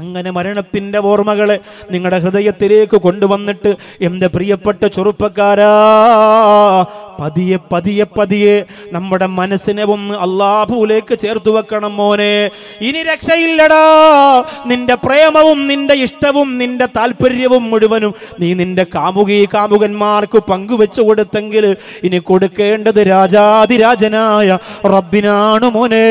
അങ്ങനെ മരണത്തിൻ്റെ ഓർമ്മകളെ നിങ്ങളുടെ ഹൃദയത്തിലേക്ക് കൊണ്ടുവന്നിട്ട് എൻ്റെ പ്രിയപ്പെട്ട ചെറുപ്പക്കാരാ പതിയെ പതിയെ പതിയെ നമ്മുടെ മനസ്സിനെ ഒന്ന് അള്ളാഹുലേക്ക് ചേർത്ത് വെക്കണം മോനെ ഇനി രക്ഷയില്ലടാ നിന്റെ പ്രേമവും നിന്റെ ഇഷ്ടവും നിന്റെ താല്പര്യവും മുഴുവനും നീ നിന്റെ കാമുകി കാമുകന്മാർക്ക് പങ്കുവെച്ചു കൊടുത്തെങ്കിൽ ഇനി കൊടുക്കേണ്ടത് രാജാതിരാജനായ റബ്ബിനാണ് മോനെ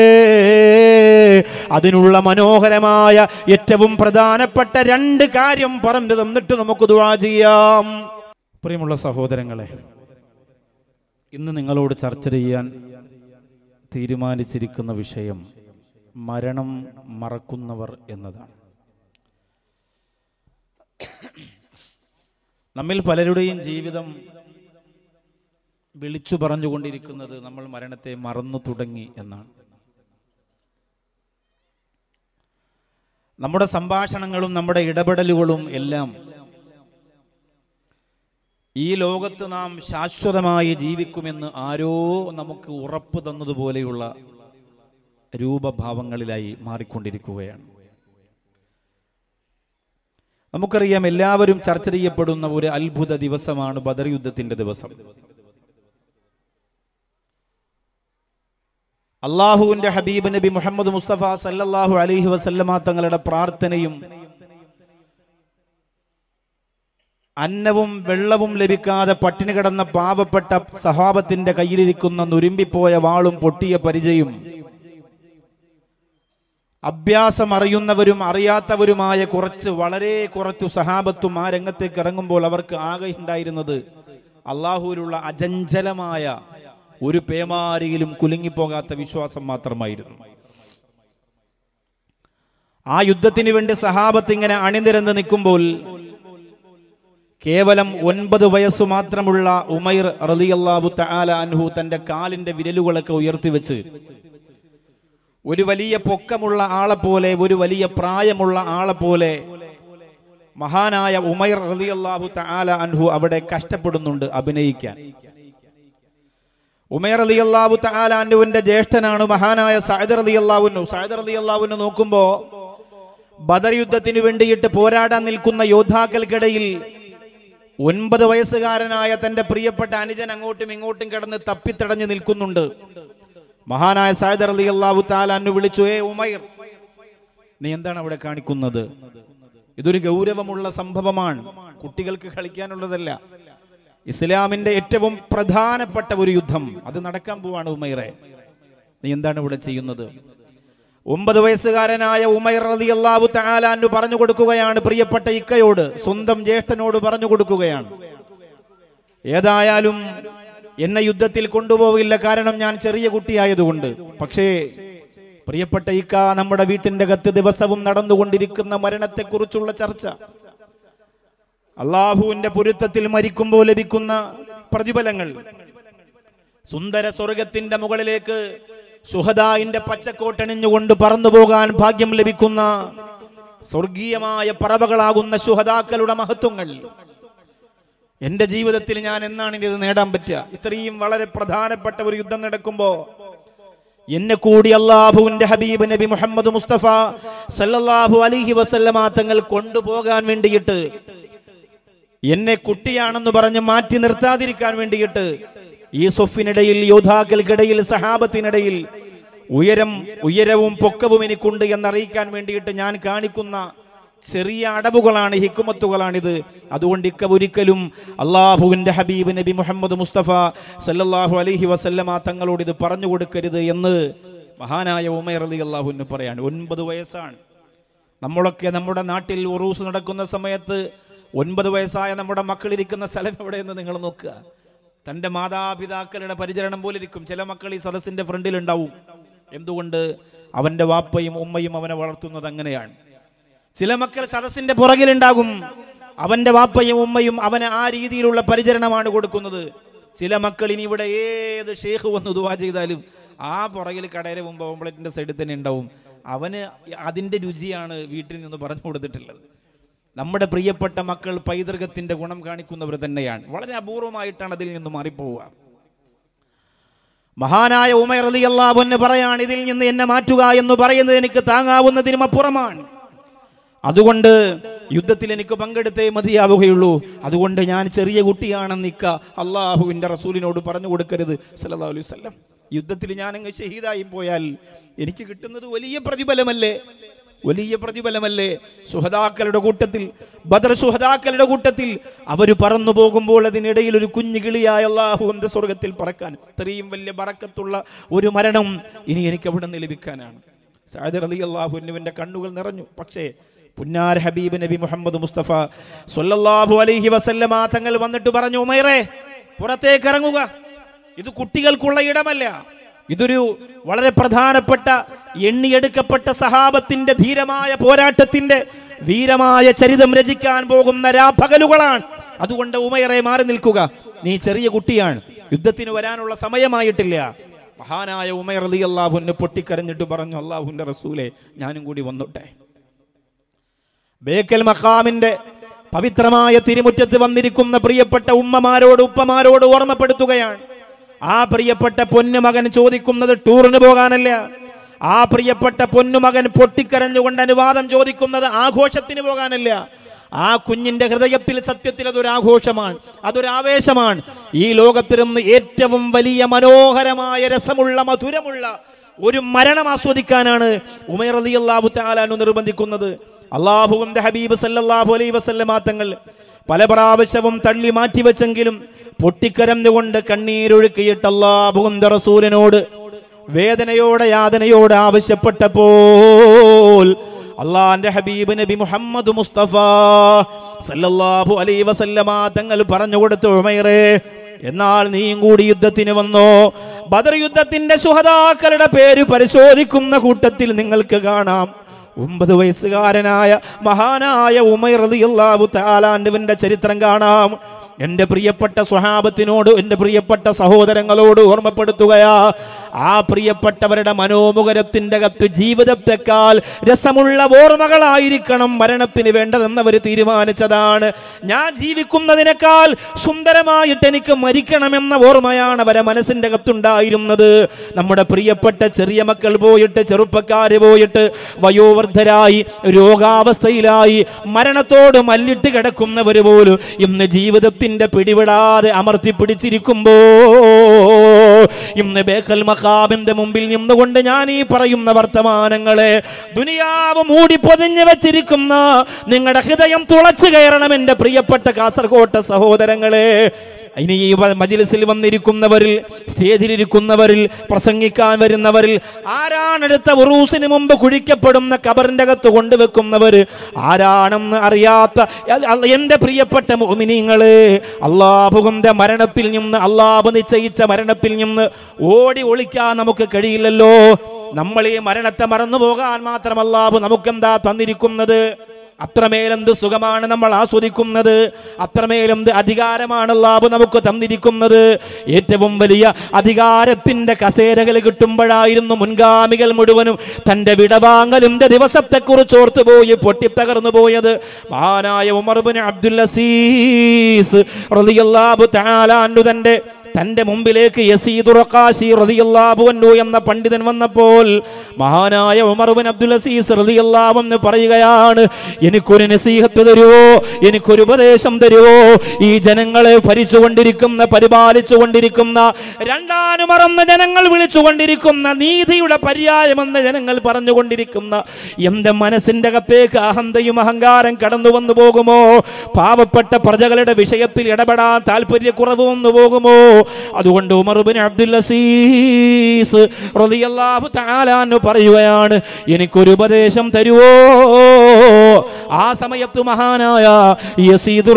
അതിനുള്ള മനോഹരമായ ഏറ്റവും ഏറ്റവും പ്രധാനപ്പെട്ട രണ്ട് കാര്യം പറഞ്ഞു തന്നിട്ട് നമുക്ക് ദുവാ ചെയ്യാം പ്രിയമുള്ള സഹോദരങ്ങളെ ഇന്ന് നിങ്ങളോട് ചർച്ച ചെയ്യാൻ തീരുമാനിച്ചിരിക്കുന്ന വിഷയം മരണം മറക്കുന്നവർ എന്നതാണ് നമ്മിൽ പലരുടെയും ജീവിതം വിളിച്ചു പറഞ്ഞുകൊണ്ടിരിക്കുന്നത് നമ്മൾ മരണത്തെ മറന്നു തുടങ്ങി എന്നാണ് നമ്മുടെ സംഭാഷണങ്ങളും നമ്മുടെ ഇടപെടലുകളും എല്ലാം ഈ ലോകത്ത് നാം ശാശ്വതമായി ജീവിക്കുമെന്ന് ആരോ നമുക്ക് ഉറപ്പ് തന്നതുപോലെയുള്ള രൂപഭാവങ്ങളിലായി മാറിക്കൊണ്ടിരിക്കുകയാണ് നമുക്കറിയാം എല്ലാവരും ചർച്ച ചെയ്യപ്പെടുന്ന ഒരു അത്ഭുത ദിവസമാണ് ബദർ യുദ്ധത്തിന്റെ ദിവസം അള്ളാഹുവിന്റെ ഹബീബ് നബി മുഹമ്മദ് മുസ്തഫ സല്ലല്ലാഹു അലൈഹി വസല്ലമ തങ്ങളുടെ പ്രാർത്ഥനയും അന്നവും വെള്ളവും ലഭിക്കാതെ പട്ടിണി കിടന്ന പാവപ്പെട്ട സഹാബത്തിന്റെ കയ്യിലിരിക്കുന്ന നുരുമ്പിപ്പോയ വാളും പൊട്ടിയ പരിചയും അഭ്യാസമറിയുന്നവരും അറിയാത്തവരുമായ കുറച്ച് വളരെ കുറച്ചു സഹാബത്തും ആ രംഗത്തേക്ക് ഇറങ്ങുമ്പോൾ അവർക്ക് ആകെ ഉണ്ടായിരുന്നത് അള്ളാഹുവിലുള്ള അജഞ്ചലമായ ഒരു പേമാരിയിലും കുലുങ്ങിപ്പോകാത്ത വിശ്വാസം മാത്രമായിരുന്നു ആ യുദ്ധത്തിന് വേണ്ടി സഹാബത്ത് ഇങ്ങനെ അണിനിരന്ന് നിൽക്കുമ്പോൾ കേവലം ഒൻപത് വയസ്സു മാത്രമുള്ള ഉമൈർ റലിയല്ലാബു തആല അൻഹു തന്റെ കാലിന്റെ വിരലുകളൊക്കെ ഉയർത്തിവെച്ച് ഒരു വലിയ പൊക്കമുള്ള ആളെപ്പോലെ ഒരു വലിയ പ്രായമുള്ള ആളെപ്പോലെ മഹാനായ ഉമൈർ റലിയല്ലാഹു തആല അൻഹു അവിടെ കഷ്ടപ്പെടുന്നുണ്ട് അഭിനയിക്കാൻ ഉമേർ അലി അള്ളാബു തഹാലാൻഡുവിന്റെ ജ്യേഷ്ഠനാണ് മഹാനായ സായദർ അലി അള്ളാഹുനു സായദർ അലി അള്ളാഹുനു നോക്കുമ്പോ ബദർ യുദ്ധത്തിന് വേണ്ടിയിട്ട് പോരാടാൻ നിൽക്കുന്ന യോദ്ധാക്കൾക്കിടയിൽ ഒൻപത് വയസ്സുകാരനായ തന്റെ പ്രിയപ്പെട്ട അനുജൻ അങ്ങോട്ടും ഇങ്ങോട്ടും കിടന്ന് തപ്പിത്തടഞ്ഞു നിൽക്കുന്നുണ്ട് മഹാനായ സായദർ അലി അള്ളാബു താലാന്നു വിളിച്ചു ഏ ഉമൈർ നീ എന്താണ് അവിടെ കാണിക്കുന്നത് ഇതൊരു ഗൗരവമുള്ള സംഭവമാണ് കുട്ടികൾക്ക് കളിക്കാനുള്ളതല്ല ഇസ്ലാമിന്റെ ഏറ്റവും പ്രധാനപ്പെട്ട ഒരു യുദ്ധം അത് നടക്കാൻ പോവാണ് ഉമൈറെ നീ എന്താണ് ഇവിടെ ചെയ്യുന്നത് ഒമ്പത് വയസ്സുകാരനായ ഉമൈർ റതി അള്ളാബു താലാന് പറഞ്ഞു കൊടുക്കുകയാണ് പ്രിയപ്പെട്ട ഇക്കയോട് സ്വന്തം ജ്യേഷ്ഠനോട് പറഞ്ഞു കൊടുക്കുകയാണ് ഏതായാലും എന്നെ യുദ്ധത്തിൽ കൊണ്ടുപോവില്ല കാരണം ഞാൻ ചെറിയ കുട്ടിയായതുകൊണ്ട് പക്ഷേ പ്രിയപ്പെട്ട ഇക്ക നമ്മുടെ വീട്ടിന്റെ കത്ത് ദിവസവും നടന്നുകൊണ്ടിരിക്കുന്ന മരണത്തെക്കുറിച്ചുള്ള ചർച്ച അള്ളാഹുവിന്റെ പൊരുത്തത്തിൽ മരിക്കുമ്പോൾ ലഭിക്കുന്ന പ്രതിഫലങ്ങൾ സുന്ദര സ്വർഗത്തിന്റെ മുകളിലേക്ക് സുഹദായിന്റെ പച്ചക്കോട്ടണിഞ്ഞുകൊണ്ട് പറന്നു പോകാൻ ഭാഗ്യം ലഭിക്കുന്ന സ്വർഗീയമായ പറവകളാകുന്ന സുഹദാക്കളുടെ മഹത്വങ്ങൾ എന്റെ ജീവിതത്തിൽ ഞാൻ എന്നാണ് ഇത് നേടാൻ പറ്റുക ഇത്രയും വളരെ പ്രധാനപ്പെട്ട ഒരു യുദ്ധം നടക്കുമ്പോൾ എന്നെ കൂടി അള്ളാഹുവിന്റെ ഹബീബ് നബി മുഹമ്മദ് മുസ്തഫ സല്ലല്ലാഹു അലിഹി വസല്ലമാ തങ്ങൾ കൊണ്ടുപോകാൻ വേണ്ടിയിട്ട് എന്നെ കുട്ടിയാണെന്ന് പറഞ്ഞ് മാറ്റി നിർത്താതിരിക്കാൻ വേണ്ടിയിട്ട് ഈ സൊഫിനിടയിൽ യോദ്ധാക്കൾക്കിടയിൽ സഹാബത്തിനിടയിൽ ഉയരം ഉയരവും പൊക്കവും എനിക്കുണ്ട് എന്നറിയിക്കാൻ വേണ്ടിയിട്ട് ഞാൻ കാണിക്കുന്ന ചെറിയ അടവുകളാണ് ഹിക്കുമത്തുകളാണിത് അതുകൊണ്ട് ഇക്ക ഒരിക്കലും അള്ളാഹുവിൻ്റെ ഹബീബ് നബി മുഹമ്മദ് മുസ്തഫ സല്ലാഹു അലഹി വസല്ലമ തങ്ങളോട് ഇത് പറഞ്ഞു കൊടുക്കരുത് എന്ന് മഹാനായ ഉമൈർ അലി അള്ളാഹുവിന് പറയാണ് ഒൻപത് വയസ്സാണ് നമ്മളൊക്കെ നമ്മുടെ നാട്ടിൽ ഉറൂസ് നടക്കുന്ന സമയത്ത് ഒൻപത് വയസ്സായ നമ്മുടെ മക്കളിരിക്കുന്ന സ്ഥലം എവിടെയെന്ന് നിങ്ങൾ നോക്കുക തൻ്റെ മാതാപിതാക്കളുടെ പരിചരണം പോലെ ഇരിക്കും ചില മക്കൾ ഈ സദസ്സിൻ്റെ ഫ്രണ്ടിലുണ്ടാവും എന്തുകൊണ്ട് അവൻ്റെ വാപ്പയും ഉമ്മയും അവനെ വളർത്തുന്നത് അങ്ങനെയാണ് ചില മക്കൾ സദസ്സിൻ്റെ പുറകിലുണ്ടാകും അവൻ്റെ വാപ്പയും ഉമ്മയും അവന് ആ രീതിയിലുള്ള പരിചരണമാണ് കൊടുക്കുന്നത് ചില മക്കൾ ഇനി ഇവിടെ ഏത് ഷേഖ് വന്ന് ദുവാ ചെയ്താലും ആ പുറകിൽ കടയിലെ മുമ്പ് ഓംപ്ലേറ്റിൻ്റെ സൈഡിൽ തന്നെ ഉണ്ടാവും അവന് അതിൻ്റെ രുചിയാണ് വീട്ടിൽ നിന്ന് പറഞ്ഞു കൊടുത്തിട്ടുള്ളത് നമ്മുടെ പ്രിയപ്പെട്ട മക്കൾ പൈതൃകത്തിൻ്റെ ഗുണം കാണിക്കുന്നവർ തന്നെയാണ് വളരെ അപൂർവമായിട്ടാണ് അതിൽ നിന്ന് മാറിപ്പോവുക മഹാനായ ഉമർ അലി അള്ളാഹുന്ന് പറയാണ് ഇതിൽ നിന്ന് എന്നെ മാറ്റുക എന്ന് പറയുന്നത് എനിക്ക് താങ്ങാവുന്നതിനും അപ്പുറമാണ് അതുകൊണ്ട് യുദ്ധത്തിൽ എനിക്ക് പങ്കെടുത്തേ മതിയാവുകയുള്ളൂ അതുകൊണ്ട് ഞാൻ ചെറിയ കുട്ടിയാണെന്ന് നിൽക്ക അള്ളാഹുവിൻ്റെ റസൂലിനോട് പറഞ്ഞു കൊടുക്കരുത് സല്ലാ അലൈഹി വസല്ലം യുദ്ധത്തിൽ ഞാനങ്ങ് ഷഹീദായി പോയാൽ എനിക്ക് കിട്ടുന്നത് വലിയ പ്രതിഫലമല്ലേ വലിയ പ്രതിഫലമല്ലേ സുഹതാക്കളുടെ കൂട്ടത്തിൽ ബദർ സുഹതാക്കളുടെ കൂട്ടത്തിൽ അവർ പറന്നു പോകുമ്പോൾ അതിനിടയിൽ ഒരു കുഞ്ഞു കിളിയായ അള്ളാഹുവിൻ്റെ സ്വർഗത്തിൽ പറക്കാൻ അത്രയും വലിയ പറക്കത്തുള്ള ഒരു മരണം ഇനി എനിക്ക് അവിടെ നിന്ന് ലഭിക്കാനാണ് സാദിർ അലി അള്ളാഹുനുവിൻ്റെ കണ്ണുകൾ നിറഞ്ഞു പക്ഷേ പുന്നാർ ഹബീബ് നബി മുഹമ്മദ് മുസ്തഫ സൊല്ലാഹു അലൈഹി വസല്ലമ തങ്ങൾ വന്നിട്ട് പറഞ്ഞു മേറേ പുറത്തേക്ക് ഇറങ്ങുക ഇത് കുട്ടികൾക്കുള്ള ഇടമല്ല ഇതൊരു വളരെ പ്രധാനപ്പെട്ട എണ്ണിയെടുക്കപ്പെട്ട സഹാബത്തിന്റെ ധീരമായ പോരാട്ടത്തിന്റെ വീരമായ ചരിതം രചിക്കാൻ പോകുന്ന രാഭകലുകളാണ് അതുകൊണ്ട് ഉമയറെ മാറി നിൽക്കുക നീ ചെറിയ കുട്ടിയാണ് യുദ്ധത്തിന് വരാനുള്ള സമയമായിട്ടില്ല മഹാനായ ഉമയർ അലി അള്ളാഹുന്നെ പൊട്ടിക്കരഞ്ഞിട്ട് പറഞ്ഞു അള്ളാഹുന്റെ റസൂലെ ഞാനും കൂടി വന്നോട്ടെ ബേക്കൽ മഹാമിന്റെ പവിത്രമായ തിരുമുറ്റത്ത് വന്നിരിക്കുന്ന പ്രിയപ്പെട്ട ഉമ്മമാരോട് ഉപ്പമാരോട് ഓർമ്മപ്പെടുത്തുകയാണ് ആ പ്രിയപ്പെട്ട പൊന്നു മകൻ ചോദിക്കുന്നത് ടൂറിന് പോകാനല്ല ആ പ്രിയപ്പെട്ട പൊന്നുമകൻ പൊട്ടിക്കരഞ്ഞുകൊണ്ട് അനുവാദം ചോദിക്കുന്നത് ആഘോഷത്തിന് പോകാനല്ല ആ കുഞ്ഞിന്റെ ഹൃദയത്തിൽ സത്യത്തിൽ അതൊരാഘോഷമാണ് അതൊരാവേശമാണ് ഈ ലോകത്തിൽ നിന്ന് ഏറ്റവും വലിയ മനോഹരമായ രസമുള്ള മധുരമുള്ള ഒരു മരണം ആസ്വദിക്കാനാണ് ഉമേർ അലി അള്ളാഹു താലാനു നിർബന്ധിക്കുന്നത് അള്ളാഹുവിൻ്റെ ഹബീബ് സല്ലാഹു അലൈ പല പ്രാവശ്യവും തള്ളി മാറ്റിവെച്ചെങ്കിലും പൊട്ടിക്കരഞ്ഞുകൊണ്ട് കണ്ണീരൊഴുക്കിയിട്ട് അള്ളാഹുവിൻ്റെ റസൂലിനോട് വേദനയോടെ യാതനയോടെ ആവശ്യപ്പെട്ടപ്പോൾ അള്ളാന്റെ ഹബീബ് നബി മുഹമ്മദ് മുസ്തഫ സല്ലല്ലാഹു അലൈ വസല്ലമ തങ്ങൾ പറഞ്ഞു കൊടുത്തു ഉമൈറേ എന്നാൽ നീയും കൂടി യുദ്ധത്തിന് വന്നോ ബദർ യുദ്ധത്തിന്റെ സുഹതാക്കളുടെ പേര് പരിശോധിക്കുന്ന കൂട്ടത്തിൽ നിങ്ങൾക്ക് കാണാം ഒമ്പത് വയസ്സുകാരനായ മഹാനായ ഉമൈർ റളിയല്ലാഹു താലാൻഡുവിന്റെ ചരിത്രം കാണാം എൻ്റെ പ്രിയപ്പെട്ട സ്വഹാബത്തിനോട് എൻ്റെ പ്രിയപ്പെട്ട സഹോദരങ്ങളോട് ഓർമ്മപ്പെടുത്തുകയാ ആ പ്രിയപ്പെട്ടവരുടെ മനോമുഖരത്തിൻ്റെ കത്ത് ജീവിതത്തെക്കാൾ രസമുള്ള ഓർമ്മകളായിരിക്കണം മരണത്തിന് അവർ തീരുമാനിച്ചതാണ് ഞാൻ ജീവിക്കുന്നതിനേക്കാൾ സുന്ദരമായിട്ട് എനിക്ക് മരിക്കണമെന്ന ഓർമ്മയാണ് അവരെ മനസ്സിൻ്റെ കത്തുണ്ടായിരുന്നത് നമ്മുടെ പ്രിയപ്പെട്ട ചെറിയ മക്കൾ പോയിട്ട് ചെറുപ്പക്കാർ പോയിട്ട് വയോവൃദ്ധരായി രോഗാവസ്ഥയിലായി മരണത്തോട് മല്ലിട്ട് കിടക്കുന്നവർ പോലും ഇന്ന് ജീവിതത്തിൻ്റെ പിടിവിടാതെ അമർത്തി പിടിച്ചിരിക്കുമ്പോൾ ഇന്ന് ബേഖൽ മഹാബിന്റെ മുമ്പിൽ നിന്നുകൊണ്ട് ഞാൻ ഈ പറയുന്ന വർത്തമാനങ്ങളെ ദുനിയാവ് പൊതിഞ്ഞു വെച്ചിരിക്കുന്ന നിങ്ങളുടെ ഹൃദയം തുളച്ചു കയറണം എൻ്റെ പ്രിയപ്പെട്ട കാസർകോട്ടെ സഹോദരങ്ങളെ ഇനി ഈ മജിലിസിൽ വന്നിരിക്കുന്നവരിൽ സ്റ്റേജിലിരിക്കുന്നവരിൽ പ്രസംഗിക്കാൻ വരുന്നവരിൽ ആരാണെടുത്ത ഉറൂസിന് മുമ്പ് കുഴിക്കപ്പെടുന്ന കബറിൻ്റെ അകത്ത് കൊണ്ടുവെക്കുന്നവർ ആരാണെന്ന് അറിയാത്ത എൻ്റെ പ്രിയപ്പെട്ട മോമിനിങ്ങൾ അള്ളാഹുവിൻ്റെ മരണത്തിൽ നിന്ന് അള്ളാഹു നിശ്ചയിച്ച മരണത്തിൽ നിന്ന് ഓടി ഒളിക്കാൻ നമുക്ക് കഴിയില്ലല്ലോ നമ്മൾ ഈ മരണത്തെ മറന്നു പോകാൻ മാത്രം അള്ളാഹു നമുക്കെന്താ തന്നിരിക്കുന്നത് അത്രമേലെന്ത് സുഖമാണ് നമ്മൾ ആസ്വദിക്കുന്നത് അത്രമേലെന്ത് അധികാരമാണ് അള്ളാബ് നമുക്ക് തന്നിരിക്കുന്നത് ഏറ്റവും വലിയ അധികാരത്തിൻ്റെ കസേരകൾ കിട്ടുമ്പോഴായിരുന്നു മുൻഗാമികൾ മുഴുവനും തൻ്റെ വിടവാങ്ങലിൻ്റെ ദിവസത്തെക്കുറിച്ച് ഓർത്തു പോയി പൊട്ടിത്തകർന്നു പോയത് മഹാനായ ഉമർബിൻ അബ്ദുല്ലസീസ് റളിയല്ലാഹു തആലാ തൻ്റെ തന്റെ മുമ്പിലേക്ക് എന്ന പണ്ഡിതൻ വന്നപ്പോൾ മഹാനായ ഉമർബിൻ അബ്ദുൽ അസീസ് എന്ന് പറയുകയാണ് എനിക്കൊരു നസീഹത്ത് തരുവോ എനിക്കൊരു ഉപദേശം തരുവോ ഈ ജനങ്ങളെ ഭരിച്ചുകൊണ്ടിരിക്കുന്ന പരിപാലിച്ചുകൊണ്ടിരിക്കുന്ന രണ്ടാനുമറന്ന് ജനങ്ങൾ വിളിച്ചുകൊണ്ടിരിക്കുന്ന നീതിയുടെ പര്യായമെന്ന് ജനങ്ങൾ പറഞ്ഞുകൊണ്ടിരിക്കുന്ന എന്റെ മനസ്സിന്റെ കത്തേക്ക് അഹന്തയും അഹങ്കാരം കടന്നു വന്നു പോകുമോ പാവപ്പെട്ട പ്രജകളുടെ വിഷയത്തിൽ ഇടപെടാൻ താല്പര്യക്കുറവ് വന്നു പോകുമോ അതുകൊണ്ട് ഉമർബിൻ അബ്ദുൽ അസീസ് റളിയല്ലാഹു പറയുകയാണ് എനിക്കൊരു ഉപദേശം തരുവോ ആ സമയത്ത് മഹാനായ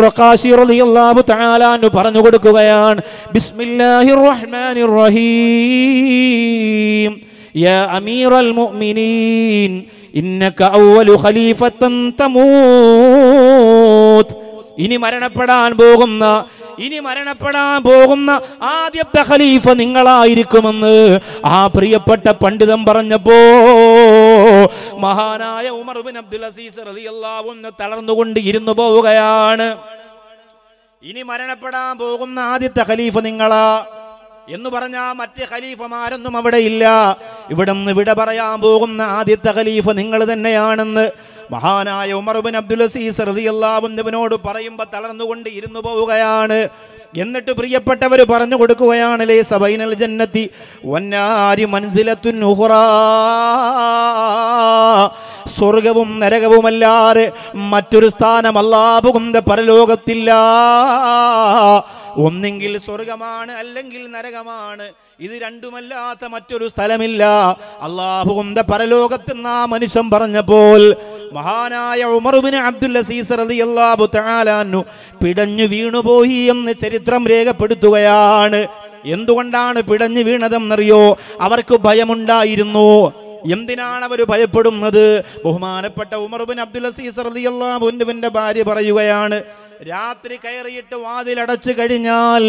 റഖാശി റളിയല്ലാഹു പറഞ്ഞു കൊടുക്കുകയാണ് ബിസ്മില്ലാഹിർ റഹ്മാനിർ റഹീം യാ മുഅ്മിനീൻ ഇന്നക അവ്വലു തമൂത് ഇനി മരണപ്പെടാൻ പോകുന്ന ഇനി മരണപ്പെടാൻ പോകുന്ന ആദ്യത്തെ ഖലീഫ നിങ്ങളായിരിക്കുമെന്ന് ആ പ്രിയപ്പെട്ട പണ്ഡിതൻ പറഞ്ഞപ്പോ മഹാനായ ഉമർ ബിൻ അബ്ദുൽ അസീസ് റളിയല്ലാഹു തളർന്നുകൊണ്ട് ഇരുന്നു പോവുകയാണ് ഇനി മരണപ്പെടാൻ പോകുന്ന ആദ്യത്തെ ഖലീഫ നിങ്ങളാ എന്ന് പറഞ്ഞാൽ മറ്റ് ഖലീഫമാരൊന്നും അവിടെ ഇല്ല നിന്ന് വിട പറയാൻ പോകുന്ന ആദ്യത്തെ ഖലീഫ നിങ്ങൾ തന്നെയാണെന്ന് മഹാനായ ഉമർബിൻ അബ്ദുൽ അസീസ് റതിയല്ലാവുന്നവനോട് പറയുമ്പോൾ തളർന്നുകൊണ്ട് ഇരുന്നു പോവുകയാണ് എന്നിട്ട് പ്രിയപ്പെട്ടവർ പറഞ്ഞു കൊടുക്കുകയാണ് ലേ സബൈനൽ ജന്നത്തി വന്നാരി മനസ്സിലത്തു സ്വർഗവും നരകവുമല്ലാതെ മറ്റൊരു സ്ഥാനം പരലോകത്തില്ല ഒന്നെങ്കിൽ സ്വർഗമാണ് അല്ലെങ്കിൽ നരകമാണ് ഇത് രണ്ടുമല്ലാത്ത മറ്റൊരു സ്ഥലമില്ല അള്ളാഹുകുന്ത പരലോകത്ത് നാ മനുഷ്യൻ പറഞ്ഞപ്പോൾ മഹാനായ ഉമർബിന് അബ്ദുൽ അസീസ് റളിയല്ലാഹു തആലാനു പിടഞ്ഞു വീണുപോയി എന്ന് ചരിത്രം രേഖപ്പെടുത്തുകയാണ് എന്തുകൊണ്ടാണ് പിടഞ്ഞു വീണതെന്നറിയോ അവർക്ക് ഭയമുണ്ടായിരുന്നു എന്തിനാണ് അവർ ഭയപ്പെടുന്നത് ബഹുമാനപ്പെട്ട ഉമർബിൻ അബ്ദുൽ അസീസ് റളിയല്ലാഹു അൻഹുവിന്റെ ഭാര്യ പറയുകയാണ് രാത്രി കയറിയിട്ട് വാതിലടച്ചു കഴിഞ്ഞാൽ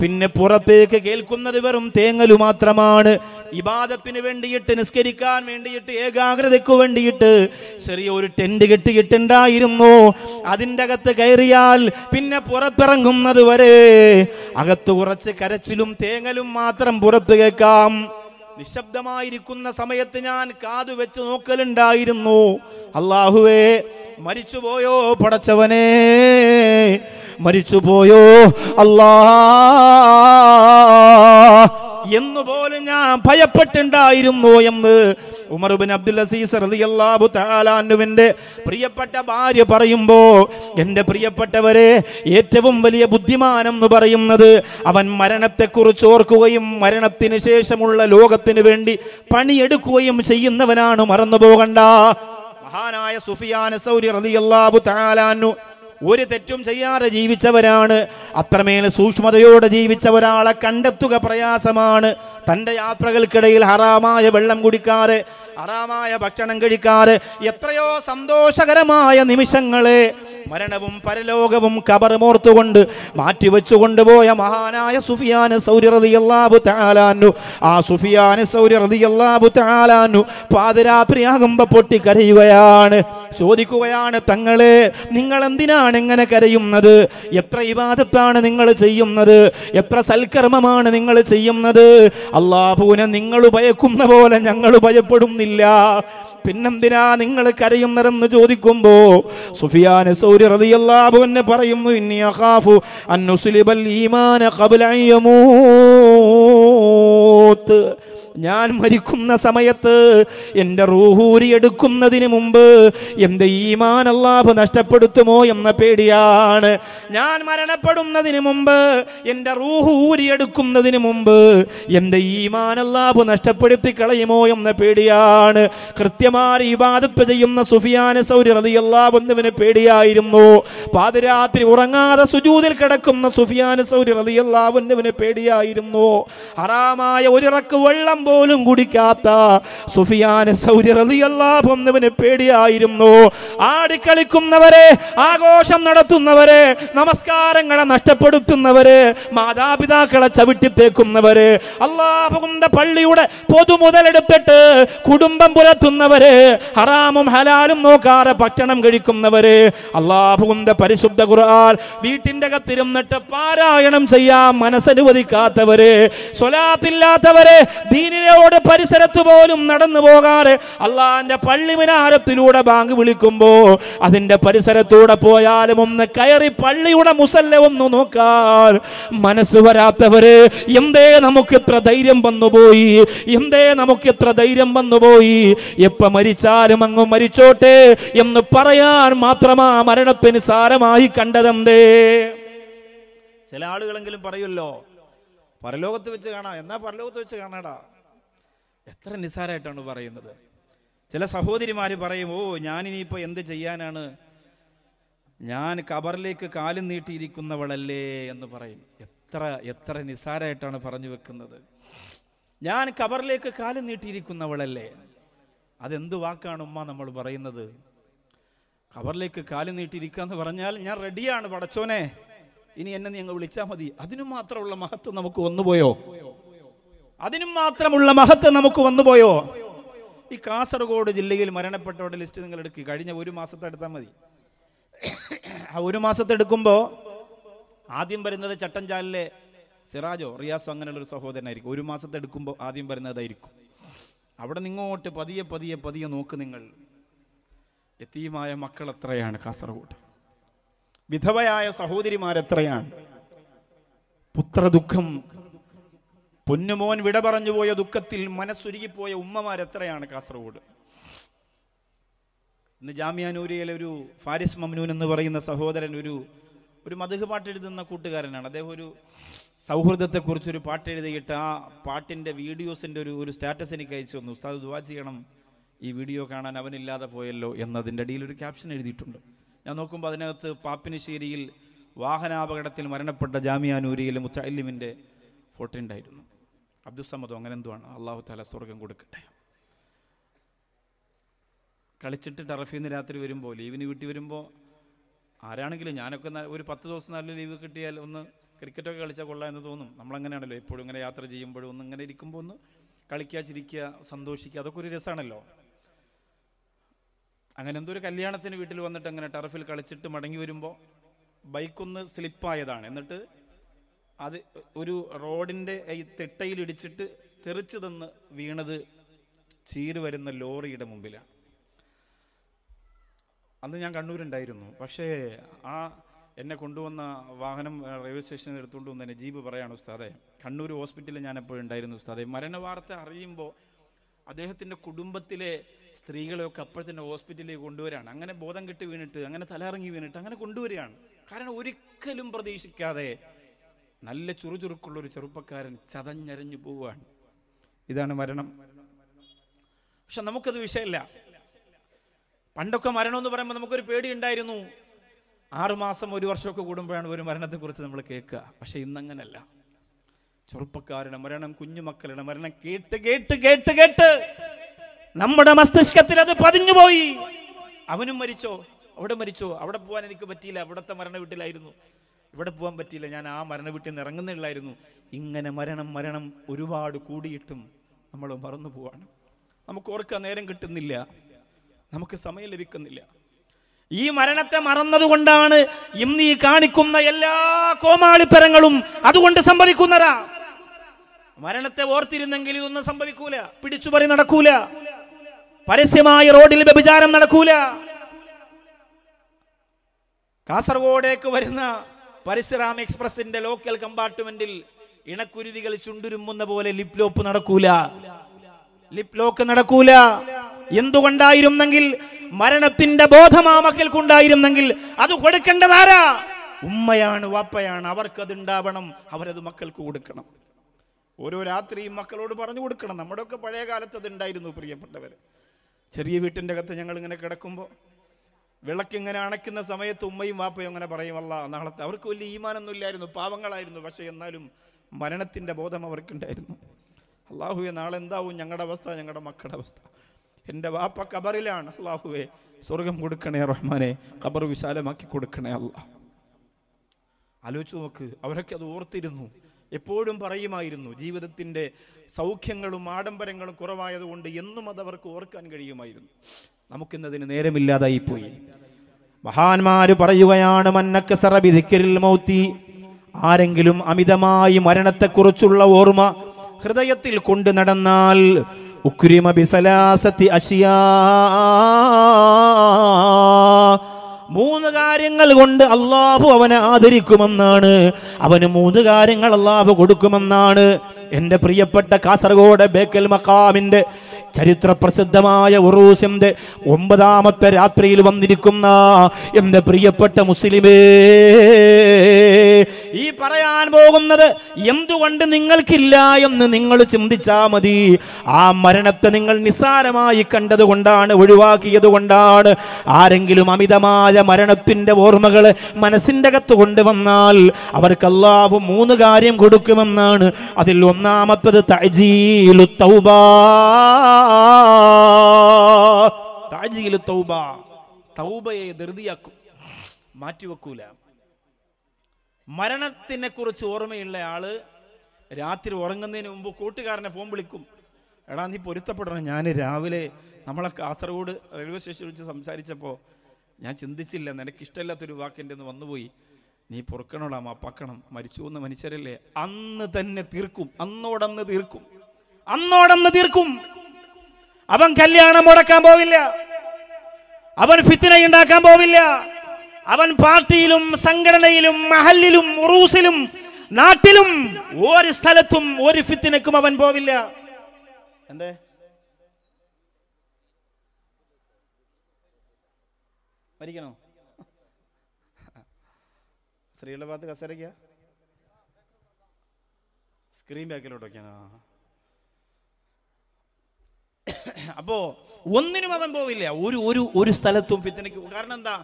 പിന്നെ പുറത്തേക്ക് കേൾക്കുന്നത് വെറും തേങ്ങലു മാത്രമാണ് ഇബാദത്തിന് വേണ്ടിയിട്ട് നിസ്കരിക്കാൻ വേണ്ടിയിട്ട് ഏകാഗ്രതയ്ക്ക് വേണ്ടിയിട്ട് ചെറിയ ഒരു ടെന്റ് കെട്ടിയിട്ടുണ്ടായിരുന്നു അതിൻ്റെ അകത്ത് കയറിയാൽ പിന്നെ പുറത്തിറങ്ങുന്നത് വരെ അകത്ത് കുറച്ച് കരച്ചിലും തേങ്ങലും മാത്രം പുറത്ത് കേൾക്കാം നിശബ്ദമായിരിക്കുന്ന സമയത്ത് ഞാൻ കാതു വെച്ച് നോക്കലുണ്ടായിരുന്നു അള്ളാഹുവേ മരിച്ചുപോയോ പടച്ചവനെ മരിച്ചുപോയോ അല്ലാ എന്നുപോലെ ഞാൻ ഭയപ്പെട്ടുണ്ടായിരുന്നു എന്ന് ഉമർബിൻ അബ്ദുൽ അസീസ് റളിയല്ലാഹു തആലാനുവിൻ്റെ പ്രിയപ്പെട്ട ഭാര്യ പറയുമ്പോൾ എൻ്റെ പ്രിയപ്പെട്ടവരെ ഏറ്റവും വലിയ എന്ന് പറയുന്നത് അവൻ മരണത്തെക്കുറിച്ച് ഓർക്കുകയും മരണത്തിന് ശേഷമുള്ള ലോകത്തിന് വേണ്ടി പണിയെടുക്കുകയും ചെയ്യുന്നവനാണ് മറന്നു പോകണ്ട മഹാനായ സുഫിയാൻ സൗരി റളിയല്ലാഹു തആലാനു ഒരു തെറ്റും ചെയ്യാതെ ജീവിച്ചവരാണ് അത്രമേൽ സൂക്ഷ്മതയോടെ ജീവിച്ച ഒരാളെ കണ്ടെത്തുക പ്രയാസമാണ് തൻ്റെ യാത്രകൾക്കിടയിൽ ഹറാമായ വെള്ളം കുടിക്കാതെ ഹറാമായ ഭക്ഷണം കഴിക്കാതെ എത്രയോ സന്തോഷകരമായ നിമിഷങ്ങളെ മരണവും പരലോകവും കബറുമോർത്തുകൊണ്ട് മാറ്റിവെച്ചുകൊണ്ട് പോയ മഹാനായ സുഫിയാന് സൗരി ആ സുഫിയാന് സൗരി പാതിരാത്രി ആകുമ്പ പൊട്ടി കരയുകയാണ് ചോദിക്കുകയാണ് തങ്ങളെ നിങ്ങൾ എന്തിനാണ് എങ്ങനെ കരയുന്നത് എത്ര ഇവാദത്താണ് നിങ്ങൾ ചെയ്യുന്നത് എത്ര സൽക്കർമ്മമാണ് നിങ്ങൾ ചെയ്യുന്നത് അള്ളാഹുവിനെ നിങ്ങൾ ഭയക്കുന്ന പോലെ ഞങ്ങൾ ഭയപ്പെടുന്നില്ല പിന്നെന്തിനാ നിങ്ങൾ കരയുന്നതെന്ന് ചോദിക്കുമ്പോ സുഫിയാന സൗരി റളിയല്ലാഹു അൻഹു പറയുന്നു ഇന്നി അഖാഫു അൻ നുസ്ലിബൽ ഞാൻ മരിക്കുന്ന സമയത്ത് എൻ്റെ റൂഹൂരി എടുക്കുന്നതിന് മുമ്പ് എൻ്റെ ഈമാൻ അള്ളാഹ് നഷ്ടപ്പെടുത്തുമോ എന്ന പേടിയാണ് ഞാൻ മരണപ്പെടുന്നതിന് മുമ്പ് എൻ്റെ റൂഹൂരി എടുക്കുന്നതിന് മുമ്പ് എൻ്റെ ഈമാൻ അള്ളാഹ് നഷ്ടപ്പെടുത്തി കളയുമോ എന്ന പേടിയാണ് കൃത്യമായി ഇബാദത്ത് ചെയ്യുന്ന സുഫിയാന സൗരി റതിയല്ലാ ബന്ധുവിന് പേടിയായിരുന്നു പാതിരാത്രി ഉറങ്ങാതെ സുജൂതിൽ കിടക്കുന്ന സുഫിയാന സൗരി റതിയല്ലാ ബന്ധുവിന് പേടിയായിരുന്നു ഹറാമായ ഒരിറക്ക് വെള്ളം പോലും കുടിക്കാത്ത സുഫിയാന സൗര്യറിയല്ലാഭുന്നവന് പേടിയായിരുന്നു ആടിക്കളിക്കുന്നവരെ ആഘോഷം നടത്തുന്നവരെ നമസ്കാരങ്ങളെ നഷ്ടപ്പെടുത്തുന്നവരെ മാതാപിതാക്കളെ ചവിട്ടിത്തേക്കുന്നവര് അള്ളാഹുവിന്റെ പള്ളിയുടെ പൊതു മുതലെടുത്തിട്ട് കുടുംബം പുലർത്തുന്നവര് ഹറാമും ഹലാലും നോക്കാതെ ഭക്ഷണം കഴിക്കുന്നവര് അള്ളാഹുവിന്റെ പരിശുദ്ധ ഖുർആൻ വീട്ടിന്റെ കത്തിരുന്നിട്ട് പാരായണം ചെയ്യാൻ മനസ്സനുവദിക്കാത്തവര് സ്വലാത്തില്ലാത്തവര് ദീനി മദീനയോട് പരിസരത്ത് പോലും നടന്നു പോകാതെ അള്ളാന്റെ പള്ളി മിനാരത്തിലൂടെ ബാങ്ക് വിളിക്കുമ്പോൾ അതിന്റെ പരിസരത്തൂടെ പോയാലും ഒന്ന് കയറി പള്ളിയുടെ മുസല്ല ഒന്ന് നോക്കാൻ മനസ്സ് വരാത്തവര് എന്തേ നമുക്ക് ഇത്ര ധൈര്യം വന്നുപോയി എന്തേ നമുക്ക് ഇത്ര ധൈര്യം വന്നുപോയി എപ്പ മരിച്ചാലും അങ്ങ് മരിച്ചോട്ടെ എന്ന് പറയാൻ മാത്രമാ മരണത്തിന് സാരമായി കണ്ടതെന്തേ ചില ആളുകളെങ്കിലും പറയുമല്ലോ പരലോകത്ത് വെച്ച് കാണാം എന്നാ പരലോകത്ത് വെച്ച് കാണാടാ എത്ര നിസ്സാരമായിട്ടാണ് പറയുന്നത് ചില സഹോദരിമാർ പറയും ഓ ഞാനിനിയിപ്പോൾ എന്ത് ചെയ്യാനാണ് ഞാൻ കബറിലേക്ക് കാലും നീട്ടിയിരിക്കുന്നവളല്ലേ എന്ന് പറയും എത്ര എത്ര നിസ്സാരമായിട്ടാണ് പറഞ്ഞു വെക്കുന്നത് ഞാൻ കബറിലേക്ക് കാലും നീട്ടിയിരിക്കുന്നവളല്ലേ അതെന്ത് വാക്കാണ് ഉമ്മ നമ്മൾ പറയുന്നത് കബറിലേക്ക് കാലം നീട്ടിയിരിക്കുക എന്ന് പറഞ്ഞാൽ ഞാൻ റെഡിയാണ് പടച്ചോനെ ഇനി എന്നെ നീ അങ്ങ് വിളിച്ചാൽ മതി അതിനു മാത്രമുള്ള മഹത്വം നമുക്ക് പോയോ അതിനും മാത്രമുള്ള മഹത്വം നമുക്ക് വന്നുപോയോ ഈ കാസർഗോഡ് ജില്ലയിൽ മരണപ്പെട്ടവരുടെ ലിസ്റ്റ് നിങ്ങൾ എടുക്കുക കഴിഞ്ഞ ഒരു മാസത്തെ എടുത്താൽ മതി ആ ഒരു മാസത്തെ എടുക്കുമ്പോൾ ആദ്യം വരുന്നത് ചട്ടഞ്ചാലിലെ സിറാജോ റിയാസോ ഒരു സഹോദരനായിരിക്കും ഒരു മാസത്തെ എടുക്കുമ്പോൾ ആദ്യം വരുന്നതായിരിക്കും അവിടെ നിങ്ങോട്ട് പതിയെ പതിയെ പതിയെ നോക്ക് നിങ്ങൾ എത്തിയുമായ മക്കൾ എത്രയാണ് കാസർഗോഡ് വിധവയായ സഹോദരിമാരെത്രയാണ് പുത്രദുഃഖം പൊന്നുമോൻ വിട പറഞ്ഞുപോയ ദുഃഖത്തിൽ മനസ്സുരുകിപ്പോയ എത്രയാണ് കാസർഗോഡ് ഇന്ന് ജാമ്യാനൂരിയിലെ ഒരു ഫാരിസ് മംനൂൻ എന്ന് പറയുന്ന സഹോദരൻ ഒരു ഒരു മധുഹ് പാട്ടെഴുതുന്ന കൂട്ടുകാരനാണ് അദ്ദേഹം ഒരു സൗഹൃദത്തെക്കുറിച്ച് ഒരു പാട്ട് എഴുതിയിട്ട് ആ പാട്ടിൻ്റെ വീഡിയോസിൻ്റെ ഒരു ഒരു സ്റ്റാറ്റസ് എനിക്ക് അയച്ചു തന്നു ഉസ്താദ് ദുവാ ചെയ്യണം ഈ വീഡിയോ കാണാൻ അവനില്ലാതെ പോയല്ലോ എന്നതിൻ്റെ അടിയിൽ ഒരു ക്യാപ്ഷൻ എഴുതിയിട്ടുണ്ട് ഞാൻ നോക്കുമ്പോൾ അതിനകത്ത് പാപ്പിനിശ്ശേരിയിൽ വാഹനാപകടത്തിൽ മരണപ്പെട്ട ജാമ്യാനൂരിയിലെ മുത്തലിമിൻ്റെ ഫോട്ടോ ഉണ്ടായിരുന്നു അബ്ദുസമ്മദോ അങ്ങനെ എന്തുവാണ് അള്ളാഹു താല സ്വർഗം കൊടുക്കട്ടെ കളിച്ചിട്ട് ടറഫിൽ നിന്ന് രാത്രി വരുമ്പോൾ ലീവിന് വീട്ടിൽ വരുമ്പോൾ ആരാണെങ്കിലും ഞാനൊക്കെ ഒരു പത്ത് ദിവസം നല്ല ലീവ് കിട്ടിയാൽ ഒന്ന് ക്രിക്കറ്റൊക്കെ കളിച്ചാൽ കൊള്ളാം എന്ന് തോന്നും നമ്മളങ്ങനെയാണല്ലോ എപ്പോഴും ഇങ്ങനെ യാത്ര ചെയ്യുമ്പോഴും ഒന്ന് ഇങ്ങനെ ഇരിക്കുമ്പോൾ ഒന്ന് കളിക്കുക ചിരിക്കുക സന്തോഷിക്കുക അതൊക്കെ ഒരു രസമാണല്ലോ അങ്ങനെ എന്തോ ഒരു കല്യാണത്തിന് വീട്ടിൽ വന്നിട്ട് അങ്ങനെ ടറഫിൽ കളിച്ചിട്ട് മടങ്ങി വരുമ്പോൾ ബൈക്കൊന്ന് സ്ലിപ്പായതാണ് എന്നിട്ട് അത് ഒരു റോഡിൻ്റെ ഈ തിട്ടയിലിടിച്ചിട്ട് തെറിച്ചു തന്ന് വീണത് ചീര് വരുന്ന ലോറിയുടെ മുമ്പിലാണ് അന്ന് ഞാൻ കണ്ണൂരുണ്ടായിരുന്നു പക്ഷേ ആ എന്നെ കൊണ്ടുവന്ന വാഹനം റെയിൽവേ സ്റ്റേഷനിൽ എടുത്തുകൊണ്ട് വന്ന നജീബ് പറയാണ് ഉസ്താദെ കണ്ണൂർ ഹോസ്പിറ്റലിൽ ഞാൻ എപ്പോഴും ഉണ്ടായിരുന്നു ഉസ്താദെ മരണവാർത്ത അറിയുമ്പോൾ അദ്ദേഹത്തിൻ്റെ കുടുംബത്തിലെ സ്ത്രീകളെയൊക്കെ തന്നെ ഹോസ്പിറ്റലിലേക്ക് കൊണ്ടുവരാണ് അങ്ങനെ ബോധം കെട്ടി വീണിട്ട് അങ്ങനെ തലയിറങ്ങി വീണിട്ട് അങ്ങനെ കൊണ്ടുവരികയാണ് കാരണം ഒരിക്കലും പ്രതീക്ഷിക്കാതെ നല്ല ചുറുചുറുക്കുള്ള ഒരു ചെറുപ്പക്കാരൻ ചതഞ്ഞരഞ്ഞു പോവുകയാണ് ഇതാണ് മരണം പക്ഷെ നമുക്കത് വിഷയമല്ല പണ്ടൊക്കെ മരണം എന്ന് പറയുമ്പോൾ നമുക്കൊരു പേടി ഉണ്ടായിരുന്നു ആറുമാസം ഒരു വർഷമൊക്കെ കൂടുമ്പോഴാണ് ഒരു മരണത്തെക്കുറിച്ച് നമ്മൾ കേൾക്കുക പക്ഷേ ഇന്നങ്ങനല്ല ചെറുപ്പക്കാരുടെ മരണം കുഞ്ഞുമക്കളുടെ മരണം കേട്ട് കേട്ട് കേട്ട് കേട്ട് നമ്മുടെ മസ്തിഷ്കത്തിൽ അത് പതിഞ്ഞുപോയി അവനും മരിച്ചോ അവിടെ മരിച്ചോ അവിടെ പോകാൻ എനിക്ക് പറ്റിയില്ല അവിടുത്തെ മരണ വീട്ടിലായിരുന്നു ഇവിടെ പോകാൻ പറ്റിയില്ല ഞാൻ ആ മരണ വീട്ടിൽ നിന്ന് ഇറങ്ങുന്നില്ലായിരുന്നു ഇങ്ങനെ മരണം മരണം ഒരുപാട് കൂടിയിട്ടും നമ്മൾ മറന്നു പോവാണ് നമുക്ക് ഓർക്കാൻ നേരം കിട്ടുന്നില്ല നമുക്ക് സമയം ലഭിക്കുന്നില്ല ഈ മരണത്തെ മറന്നതുകൊണ്ടാണ് ഇന്ന് ഈ കാണിക്കുന്ന എല്ലാ കോമാളിപ്പരങ്ങളും അതുകൊണ്ട് സംഭവിക്കുന്നതാ മരണത്തെ ഓർത്തിരുന്നെങ്കിൽ ഇതൊന്നും സംഭവിക്കൂല പിടിച്ചുപറി നടക്കൂല പരസ്യമായി റോഡിൽ വ്യഭിചാരം നടക്കൂല കാസർഗോഡേക്ക് വരുന്ന പരശുരാം എക്സ്പ്രസിന്റെ ലോക്കൽ കമ്പാർട്ട്മെന്റിൽ ഇണക്കുരുവികൾ ചുണ്ടുരുമ്മുന്ന പോലെ ലിപ് ലോപ്പ് നടക്കൂല ലിപ് ലോക്ക് നടക്കൂല എന്തുകൊണ്ടായിരുന്നെങ്കിൽ മരണത്തിന്റെ ബോധം ആ മക്കൾക്കുണ്ടായിരുന്നെങ്കിൽ അത് കൊടുക്കേണ്ടതാരാ ഉമ്മയാണ് വാപ്പയാണ് അവർക്കത് ഉണ്ടാവണം അവരത് മക്കൾക്ക് കൊടുക്കണം ഓരോ രാത്രിയും മക്കളോട് പറഞ്ഞു കൊടുക്കണം നമ്മുടെയൊക്കെ പഴയ കാലത്ത് അത് ഉണ്ടായിരുന്നു പ്രിയപ്പെട്ടവർ ചെറിയ വീട്ടിൻ്റെ അകത്ത് ഞങ്ങൾ ഇങ്ങനെ കിടക്കുമ്പോൾ വിളക്കിങ്ങനെ അണയ്ക്കുന്ന സമയത്ത് ഉമ്മയും വാപ്പയും അങ്ങനെ പറയുമല്ല നാളത്തെ അവർക്ക് വലിയ ഈമാനൊന്നും ഇല്ലായിരുന്നു പാവങ്ങളായിരുന്നു പക്ഷേ എന്നാലും മരണത്തിൻ്റെ ബോധം അവർക്കുണ്ടായിരുന്നു അള്ളാഹുവെ നാളെ എന്താവും ഞങ്ങളുടെ അവസ്ഥ ഞങ്ങളുടെ മക്കളുടെ അവസ്ഥ എൻ്റെ വാപ്പ കബറിലാണ് അള്ളാഹുവെ സ്വർഗം കൊടുക്കണേ റഹ്മാനെ കബർ വിശാലമാക്കി കൊടുക്കണേ അല്ല ആലോചിച്ച് നോക്ക് അവരൊക്കെ അത് ഓർത്തിരുന്നു എപ്പോഴും പറയുമായിരുന്നു ജീവിതത്തിൻ്റെ സൗഖ്യങ്ങളും ആഡംബരങ്ങളും കുറവായതുകൊണ്ട് എന്നും അതവർക്ക് ഓർക്കാൻ കഴിയുമായിരുന്നു നമുക്കിന്നതിന് പോയി മഹാന്മാര് പറയുകയാണ് മന്നക്ക് സറബിദിക്കരിൽ മൗത്തി ആരെങ്കിലും അമിതമായി മരണത്തെക്കുറിച്ചുള്ള ഓർമ്മ ഹൃദയത്തിൽ കൊണ്ടു നടന്നാൽ ഉക്രിമ ബിസലാസത്തി അഷിയാ മൂന്ന് കാര്യങ്ങൾ കൊണ്ട് അള്ളാഹു അവനെ ആദരിക്കുമെന്നാണ് അവന് മൂന്ന് കാര്യങ്ങൾ അള്ളാഹു കൊടുക്കുമെന്നാണ് എന്റെ പ്രിയപ്പെട്ട കാസർഗോഡ് ബേക്കൽ മക്കാമിന്റെ ചരിത്ര പ്രസിദ്ധമായ ഉറൂസിൻ്റെ ഒമ്പതാമത്തെ രാത്രിയിൽ വന്നിരിക്കുന്ന എന്റെ പ്രിയപ്പെട്ട മുസ്ലിമേ ഈ പറയാൻ പോകുന്നത് എന്തുകൊണ്ട് നിങ്ങൾക്കില്ല എന്ന് നിങ്ങൾ ചിന്തിച്ചാ മതി ആ മരണത്തെ നിങ്ങൾ നിസ്സാരമായി കണ്ടതുകൊണ്ടാണ് ഒഴിവാക്കിയത് കൊണ്ടാണ് ആരെങ്കിലും അമിതമായ മരണത്തിൻ്റെ ഓർമ്മകൾ മനസ്സിൻ്റെ അകത്ത് കൊണ്ടുവന്നാൽ അവർക്ക് മൂന്ന് കാര്യം കൊടുക്കുമെന്നാണ് അതിൽ ഒന്ന് ഒന്നാമത്തത് തഅജീലു തൗബ തഅജീലു തൗബ തൗബയെ ധൃതിയാക്കും മാറ്റിവെക്കൂല മരണത്തിനെ കുറിച്ച് ഓർമ്മയുള്ള ആള് രാത്രി ഉറങ്ങുന്നതിന് മുമ്പ് കൂട്ടുകാരനെ ഫോൺ വിളിക്കും എടാ നീ പൊരുത്തപ്പെടണം ഞാൻ രാവിലെ നമ്മളെ കാസർഗോഡ് റെയിൽവേ സ്റ്റേഷനിൽ വെച്ച് സംസാരിച്ചപ്പോൾ ഞാൻ ചിന്തിച്ചില്ല നിനക്കിഷ്ടമില്ലാത്തൊരു വാക്കിൻ്റെ ഒന്ന് വന്നുപോയി നീ പൊറുക്കണോടാ പക്കണം മരിച്ചു എന്ന് മനുഷ്യരല്ലേ അന്ന് തന്നെ തീർക്കും അന്നോടന്ന് തീർക്കും അന്നോടന്ന് തീർക്കും അവൻ കല്യാണം മുടക്കാൻ പോവില്ല അവൻ ഫിത്തിന ഉണ്ടാക്കാൻ പോവില്ല അവൻ പാർട്ടിയിലും സംഘടനയിലും മഹല്ലിലും ഉറൂസിലും നാട്ടിലും ഒരു സ്ഥലത്തും ഒരു ഫിത്തിനക്കും അവൻ പോവില്ല എന്തേ മരിക്കണോ സ്ത്രീകളുടെ ഭാഗത്ത് കസേരയ്ക്കാ സ്ക്രീൻ ബാക്കിലോട്ട് വയ്ക്കാനാ അപ്പോ ഒന്നിനും അവൻ പോവില്ല ഒരു ഒരു ഒരു സ്ഥലത്തും ഫിത്തനയ്ക്ക് കാരണം എന്താ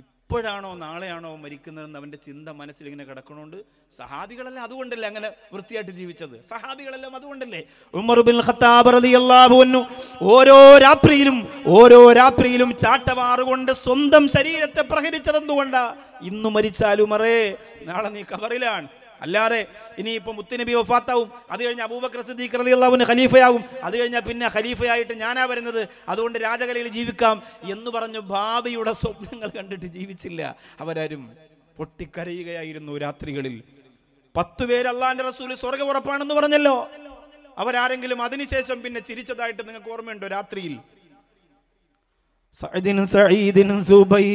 ഇപ്പോഴാണോ നാളെയാണോ മരിക്കുന്നതെന്ന് അവന്റെ ചിന്ത മനസ്സിൽ ഇങ്ങനെ കിടക്കണോണ്ട് സഹാബികളെല്ലാം അതുകൊണ്ടല്ലേ അങ്ങനെ വൃത്തിയായിട്ട് ജീവിച്ചത് സഹാബികളെല്ലാം അതുകൊണ്ടല്ലേ ഉമർ ബിൻ ഖത്താബ് റളിയല്ലാഹു അൻഹു ഓരോ രാത്രിയിലും ഓരോ രാത്രിയിലും ചാട്ടവാറുകൊണ്ട് സ്വന്തം ശരീരത്തെ എന്തുകൊണ്ടാ ഇന്നു മരിച്ചാലും അറേ നാളെ നീ കബറിലാണ് അല്ലാതെ ഇനിയിപ്പോൾ മുത്തുനബി വഫാത്താവും അത് കഴിഞ്ഞ അബൂബക്കർ സിദ്ദീഖ് റളിയല്ലാഹു അൻഹു ഖലീഫയാവും അത് കഴിഞ്ഞാൽ പിന്നെ ഖലീഫയായിട്ട് ഞാനാ വരുന്നത് അതുകൊണ്ട് രാജകലയിൽ ജീവിക്കാം എന്ന് പറഞ്ഞു ഭാവിയുടെ സ്വപ്നങ്ങൾ കണ്ടിട്ട് ജീവിച്ചില്ല അവരാരും പൊട്ടിക്കരയുകയായിരുന്നു രാത്രികളിൽ പത്തു പേര് അള്ളാഹിന്റെ റസൂല് സ്വർഗ ഉറപ്പാണെന്ന് പറഞ്ഞല്ലോ അവരാരെങ്കിലും അതിനുശേഷം പിന്നെ ചിരിച്ചതായിട്ട് നിങ്ങൾക്ക് ഓർമ്മയുണ്ടോ രാത്രിയിൽ സഅദിനും സഈദിനും സുബൈ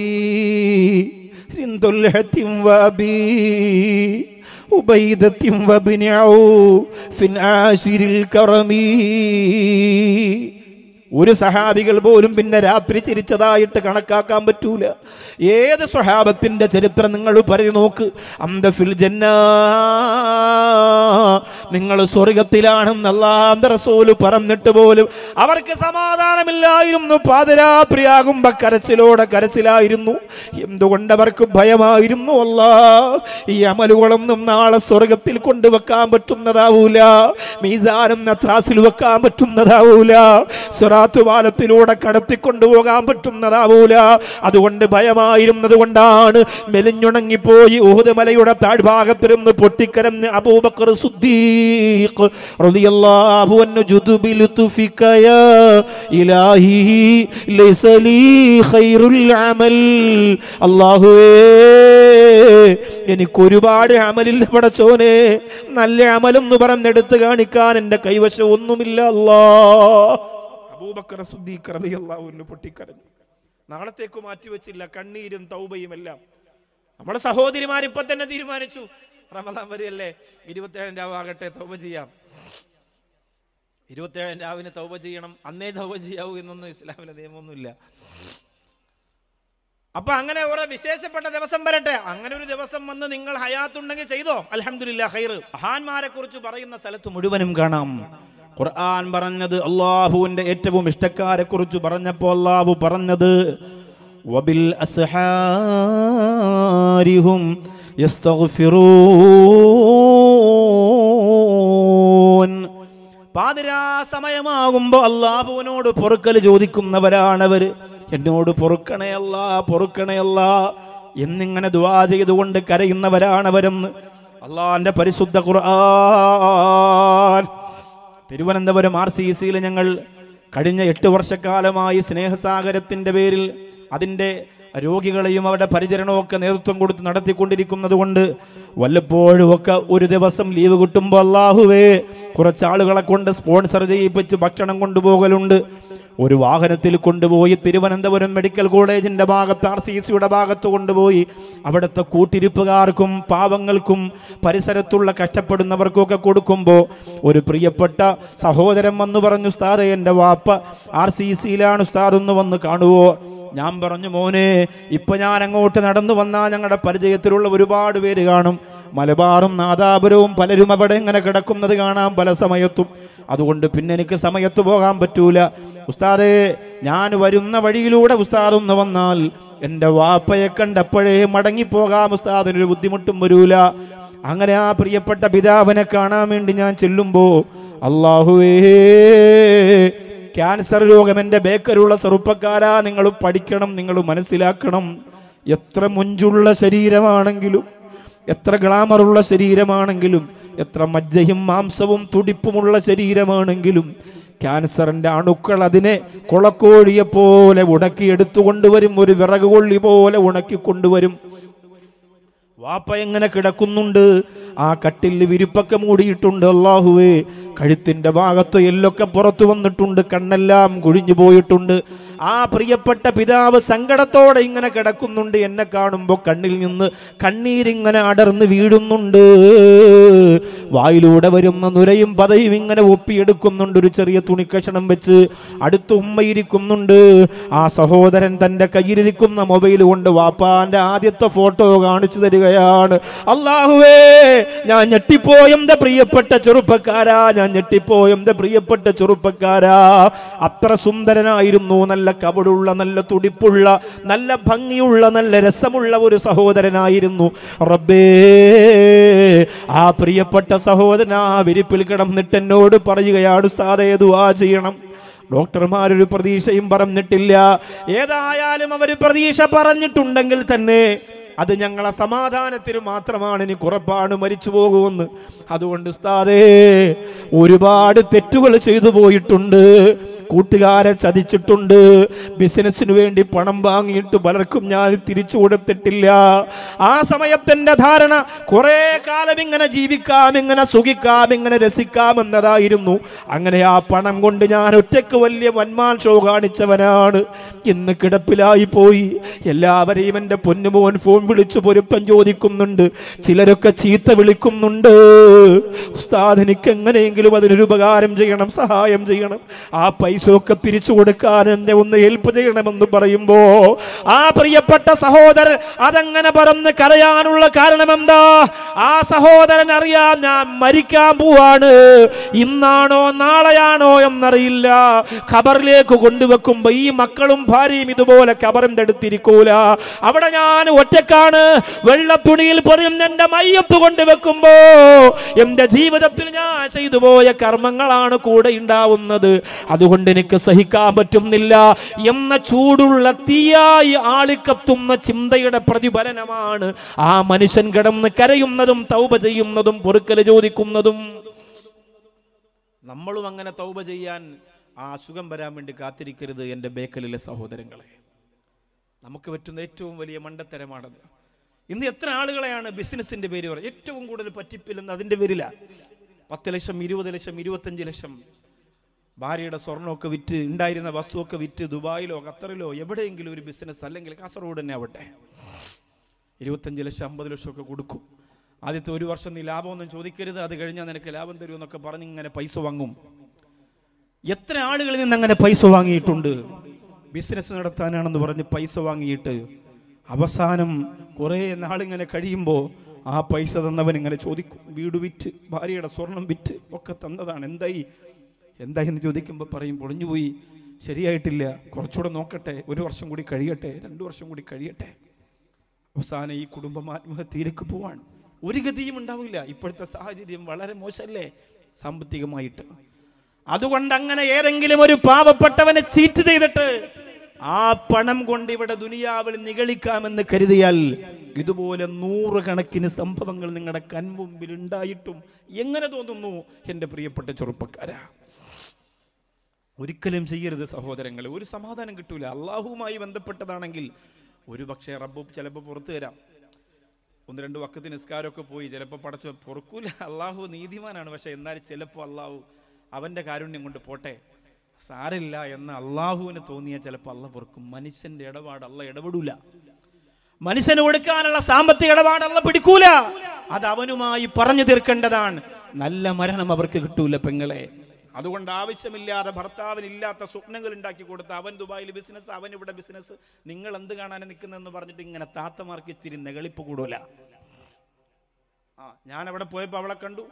رندلحة وأبي عبيدة وابن عوف عاشر الكرم ഒരു സഹാബികൾ പോലും പിന്നെ രാത്രി ചിരിച്ചതായിട്ട് കണക്കാക്കാൻ പറ്റൂല ഏത് സ്വഹാബത്തിൻ്റെ ചരിത്രം നിങ്ങൾ പറഞ്ഞു നോക്ക് അന്തഫിൽ ജന്ന നിങ്ങൾ സ്വർഗത്തിലാണെന്നല്ലാന്ത റസോല് പറഞ്ഞിട്ട് പോലും അവർക്ക് സമാധാനമില്ലായിരുന്നു പാതിരാത്രിയാകുമ്പോൾ കരച്ചിലോടെ കരച്ചിലായിരുന്നു എന്തുകൊണ്ട് അവർക്ക് ഭയമായിരുന്നു അല്ല ഈ അമലുകളൊന്നും നാളെ സ്വർഗത്തിൽ കൊണ്ടുവെക്കാൻ പറ്റുന്നതാവൂല മീസാനും നത്രാസിൽ വെക്കാൻ പറ്റുന്നതാവൂല സ്വറ കാത്തുപാലത്തിലൂടെ കടത്തിക്കൊണ്ടുപോകാൻ പറ്റുന്നതാവൂല അതുകൊണ്ട് ഭയമായിരുന്നത് കൊണ്ടാണ് മെലിഞ്ഞുണങ്ങിപ്പോയി ഊഹുദ് മലയുടെ താഴ്ഭാഗത്തിരുന്ന് പൊട്ടിക്കരന്ന് അബൂബക്കർ എനിക്കൊരുപാട് അമലില്ല പടച്ചോനെ നല്ല അമലെന്ന് പറഞ്ഞെടുത്ത് കാണിക്കാൻ എൻ്റെ കൈവശം ഒന്നുമില്ല അല്ലാ അബൂബക്കർ പൊട്ടിക്കരഞ്ഞു നാളത്തേക്ക് മാറ്റിവെച്ചില്ല കണ്ണീരും തൗബയും എല്ലാം നമ്മുടെ സഹോദരിമാർ ഇപ്പൊ തന്നെ തീരുമാനിച്ചു റമദാൻ വരെയല്ലേ ഇരുപത്തേഴാം രാവ് ആകട്ടെ തൗബ ചെയ്യാം ഇരുപത്തേഴാം രാവിന് തൗബ ചെയ്യണം അന്നേ തൗബ ചെയ്യാവൂ എന്നൊന്നും ഇസ്ലാമിലെ നിയമമൊന്നുമില്ല അപ്പൊ അങ്ങനെ ഓരോ വിശേഷപ്പെട്ട ദിവസം വരട്ടെ അങ്ങനെ ഒരു ദിവസം വന്ന് നിങ്ങൾ ഹയാത്തുണ്ടെങ്കിൽ ചെയ്തോ അലഹമില്ല ഹൈറ് മഹാന്മാരെ കുറിച്ച് പറയുന്ന സ്ഥലത്ത് മുഴുവനും കാണാം ഖുർആൻ പറഞ്ഞത് അല്ലാഹുവിന്റെ ഏറ്റവും കുറിച്ച് പറഞ്ഞപ്പോൾ അള്ളാഹു പറഞ്ഞത് വബിൽ അസ്ഹാരിഹും പാതിരാ സമയമാകുമ്പോൾ അള്ളാഹുവിനോട് പൊറുക്കൽ ചോദിക്കുന്നവരാണവർ എന്നോട് പൊറുക്കണയല്ല പൊറുക്കണയല്ല എന്നിങ്ങനെ ദുവാ ചെയ്തുകൊണ്ട് കരയുന്നവരാണവരെന്ന് അള്ളാഹിൻ്റെ പരിശുദ്ധ ഖുർആൻ തിരുവനന്തപുരം ആർ സി സിയിൽ ഞങ്ങൾ കഴിഞ്ഞ എട്ട് വർഷക്കാലമായി സ്നേഹസാഗരത്തിൻ്റെ പേരിൽ അതിൻ്റെ രോഗികളെയും അവരുടെ പരിചരണമൊക്കെ നേതൃത്വം കൊടുത്ത് നടത്തിക്കൊണ്ടിരിക്കുന്നത് കൊണ്ട് വല്ലപ്പോഴും ഒക്കെ ഒരു ദിവസം ലീവ് കിട്ടുമ്പോൾ അള്ളാഹുവേ കുറച്ച് ആളുകളെ കൊണ്ട് സ്പോൺസർ ചെയ്യിപ്പിച്ച് ഭക്ഷണം കൊണ്ടുപോകലുണ്ട് ഒരു വാഹനത്തിൽ കൊണ്ടുപോയി തിരുവനന്തപുരം മെഡിക്കൽ കോളേജിൻ്റെ ഭാഗത്ത് ആർ സി സിയുടെ ഭാഗത്ത് കൊണ്ടുപോയി അവിടുത്തെ കൂട്ടിരിപ്പുകാർക്കും പാവങ്ങൾക്കും പരിസരത്തുള്ള കഷ്ടപ്പെടുന്നവർക്കൊക്കെ കൊടുക്കുമ്പോൾ ഒരു പ്രിയപ്പെട്ട സഹോദരൻ വന്നു പറഞ്ഞു ഉസ്താദ് എൻ്റെ വാപ്പ ആർ സി സിയിലാണ് ഉസ്താദ് ഒന്ന് വന്ന് കാണുവോ ഞാൻ പറഞ്ഞു മോനെ ഇപ്പൊ ഞാൻ അങ്ങോട്ട് നടന്നു വന്നാൽ ഞങ്ങളുടെ പരിചയത്തിലുള്ള ഒരുപാട് പേര് കാണും മലബാറും നാദാപുരവും പലരും അവിടെ ഇങ്ങനെ കിടക്കുന്നത് കാണാം പല സമയത്തും അതുകൊണ്ട് പിന്നെ എനിക്ക് സമയത്ത് പോകാൻ പറ്റൂല ഉസ്താദേ ഞാൻ വരുന്ന വഴിയിലൂടെ ഉസ്താദ് ഒന്ന് വന്നാൽ എൻ്റെ വാപ്പയെ കണ്ടപ്പോഴേ മടങ്ങിപ്പോകാം ഉസ്താദിനൊരു ബുദ്ധിമുട്ടും വരൂല അങ്ങനെ ആ പ്രിയപ്പെട്ട പിതാവിനെ കാണാൻ വേണ്ടി ഞാൻ ചെല്ലുമ്പോ അള്ളാഹുവേ ക്യാൻസർ രോഗം എൻ്റെ ബേക്കറിയുള്ള ചെറുപ്പക്കാരാ നിങ്ങൾ പഠിക്കണം നിങ്ങൾ മനസ്സിലാക്കണം എത്ര മുഞ്ചുള്ള ശരീരമാണെങ്കിലും എത്ര ഗ്ലാമറുള്ള ശരീരമാണെങ്കിലും എത്ര മജ്ജയും മാംസവും തുടിപ്പുമുള്ള ശരീരമാണെങ്കിലും ക്യാൻസറിൻ്റെ അണുക്കൾ അതിനെ കുളക്കോഴിയെ പോലെ ഉണക്കിയെടുത്തു കൊണ്ടുവരും ഒരു വിറകുകൊള്ളി പോലെ ഉണക്കി കൊണ്ടുവരും വാപ്പ എങ്ങനെ കിടക്കുന്നുണ്ട് ആ കട്ടിൽ വിരിപ്പൊക്കെ മൂടിയിട്ടുണ്ട് അള്ളാഹുവേ കഴുത്തിൻ്റെ ഭാഗത്ത് എല്ലൊക്കെ പുറത്തു വന്നിട്ടുണ്ട് കണ്ണെല്ലാം കുഴിഞ്ഞു പോയിട്ടുണ്ട് ആ പ്രിയപ്പെട്ട പിതാവ് സങ്കടത്തോടെ ഇങ്ങനെ കിടക്കുന്നുണ്ട് എന്നെ കാണുമ്പോൾ കണ്ണിൽ നിന്ന് കണ്ണീരിങ്ങനെ അടർന്ന് വീഴുന്നുണ്ട് വായിലൂടെ വരുന്ന നുരയും പതയും ഇങ്ങനെ ഒപ്പിയെടുക്കുന്നുണ്ട് ഒരു ചെറിയ തുണിക്കഷണം വെച്ച് അടുത്ത് ഉമ്മയിരിക്കുന്നുണ്ട് ആ സഹോദരൻ തൻ്റെ കയ്യിലിരിക്കുന്ന മൊബൈൽ കൊണ്ട് വാപ്പാൻ്റെ ആദ്യത്തെ ഫോട്ടോ കാണിച്ചു തരികയാണ് അള്ളാഹുവേ ഞാൻ ഞെട്ടിപ്പോയെന്റെ പ്രിയപ്പെട്ട ചെറുപ്പക്കാരാ ഞാൻ ഞെട്ടിപ്പോയെന്റെ പ്രിയപ്പെട്ട ചെറുപ്പക്കാരാ അത്ര സുന്ദരനായിരുന്നു നല്ല നല്ല കവടുള്ള നല്ല തുടിപ്പുള്ള നല്ല ഭംഗിയുള്ള നല്ല രസമുള്ള ഒരു സഹോദരനായിരുന്നു റബ്ബേ ആ പ്രിയപ്പെട്ട സഹോദരൻ ആ വിരിപ്പിൽ കിടന്നിട്ട് എന്നോട് പറയുകയാണ് ഉസ്താദേ ദുവാ ചെയ്യണം ഡോക്ടർമാരൊരു പ്രതീക്ഷയും പറഞ്ഞിട്ടില്ല ഏതായാലും അവർ പ്രതീക്ഷ പറഞ്ഞിട്ടുണ്ടെങ്കിൽ തന്നെ അത് ഞങ്ങളെ സമാധാനത്തിന് മാത്രമാണ് ഇനി കുറപ്പാണ് മരിച്ചു പോകുമെന്ന് അതുകൊണ്ട് ഉസ്താദേ ഒരുപാട് തെറ്റുകൾ ചെയ്തു പോയിട്ടുണ്ട് കൂട്ടുകാരെ ചതിച്ചിട്ടുണ്ട് ബിസിനസ്സിന് വേണ്ടി പണം വാങ്ങിയിട്ട് പലർക്കും ഞാൻ തിരിച്ചു കൊടുത്തിട്ടില്ല ആ സമയത്തെൻ്റെ ധാരണ കുറേ കാലം ഇങ്ങനെ ജീവിക്കാം ഇങ്ങനെ സുഖിക്കാം ഇങ്ങനെ രസിക്കാം എന്നതായിരുന്നു അങ്ങനെ ആ പണം കൊണ്ട് ഞാൻ ഒറ്റയ്ക്ക് വലിയ വന്മാൻ ഷോ കാണിച്ചവനാണ് ഇന്ന് കിടപ്പിലായി പോയി എല്ലാവരെയും എൻ്റെ പൊന്നുമോൻ ഫോൺ വിളിച്ചു പൊരുത്തം ചോദിക്കുന്നുണ്ട് ചിലരൊക്കെ ചീത്ത വിളിക്കുന്നുണ്ട് ഉസ്താദ് എനിക്ക് എങ്ങനെയെങ്കിലും അതിനൊരു ഉപകാരം ചെയ്യണം സഹായം ചെയ്യണം ആ പൈസ ഈശോക്ക് പിരിച്ചു കൊടുക്കാൻ എന്നെ ഒന്ന് ഹെൽപ്പ് ചെയ്യണമെന്ന് പറയുമ്പോ ആ പ്രിയപ്പെട്ട സഹോദരൻ അതങ്ങനെ പറന്ന് കരയാനുള്ള കാരണം എന്താ ആ സഹോദരൻ അറിയാം ഞാൻ മരിക്കാൻ പോവാണ് ഇന്നാണോ നാളെയാണോ എന്നറിയില്ല ഖബറിലേക്ക് കൊണ്ടുവെക്കുമ്പോ ഈ മക്കളും ഭാര്യയും ഇതുപോലെ ഖബറിന്റെ അടുത്തിരിക്കൂല അവിടെ ഞാൻ ഒറ്റക്കാണ് വെള്ളത്തുണിയിൽ പറയും എന്റെ മയ്യത്ത് കൊണ്ടുവെക്കുമ്പോ എന്റെ ജീവിതത്തിൽ ഞാൻ ചെയ്തു പോയ കർമ്മങ്ങളാണ് കൂടെ ഉണ്ടാവുന്നത് അതുകൊണ്ട് എനിക്ക് സഹിക്കാൻ പറ്റുന്നില്ല എന്ന ചൂടുള്ള തീയായി ആളിക്കത്തുന്ന ചിന്തയുടെ പ്രതിഫലനമാണ് ആ മനുഷ്യൻ കിടന്ന് കരയുന്നതും തൗപ ചെയ്യുന്നതും പൊറുക്കൽ ചോദിക്കുന്നതും നമ്മളും അങ്ങനെ തൗപ ചെയ്യാൻ ആ അസുഖം വരാൻ വേണ്ടി കാത്തിരിക്കരുത് എൻ്റെ ബേക്കലിലെ സഹോദരങ്ങളെ നമുക്ക് പറ്റുന്ന ഏറ്റവും വലിയ മണ്ടത്തരമാണത് ഇന്ന് എത്ര ആളുകളെയാണ് ബിസിനസ്സിൻ്റെ പേര് പറയുക ഏറ്റവും കൂടുതൽ പറ്റിപ്പില്ലെന്ന് അതിൻ്റെ പേരില പത്ത് ലക്ഷം ഇരുപത് ലക്ഷം ഇരുപത്തഞ്ച് ലക്ഷം ഭാര്യയുടെ സ്വർണ്ണമൊക്കെ വിറ്റ് ഉണ്ടായിരുന്ന വസ്തുവൊക്കെ വിറ്റ് ദുബായിലോ ഖത്തറിലോ എവിടെയെങ്കിലും ഒരു ബിസിനസ് അല്ലെങ്കിൽ കാസർഗോഡ് തന്നെ ആവട്ടെ ഇരുപത്തഞ്ച് ലക്ഷം അമ്പത് ലക്ഷമൊക്കെ കൊടുക്കും ആദ്യത്തെ ഒരു വർഷം നീ ലാഭമൊന്നും ചോദിക്കരുത് അത് കഴിഞ്ഞാൽ നിനക്ക് ലാഭം തരൂ എന്നൊക്കെ പറഞ്ഞ് ഇങ്ങനെ പൈസ വാങ്ങും എത്ര ആളുകളിൽ നിന്ന് അങ്ങനെ പൈസ വാങ്ങിയിട്ടുണ്ട് ബിസിനസ് നടത്താനാണെന്ന് പറഞ്ഞ് പൈസ വാങ്ങിയിട്ട് അവസാനം കുറേ നാളിങ്ങനെ കഴിയുമ്പോൾ ആ പൈസ തന്നവൻ ഇങ്ങനെ ചോദിക്കും വീട് വിറ്റ് ഭാര്യയുടെ സ്വർണം വിറ്റ് ഒക്കെ തന്നതാണ് എന്തായി എന്തായി എന്ന് ചോദിക്കുമ്പോൾ പറയും പൊളിഞ്ഞുപോയി ശരിയായിട്ടില്ല കുറച്ചുകൂടെ നോക്കട്ടെ ഒരു വർഷം കൂടി കഴിയട്ടെ രണ്ട് വർഷം കൂടി കഴിയട്ടെ അവസാനം ഈ കുടുംബം ആത്മഹത്യയിലേക്ക് പോവാണ് ഒരു ഗതിയും ഉണ്ടാവില്ല ഇപ്പോഴത്തെ സാഹചര്യം വളരെ മോശമല്ലേ സാമ്പത്തികമായിട്ട് അതുകൊണ്ട് അങ്ങനെ ഏതെങ്കിലും ഒരു പാവപ്പെട്ടവനെ ചീറ്റ് ചെയ്തിട്ട് ആ പണം കൊണ്ട് ഇവിടെ ദുനിയാവിൽ നികളിക്കാമെന്ന് കരുതിയാൽ ഇതുപോലെ നൂറുകണക്കിന് സംഭവങ്ങൾ നിങ്ങളുടെ കൺമുമ്പിൽ ഉണ്ടായിട്ടും എങ്ങനെ തോന്നുന്നു എൻ്റെ പ്രിയപ്പെട്ട ചെറുപ്പക്കാരാ ഒരിക്കലും ചെയ്യരുത് സഹോദരങ്ങൾ ഒരു സമാധാനം കിട്ടൂല അള്ളാഹുവുമായി ബന്ധപ്പെട്ടതാണെങ്കിൽ ഒരു പക്ഷേ റബ്ബ് ചിലപ്പോൾ പുറത്തു തരാം ഒന്ന് രണ്ട് വക്കത്ത് നിസ്കാരമൊക്കെ പോയി ചിലപ്പോൾ പടച്ചു പൊറുക്കൂല അള്ളാഹു നീതിമാനാണ് പക്ഷേ എന്നാലും ചിലപ്പോൾ അള്ളാഹു അവൻ്റെ കാരുണ്യം കൊണ്ട് പോട്ടെ സാരില്ല എന്ന് അള്ളാഹുവിന് തോന്നിയാൽ ചിലപ്പോൾ അള്ള പൊറുക്കും മനുഷ്യന്റെ ഇടപാട് അള്ള ഇടപെടൂല മനുഷ്യന് കൊടുക്കാനുള്ള സാമ്പത്തിക ഇടപാട് അള്ള പിടിക്കൂല അത് അവനുമായി പറഞ്ഞു തീർക്കേണ്ടതാണ് നല്ല മരണം അവർക്ക് കിട്ടൂല പെങ്ങളെ അതുകൊണ്ട് ആവശ്യമില്ലാതെ ഭർത്താവിന് ഇല്ലാത്ത സ്വപ്നങ്ങൾ ഉണ്ടാക്കി കൊടുത്ത് അവൻ ദുബായിൽ ബിസിനസ് അവൻ ഇവിടെ ബിസിനസ് നിങ്ങൾ എന്ത് കാണാൻ നിൽക്കുന്നതെന്ന് പറഞ്ഞിട്ട് ഇങ്ങനെ താത്തമാർക്ക് ഇച്ചിരി നെകളിപ്പ് കൂടൂല ആ ഞാൻ അവിടെ പോയപ്പോൾ അവളെ കണ്ടു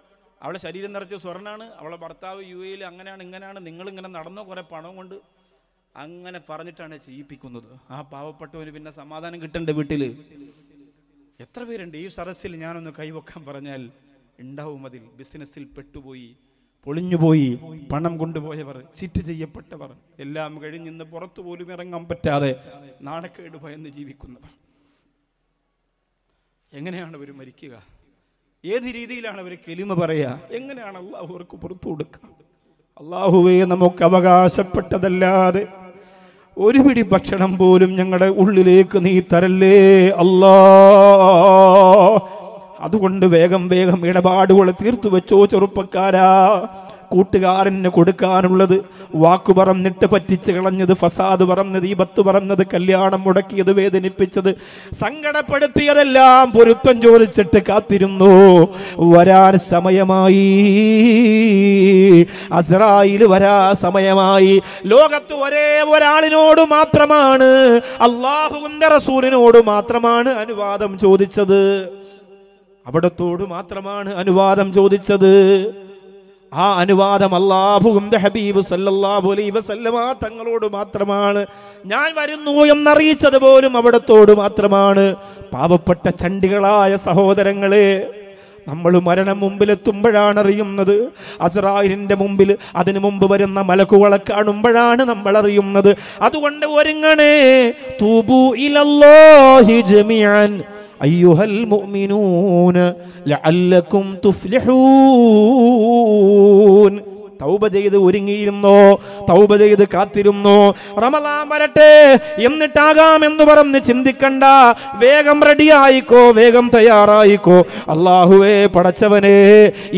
അവളെ ശരീരം നിറച്ച് സ്വർണ്ണാണ് അവളെ ഭർത്താവ് യു എയിൽ അങ്ങനെയാണ് ഇങ്ങനെയാണ് നിങ്ങളിങ്ങനെ നടന്നോ കുറേ പണം കൊണ്ട് അങ്ങനെ പറഞ്ഞിട്ടാണ് ചെയ്യിപ്പിക്കുന്നത് ആ പാവപ്പെട്ടവന് പിന്നെ സമാധാനം കിട്ടണ്ട വീട്ടിൽ എത്ര പേരുണ്ട് ഈ സരസിൽ ഞാനൊന്ന് കൈവക്കാൻ പറഞ്ഞാൽ ഉണ്ടാവും അതിൽ ബിസിനസ്സിൽ പെട്ടുപോയി പൊളിഞ്ഞുപോയി പണം കൊണ്ടുപോയവർ ചിറ്റ് ചെയ്യപ്പെട്ടവർ എല്ലാം കഴിഞ്ഞിന്ന് പുറത്തു പോലും ഇറങ്ങാൻ പറ്റാതെ നാണക്കേട് ഭയന്ന് ജീവിക്കുന്നവർ എങ്ങനെയാണ് അവർ മരിക്കുക ഏത് രീതിയിലാണ് അവർ കെലിമ പറയുക എങ്ങനെയാണ് അള്ളാഹു അവർക്ക് പുറത്തു കൊടുക്കുക അള്ളാഹുവേ നമുക്ക് അവകാശപ്പെട്ടതല്ലാതെ ഒരു പിടി ഭക്ഷണം പോലും ഞങ്ങളുടെ ഉള്ളിലേക്ക് നീ തരല്ലേ അല്ലാ അതുകൊണ്ട് വേഗം വേഗം ഇടപാടുകൾ തീർത്തു വെച്ചോ ചെറുപ്പക്കാരാ കൂട്ടുകാരന് കൊടുക്കാനുള്ളത് വാക്കു പറഞ്ഞിട്ട് പറ്റിച്ച് കളഞ്ഞത് ഫസാദ് പറഞ്ഞത് ഈ പത്ത് പറഞ്ഞത് കല്യാണം മുടക്കിയത് വേദനിപ്പിച്ചത് സങ്കടപ്പെടുത്തിയതെല്ലാം പൊരുത്തം ചോദിച്ചിട്ട് കാത്തിരുന്നു വരാൻ സമയമായി അസറായിൽ വരാ സമയമായി ലോകത്ത് ഒരേ ഒരാളിനോട് മാത്രമാണ് അള്ളാഹുവിൻ്റെ റസൂലിനോട് മാത്രമാണ് അനുവാദം ചോദിച്ചത് അവിടത്തോട് മാത്രമാണ് അനുവാദം ചോദിച്ചത് ആ അനുവാദം അള്ളാഹുന്റെ ഹബീബ് സല്ലാഹു അലൈ വസല്ലമ തങ്ങളോട് മാത്രമാണ് ഞാൻ വരുന്നു എന്നറിയിച്ചത് പോലും അവിടത്തോട് മാത്രമാണ് പാവപ്പെട്ട ചണ്ടികളായ സഹോദരങ്ങളെ നമ്മൾ മരണം മുമ്പിലെത്തുമ്പോഴാണ് അറിയുന്നത് അസറായിരിൻ്റെ മുമ്പിൽ അതിനു മുമ്പ് വരുന്ന മലക്കുകളെ കാണുമ്പോഴാണ് നമ്മൾ അറിയുന്നത് അതുകൊണ്ട് ഒരുങ്ങണേ തൂബു ഇലല്ലോ ഹിജമിയാൻ أيها المؤمنون لعلكم تفلحون തൗബ ചെയ്ത് ഒരുങ്ങിയിരുന്നു തൗബ ചെയ്ത് കാത്തിരുന്നു റമലാ വരട്ടെ എന്നിട്ടാകാം എന്ന് പറഞ്ഞ് ചിന്തിക്കണ്ട വേഗം റെഡിയായിക്കോ വേഗം തയ്യാറായിക്കോ അള്ളാഹുവേ പടച്ചവനെ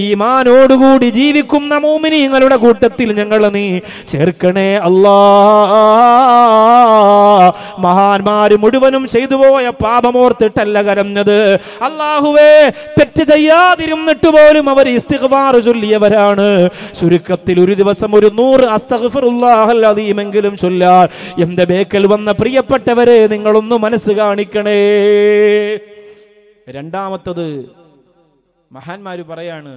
ഈ മാനോടുകൂടി ജീവിക്കുന്ന മോമിനിങ്ങളുടെ കൂട്ടത്തിൽ ഞങ്ങൾ നീ ചേർക്കണേ അല്ലാ മഹാന്മാര് മുഴുവനും ചെയ്തു പോയ പാപമോർത്തിട്ടല്ല കരഞ്ഞത് അള്ളാഹുവേ തെറ്റ് ചെയ്യാതിരുന്നിട്ട് പോലും അവർ ഇസ്തിഖ്വാർ ചൊല്ലിയവരാണ് ചുരുക്ക ചുരുക്കത്തിൽ ഒരു ദിവസം ഒരു നൂറ് അസ്തഗ്ഫിറുല്ലാഹല്ലദീമെങ്കിലും ചൊല്ലാൻ എന്റെ ബേക്കൽ വന്ന പ്രിയപ്പെട്ടവരെ നിങ്ങളൊന്ന് മനസ്സ് കാണിക്കണേ രണ്ടാമത്തത് മഹാന്മാർ പറയാണ്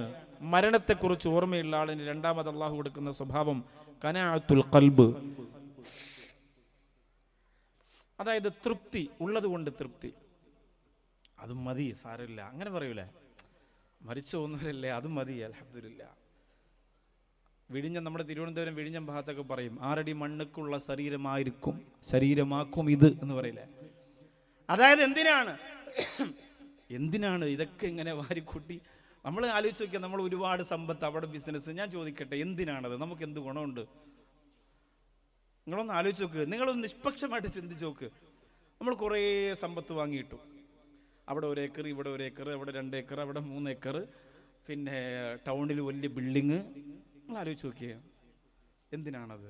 മരണത്തെക്കുറിച്ച് ഓർമ്മയുള്ള ആളിന് രണ്ടാമത് അള്ളാഹു കൊടുക്കുന്ന സ്വഭാവം കനാത്തുൽ കൽബ് അതായത് തൃപ്തി ഉള്ളത് കൊണ്ട് തൃപ്തി അതും മതി സാരമില്ല അങ്ങനെ പറയൂലേ മരിച്ചു പോകുന്നവരല്ലേ അത് മതി അലഹദില്ല വിഴിഞ്ഞം നമ്മുടെ തിരുവനന്തപുരം വിഴിഞ്ഞം ഭാഗത്തൊക്കെ പറയും ആരടി മണ്ണുക്കുള്ള ശരീരമായിരിക്കും ശരീരമാക്കും ഇത് എന്ന് പറയില്ലേ അതായത് എന്തിനാണ് എന്തിനാണ് ഇതൊക്കെ ഇങ്ങനെ വാരിക്കൂട്ടി നമ്മൾ ആലോചിച്ച് നോക്കിയാൽ നമ്മൾ ഒരുപാട് സമ്പത്ത് അവിടെ ബിസിനസ് ഞാൻ ചോദിക്കട്ടെ എന്തിനാണത് നമുക്ക് എന്ത് ഗുണമുണ്ട് നിങ്ങളൊന്ന് ആലോചിച്ച് നോക്ക് നിങ്ങളൊന്ന് നിഷ്പക്ഷമായിട്ട് ചിന്തിച്ച് നോക്ക് നമ്മൾ കുറേ സമ്പത്ത് വാങ്ങിയിട്ടു അവിടെ ഒരു ഏക്കർ ഇവിടെ ഒരു ഏക്കർ അവിടെ രണ്ട് ഏക്കർ അവിടെ മൂന്ന് ഏക്കർ പിന്നെ ടൗണിൽ വലിയ ബിൽഡിങ് നിങ്ങൾ ആലോചിച്ച് നോക്കിയേ എന്തിനാണത്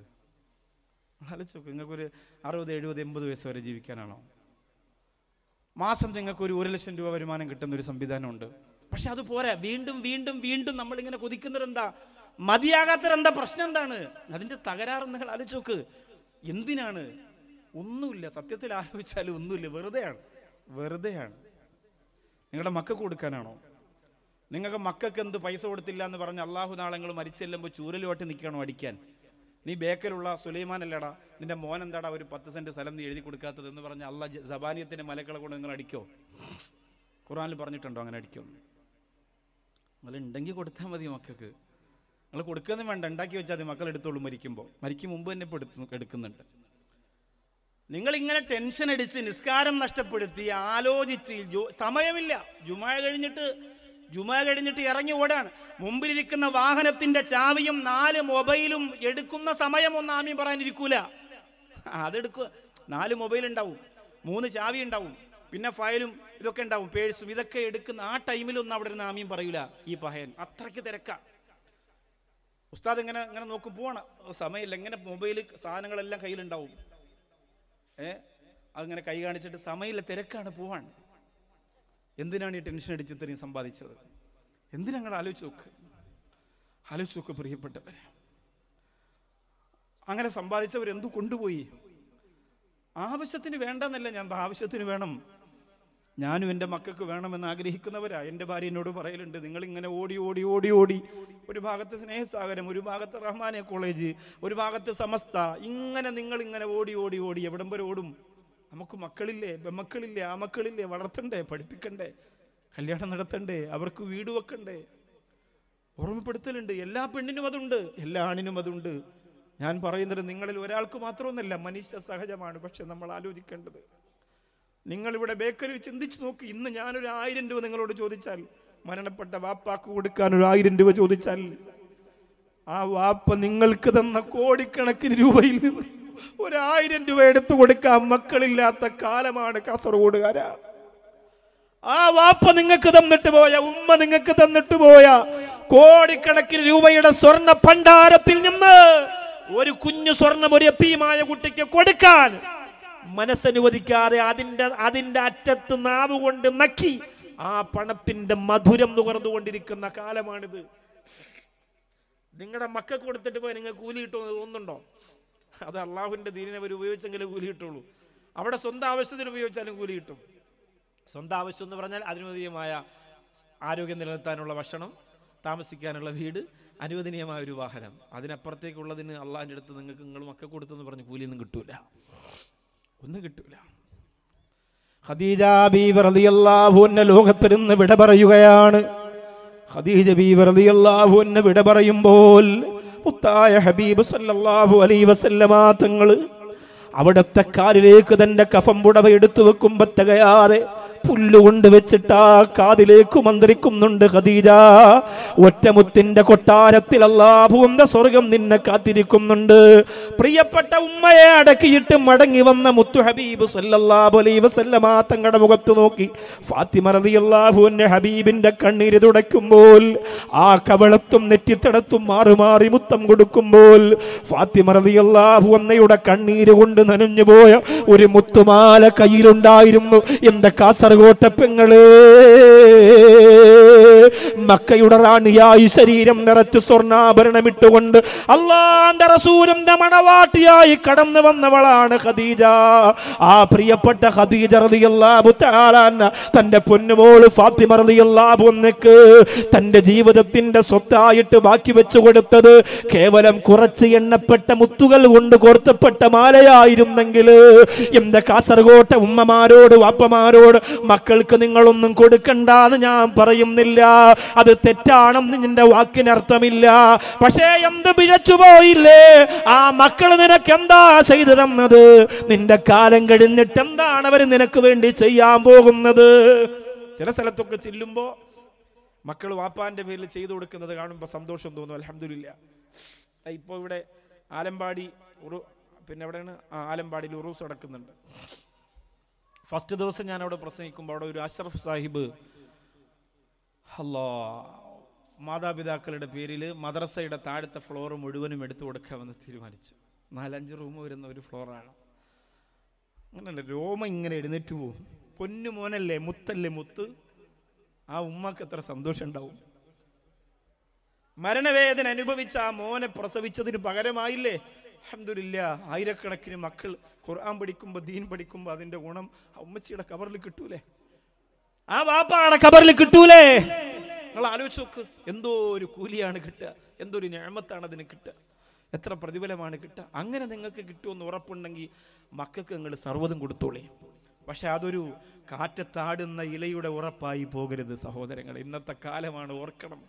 ആലോചിച്ച് നോക്കുക നിങ്ങൾക്കൊരു അറുപത് എഴുപത് എൺപത് വയസ്സ് വരെ ജീവിക്കാനാണോ മാസം നിങ്ങൾക്കൊരു ഒരു ലക്ഷം രൂപ വരുമാനം കിട്ടുന്ന ഒരു സംവിധാനമുണ്ട് പക്ഷെ അത് പോരെ വീണ്ടും വീണ്ടും വീണ്ടും നമ്മളിങ്ങനെ കൊതിക്കുന്നവരെന്താ മതിയാകാത്തവരെന്താ പ്രശ്നം എന്താണ് അതിന്റെ തകരാറ് നിങ്ങൾ ആലോചിച്ച് നോക്ക് എന്തിനാണ് ഒന്നുമില്ല സത്യത്തിൽ ആലോചിച്ചാലും ഒന്നുമില്ല വെറുതെയാണ് വെറുതെയാണ് നിങ്ങളുടെ മക്കൾക്ക് കൊടുക്കാനാണോ നിങ്ങൾക്ക് മക്കൾക്ക് എന്ത് പൈസ കൊടുത്തില്ല എന്ന് പറഞ്ഞ് അള്ളാഹു നാളങ്ങൾ മരിച്ചെല്ലുമ്പോൾ ചൂരലുമായിട്ട് നിൽക്കണം അടിക്കാൻ നീ ബേക്കലുള്ള സുലൈമാനല്ലടാ നിന്റെ മോൻ എന്താടാ ഒരു പത്ത് സെൻറ്റ് സ്ഥലം നീ എഴുതി കൊടുക്കാത്തത് എന്ന് പറഞ്ഞ് അള്ളാഹ് സബാനിയത്തിൻ്റെ മലക്കളെ കൊണ്ട് നിങ്ങൾ അടിക്കോ ഖുറാനിൽ പറഞ്ഞിട്ടുണ്ടോ അങ്ങനെ അടിക്കോ നിങ്ങൾ ഉണ്ടെങ്കിൽ കൊടുത്താൽ മതി മക്കൾക്ക് നിങ്ങൾ കൊടുക്കുന്നതും വേണ്ട ഉണ്ടാക്കി വെച്ചാൽ മതി മക്കൾ എടുത്തോളൂ മരിക്കുമ്പോൾ മരിക്കും മുമ്പ് തന്നെ ഇപ്പോൾ എടുത്തു എടുക്കുന്നുണ്ട് നിങ്ങൾ ഇങ്ങനെ ടെൻഷൻ അടിച്ച് നിസ്കാരം നഷ്ടപ്പെടുത്തി ആലോചിച്ച് സമയമില്ല ജുമാ കഴിഞ്ഞിട്ട് ജുമാ കഴിഞ്ഞിട്ട് ഇറങ്ങി ഓടാണ് മുമ്പിലിരിക്കുന്ന വാഹനത്തിന്റെ ചാവിയും നാല് മൊബൈലും എടുക്കുന്ന സമയം ഒന്ന് ആമീൻ പറയാനിരിക്കൂല അതെടുക്കുക നാല് മൊബൈൽ ഉണ്ടാവും മൂന്ന് ചാവി ഉണ്ടാവും പിന്നെ ഫയലും ഇതൊക്കെ ഉണ്ടാവും പേഴ്സും ഇതൊക്കെ എടുക്കുന്ന ആ ടൈമിലൊന്നും അവിടെ ഇരുന്ന് ആമീൻ പറയൂല ഈ പഹയൻ അത്രയ്ക്ക് തിരക്ക ഉസ്താദ് ഇങ്ങനെ ഇങ്ങനെ നോക്കും പോവാണ് സമയമില്ല ഇങ്ങനെ മൊബൈൽ സാധനങ്ങളെല്ലാം കയ്യിലുണ്ടാവും ഏ അതിങ്ങനെ കൈ കാണിച്ചിട്ട് സമയമില്ല തിരക്കാണ് പോവാണ് എന്തിനാണ് ഈ ടെൻഷൻ അടിച്ച് ഇത്രയും സമ്പാദിച്ചത് എന്തിനങ്ങൾ ആലോചിച്ച് നോക്ക് ആലോചിച്ച് നോക്ക് പ്രിയപ്പെട്ടവരെ അങ്ങനെ സമ്പാദിച്ചവർ എന്തു കൊണ്ടുപോയി ആവശ്യത്തിന് വേണ്ടെന്നല്ല ഞാൻ ആവശ്യത്തിന് വേണം ഞാനും എൻ്റെ മക്കൾക്ക് വേണമെന്ന് ആഗ്രഹിക്കുന്നവരാ എൻ്റെ ഭാര്യ എന്നോട് പറയലുണ്ട് നിങ്ങളിങ്ങനെ ഓടി ഓടി ഓടി ഓടി ഒരു ഭാഗത്ത് സ്നേഹസാഗരം ഒരു ഭാഗത്ത് റഹ്മാനെ കോളേജ് ഒരു ഭാഗത്ത് സമസ്ത ഇങ്ങനെ നിങ്ങളിങ്ങനെ ഓടി ഓടി ഓടി എവിടം വരെ ഓടും നമുക്ക് മക്കളില്ലേ ബെമക്കളില്ലേ ആ മക്കളില്ലേ വളർത്തണ്ടേ പഠിപ്പിക്കണ്ടേ കല്യാണം നടത്തണ്ടേ അവർക്ക് വീട് വെക്കണ്ടേ ഓർമ്മപ്പെടുത്തലുണ്ട് എല്ലാ പെണ്ണിനും അതുണ്ട് എല്ലാ ആണിനും അതുണ്ട് ഞാൻ പറയുന്നത് നിങ്ങളിൽ ഒരാൾക്ക് മാത്രമൊന്നല്ല മനുഷ്യ സഹജമാണ് പക്ഷെ നമ്മൾ ആലോചിക്കേണ്ടത് നിങ്ങളിവിടെ ബേക്കറി ചിന്തിച്ചു നോക്കി ഇന്ന് ഞാനൊരു ആയിരം രൂപ നിങ്ങളോട് ചോദിച്ചാൽ മരണപ്പെട്ട വാപ്പാക്ക് കൊടുക്കാൻ ഒരു ആയിരം രൂപ ചോദിച്ചാൽ ആ വാപ്പ നിങ്ങൾക്ക് തന്ന കോടിക്കണക്കിന് രൂപയിൽ നിന്ന് ഒരായിരം രൂപ എടുത്തു കൊടുക്കാൻ മക്കളില്ലാത്ത കാലമാണ് കാസർഗോഡുകാര ആ വാപ്പ നിങ്ങൾക്ക് തന്നിട്ട് പോയ ഉമ്മ നിങ്ങൾക്ക് തന്നിട്ട് പോയ കോടിക്കണക്കിന് രൂപയുടെ സ്വർണ്ണ ഭണ്ഡാരത്തിൽ നിന്ന് ഒരു കുഞ്ഞു സ്വർണം ഒരു എപ്പിയുമായ കുട്ടിക്ക് കൊടുക്കാൻ മനസ്സനുവദിക്കാതെ അതിന്റെ അതിന്റെ അറ്റത്ത് നാവ് കൊണ്ട് നക്കി ആ പണത്തിന്റെ മധുരം നുകർന്നുകൊണ്ടിരിക്കുന്ന കാലമാണിത് നിങ്ങളുടെ മക്കൾക്ക് കൊടുത്തിട്ട് പോയി നിങ്ങൾ കൂലി കിട്ടുമെന്ന് തോന്നുന്നുണ്ടോ അത് അള്ളാഹുവിൻ്റെ ദീനിനെ അവർ ഉപയോഗിച്ചെങ്കിലും കൂലി കിട്ടുള്ളൂ അവിടെ സ്വന്തം ആവശ്യത്തിന് ഉപയോഗിച്ചാലും കൂലി കിട്ടും സ്വന്തം ആവശ്യം എന്ന് പറഞ്ഞാൽ അനുവദനീയമായ ആരോഗ്യം നിലനിർത്താനുള്ള ഭക്ഷണം താമസിക്കാനുള്ള വീട് അനുവദനീയമായ ഒരു വാഹനം അതിനപ്പുറത്തേക്കുള്ളതിന് അള്ളാഹിൻ്റെ അടുത്ത് നിങ്ങൾക്ക് നിങ്ങളും ഒക്കെ കൊടുത്തെന്ന് പറഞ്ഞ് കൂലിയൊന്നും കിട്ടൂല ഒന്നും കിട്ടൂല ഖദീജ ബീബർ റളിയല്ലാഹു അൻഹ ലോകത്തിരുന്ന് വിട പറയുകയാണ് ഖദീജ ബീബർ റളിയല്ലാഹു അൻഹ വിട പറയുമ്പോൾ മുത്തായ ഹബീബ് സല്ലല്ലാഹു അലൈഹി വസല്ലമ തങ്ങള് അവിടത്തെ കാലിലേക്ക് തന്റെ കഫം പുടവ എടുത്തു വെക്കുമ്പോ തകയാതെ പുല്ലുകൊണ്ട് വെച്ചിട്ടാ കാതിലേക്ക് മന്ത്രിക്കുന്നുണ്ട് ഖദീജ ഒറ്റമുത്തിന്റെ കൊട്ടാരത്തിൽ അള്ളാഹുവിന്റെ സ്വർഗം നിന്നെ കാത്തിരിക്കുന്നുണ്ട് പ്രിയപ്പെട്ട ഉമ്മയെ അടക്കിയിട്ട് മടങ്ങി വന്ന മുത്തു ഹബീബ് സല്ലല്ലാഹു അലൈഹി വസല്ലമ തങ്ങളുടെ മുഖത്ത് നോക്കി ഫാത്തിമ റളിയല്ലാഹു അൻഹ ഹബീബിന്റെ കണ്ണീര് തുടയ്ക്കുമ്പോൾ ആ കവളത്തും നെറ്റിത്തടത്തും മാറുമാറി മുത്തം കൊടുക്കുമ്പോൾ ഫാത്തിമ റളിയല്ലാഹു അന്നയുടെ കണ്ണീര് കൊണ്ട് നനഞ്ഞുപോയ ഒരു മുത്തുമാല കയ്യിലുണ്ടായിരുന്നു എന്റെ കാസർ ചെറുകോട്ടപ്പെങ്ങളേ മക്കയുടെ റാണിയായി ശരീരം നിറച്ച് ഇട്ടുകൊണ്ട് അള്ളാന്റെ റസൂലിന്റെ മണവാട്ടിയായി കടന്നു വന്നവളാണ് ഖദീജ ആ പ്രിയപ്പെട്ട ഖദീജ റളിയല്ലാഹു തആല തന്റെ പൊന്നുമോള് ഫാത്തിമ റളിയല്ലാഹു അൻഹക്ക് തന്റെ ജീവിതത്തിന്റെ സ്വത്തായിട്ട് ബാക്കി വെച്ചു കൊടുത്തത് കേവലം കുറച്ച് എണ്ണപ്പെട്ട മുത്തുകൾ കൊണ്ട് കോർത്തപ്പെട്ട മാലയായിരുന്നെങ്കിൽ എന്റെ കാസർകോട്ടെ ഉമ്മമാരോട് വാപ്പമാരോട് മക്കൾക്ക് നിങ്ങളൊന്നും കൊടുക്കണ്ടെന്ന് ഞാൻ പറയുന്നില്ല അത് തെറ്റാണെന്ന് നിന്റെ വാക്കിനർത്ഥമില്ല പക്ഷേ എന്ത് പിഴച്ചു പോയില്ലേ ആ മക്കൾ നിനക്ക് എന്താ ചെയ്തു തന്നത് നിന്റെ കാലം കഴിഞ്ഞിട്ട് എന്താണ് അവർ നിനക്ക് വേണ്ടി ചെയ്യാൻ പോകുന്നത് ചില സ്ഥലത്തൊക്കെ ചെല്ലുമ്പോ മക്കൾ വാപ്പാന്റെ പേരിൽ ചെയ്തു കൊടുക്കുന്നത് കാണുമ്പോൾ സന്തോഷം തോന്നും അലഹമില്ല ഇപ്പോൾ ഇവിടെ ആലമ്പാടി ഉറു പിന്നെ എവിടെയാണ് ആ ആലമ്പാടിയിൽ ഉറൂസ് നടക്കുന്നുണ്ട് ഫസ്റ്റ് ദിവസം ഞാൻ അവിടെ പ്രസംഗിക്കുമ്പോൾ അവിടെ ഒരു അഷ്റഫ് സാഹിബ് ഹലോ മാതാപിതാക്കളുടെ പേരിൽ മദ്രസയുടെ താഴത്തെ ഫ്ലോർ മുഴുവനും എടുത്തു കൊടുക്കാമെന്ന് തീരുമാനിച്ചു നാലഞ്ച് റൂം വരുന്ന ഒരു ഫ്ലോറാണ് അങ്ങനല്ല രോമം ഇങ്ങനെ എഴുന്നേറ്റ് പോവും പൊന്നു മോനല്ലേ മുത്തല്ലേ മുത്ത് ആ ഉമ്മക്ക് എത്ര സന്തോഷം ഉണ്ടാവും മരണവേദന അനുഭവിച്ച ആ മോനെ പ്രസവിച്ചതിന് പകരമായില്ലേ അഹമ്മദില്ല ആയിരക്കണക്കിന് മക്കൾ ഖുർആൻ പഠിക്കുമ്പോൾ ദീൻ പഠിക്കുമ്പോൾ അതിൻ്റെ ഗുണം ഉമ്മച്ചിയുടെ കവറിൽ കിട്ടൂലേ ആ വാപ്പാടെ കബറിൽ കിട്ടൂലേ നിങ്ങൾ ആലോചിച്ച് നോക്ക് എന്തോ ഒരു കൂലിയാണ് കിട്ടുക എന്തോ ഒരു ഞാമത്താണ് അതിന് കിട്ടുക എത്ര പ്രതിഫലമാണ് കിട്ടുക അങ്ങനെ നിങ്ങൾക്ക് കിട്ടുമെന്ന് ഉറപ്പുണ്ടെങ്കിൽ മക്കൾക്ക് നിങ്ങൾ സർവ്വതും കൊടുത്തോളേ പക്ഷെ അതൊരു കാറ്റത്താടുന്ന ഇലയുടെ ഉറപ്പായി പോകരുത് സഹോദരങ്ങൾ ഇന്നത്തെ കാലമാണ് ഓർക്കണം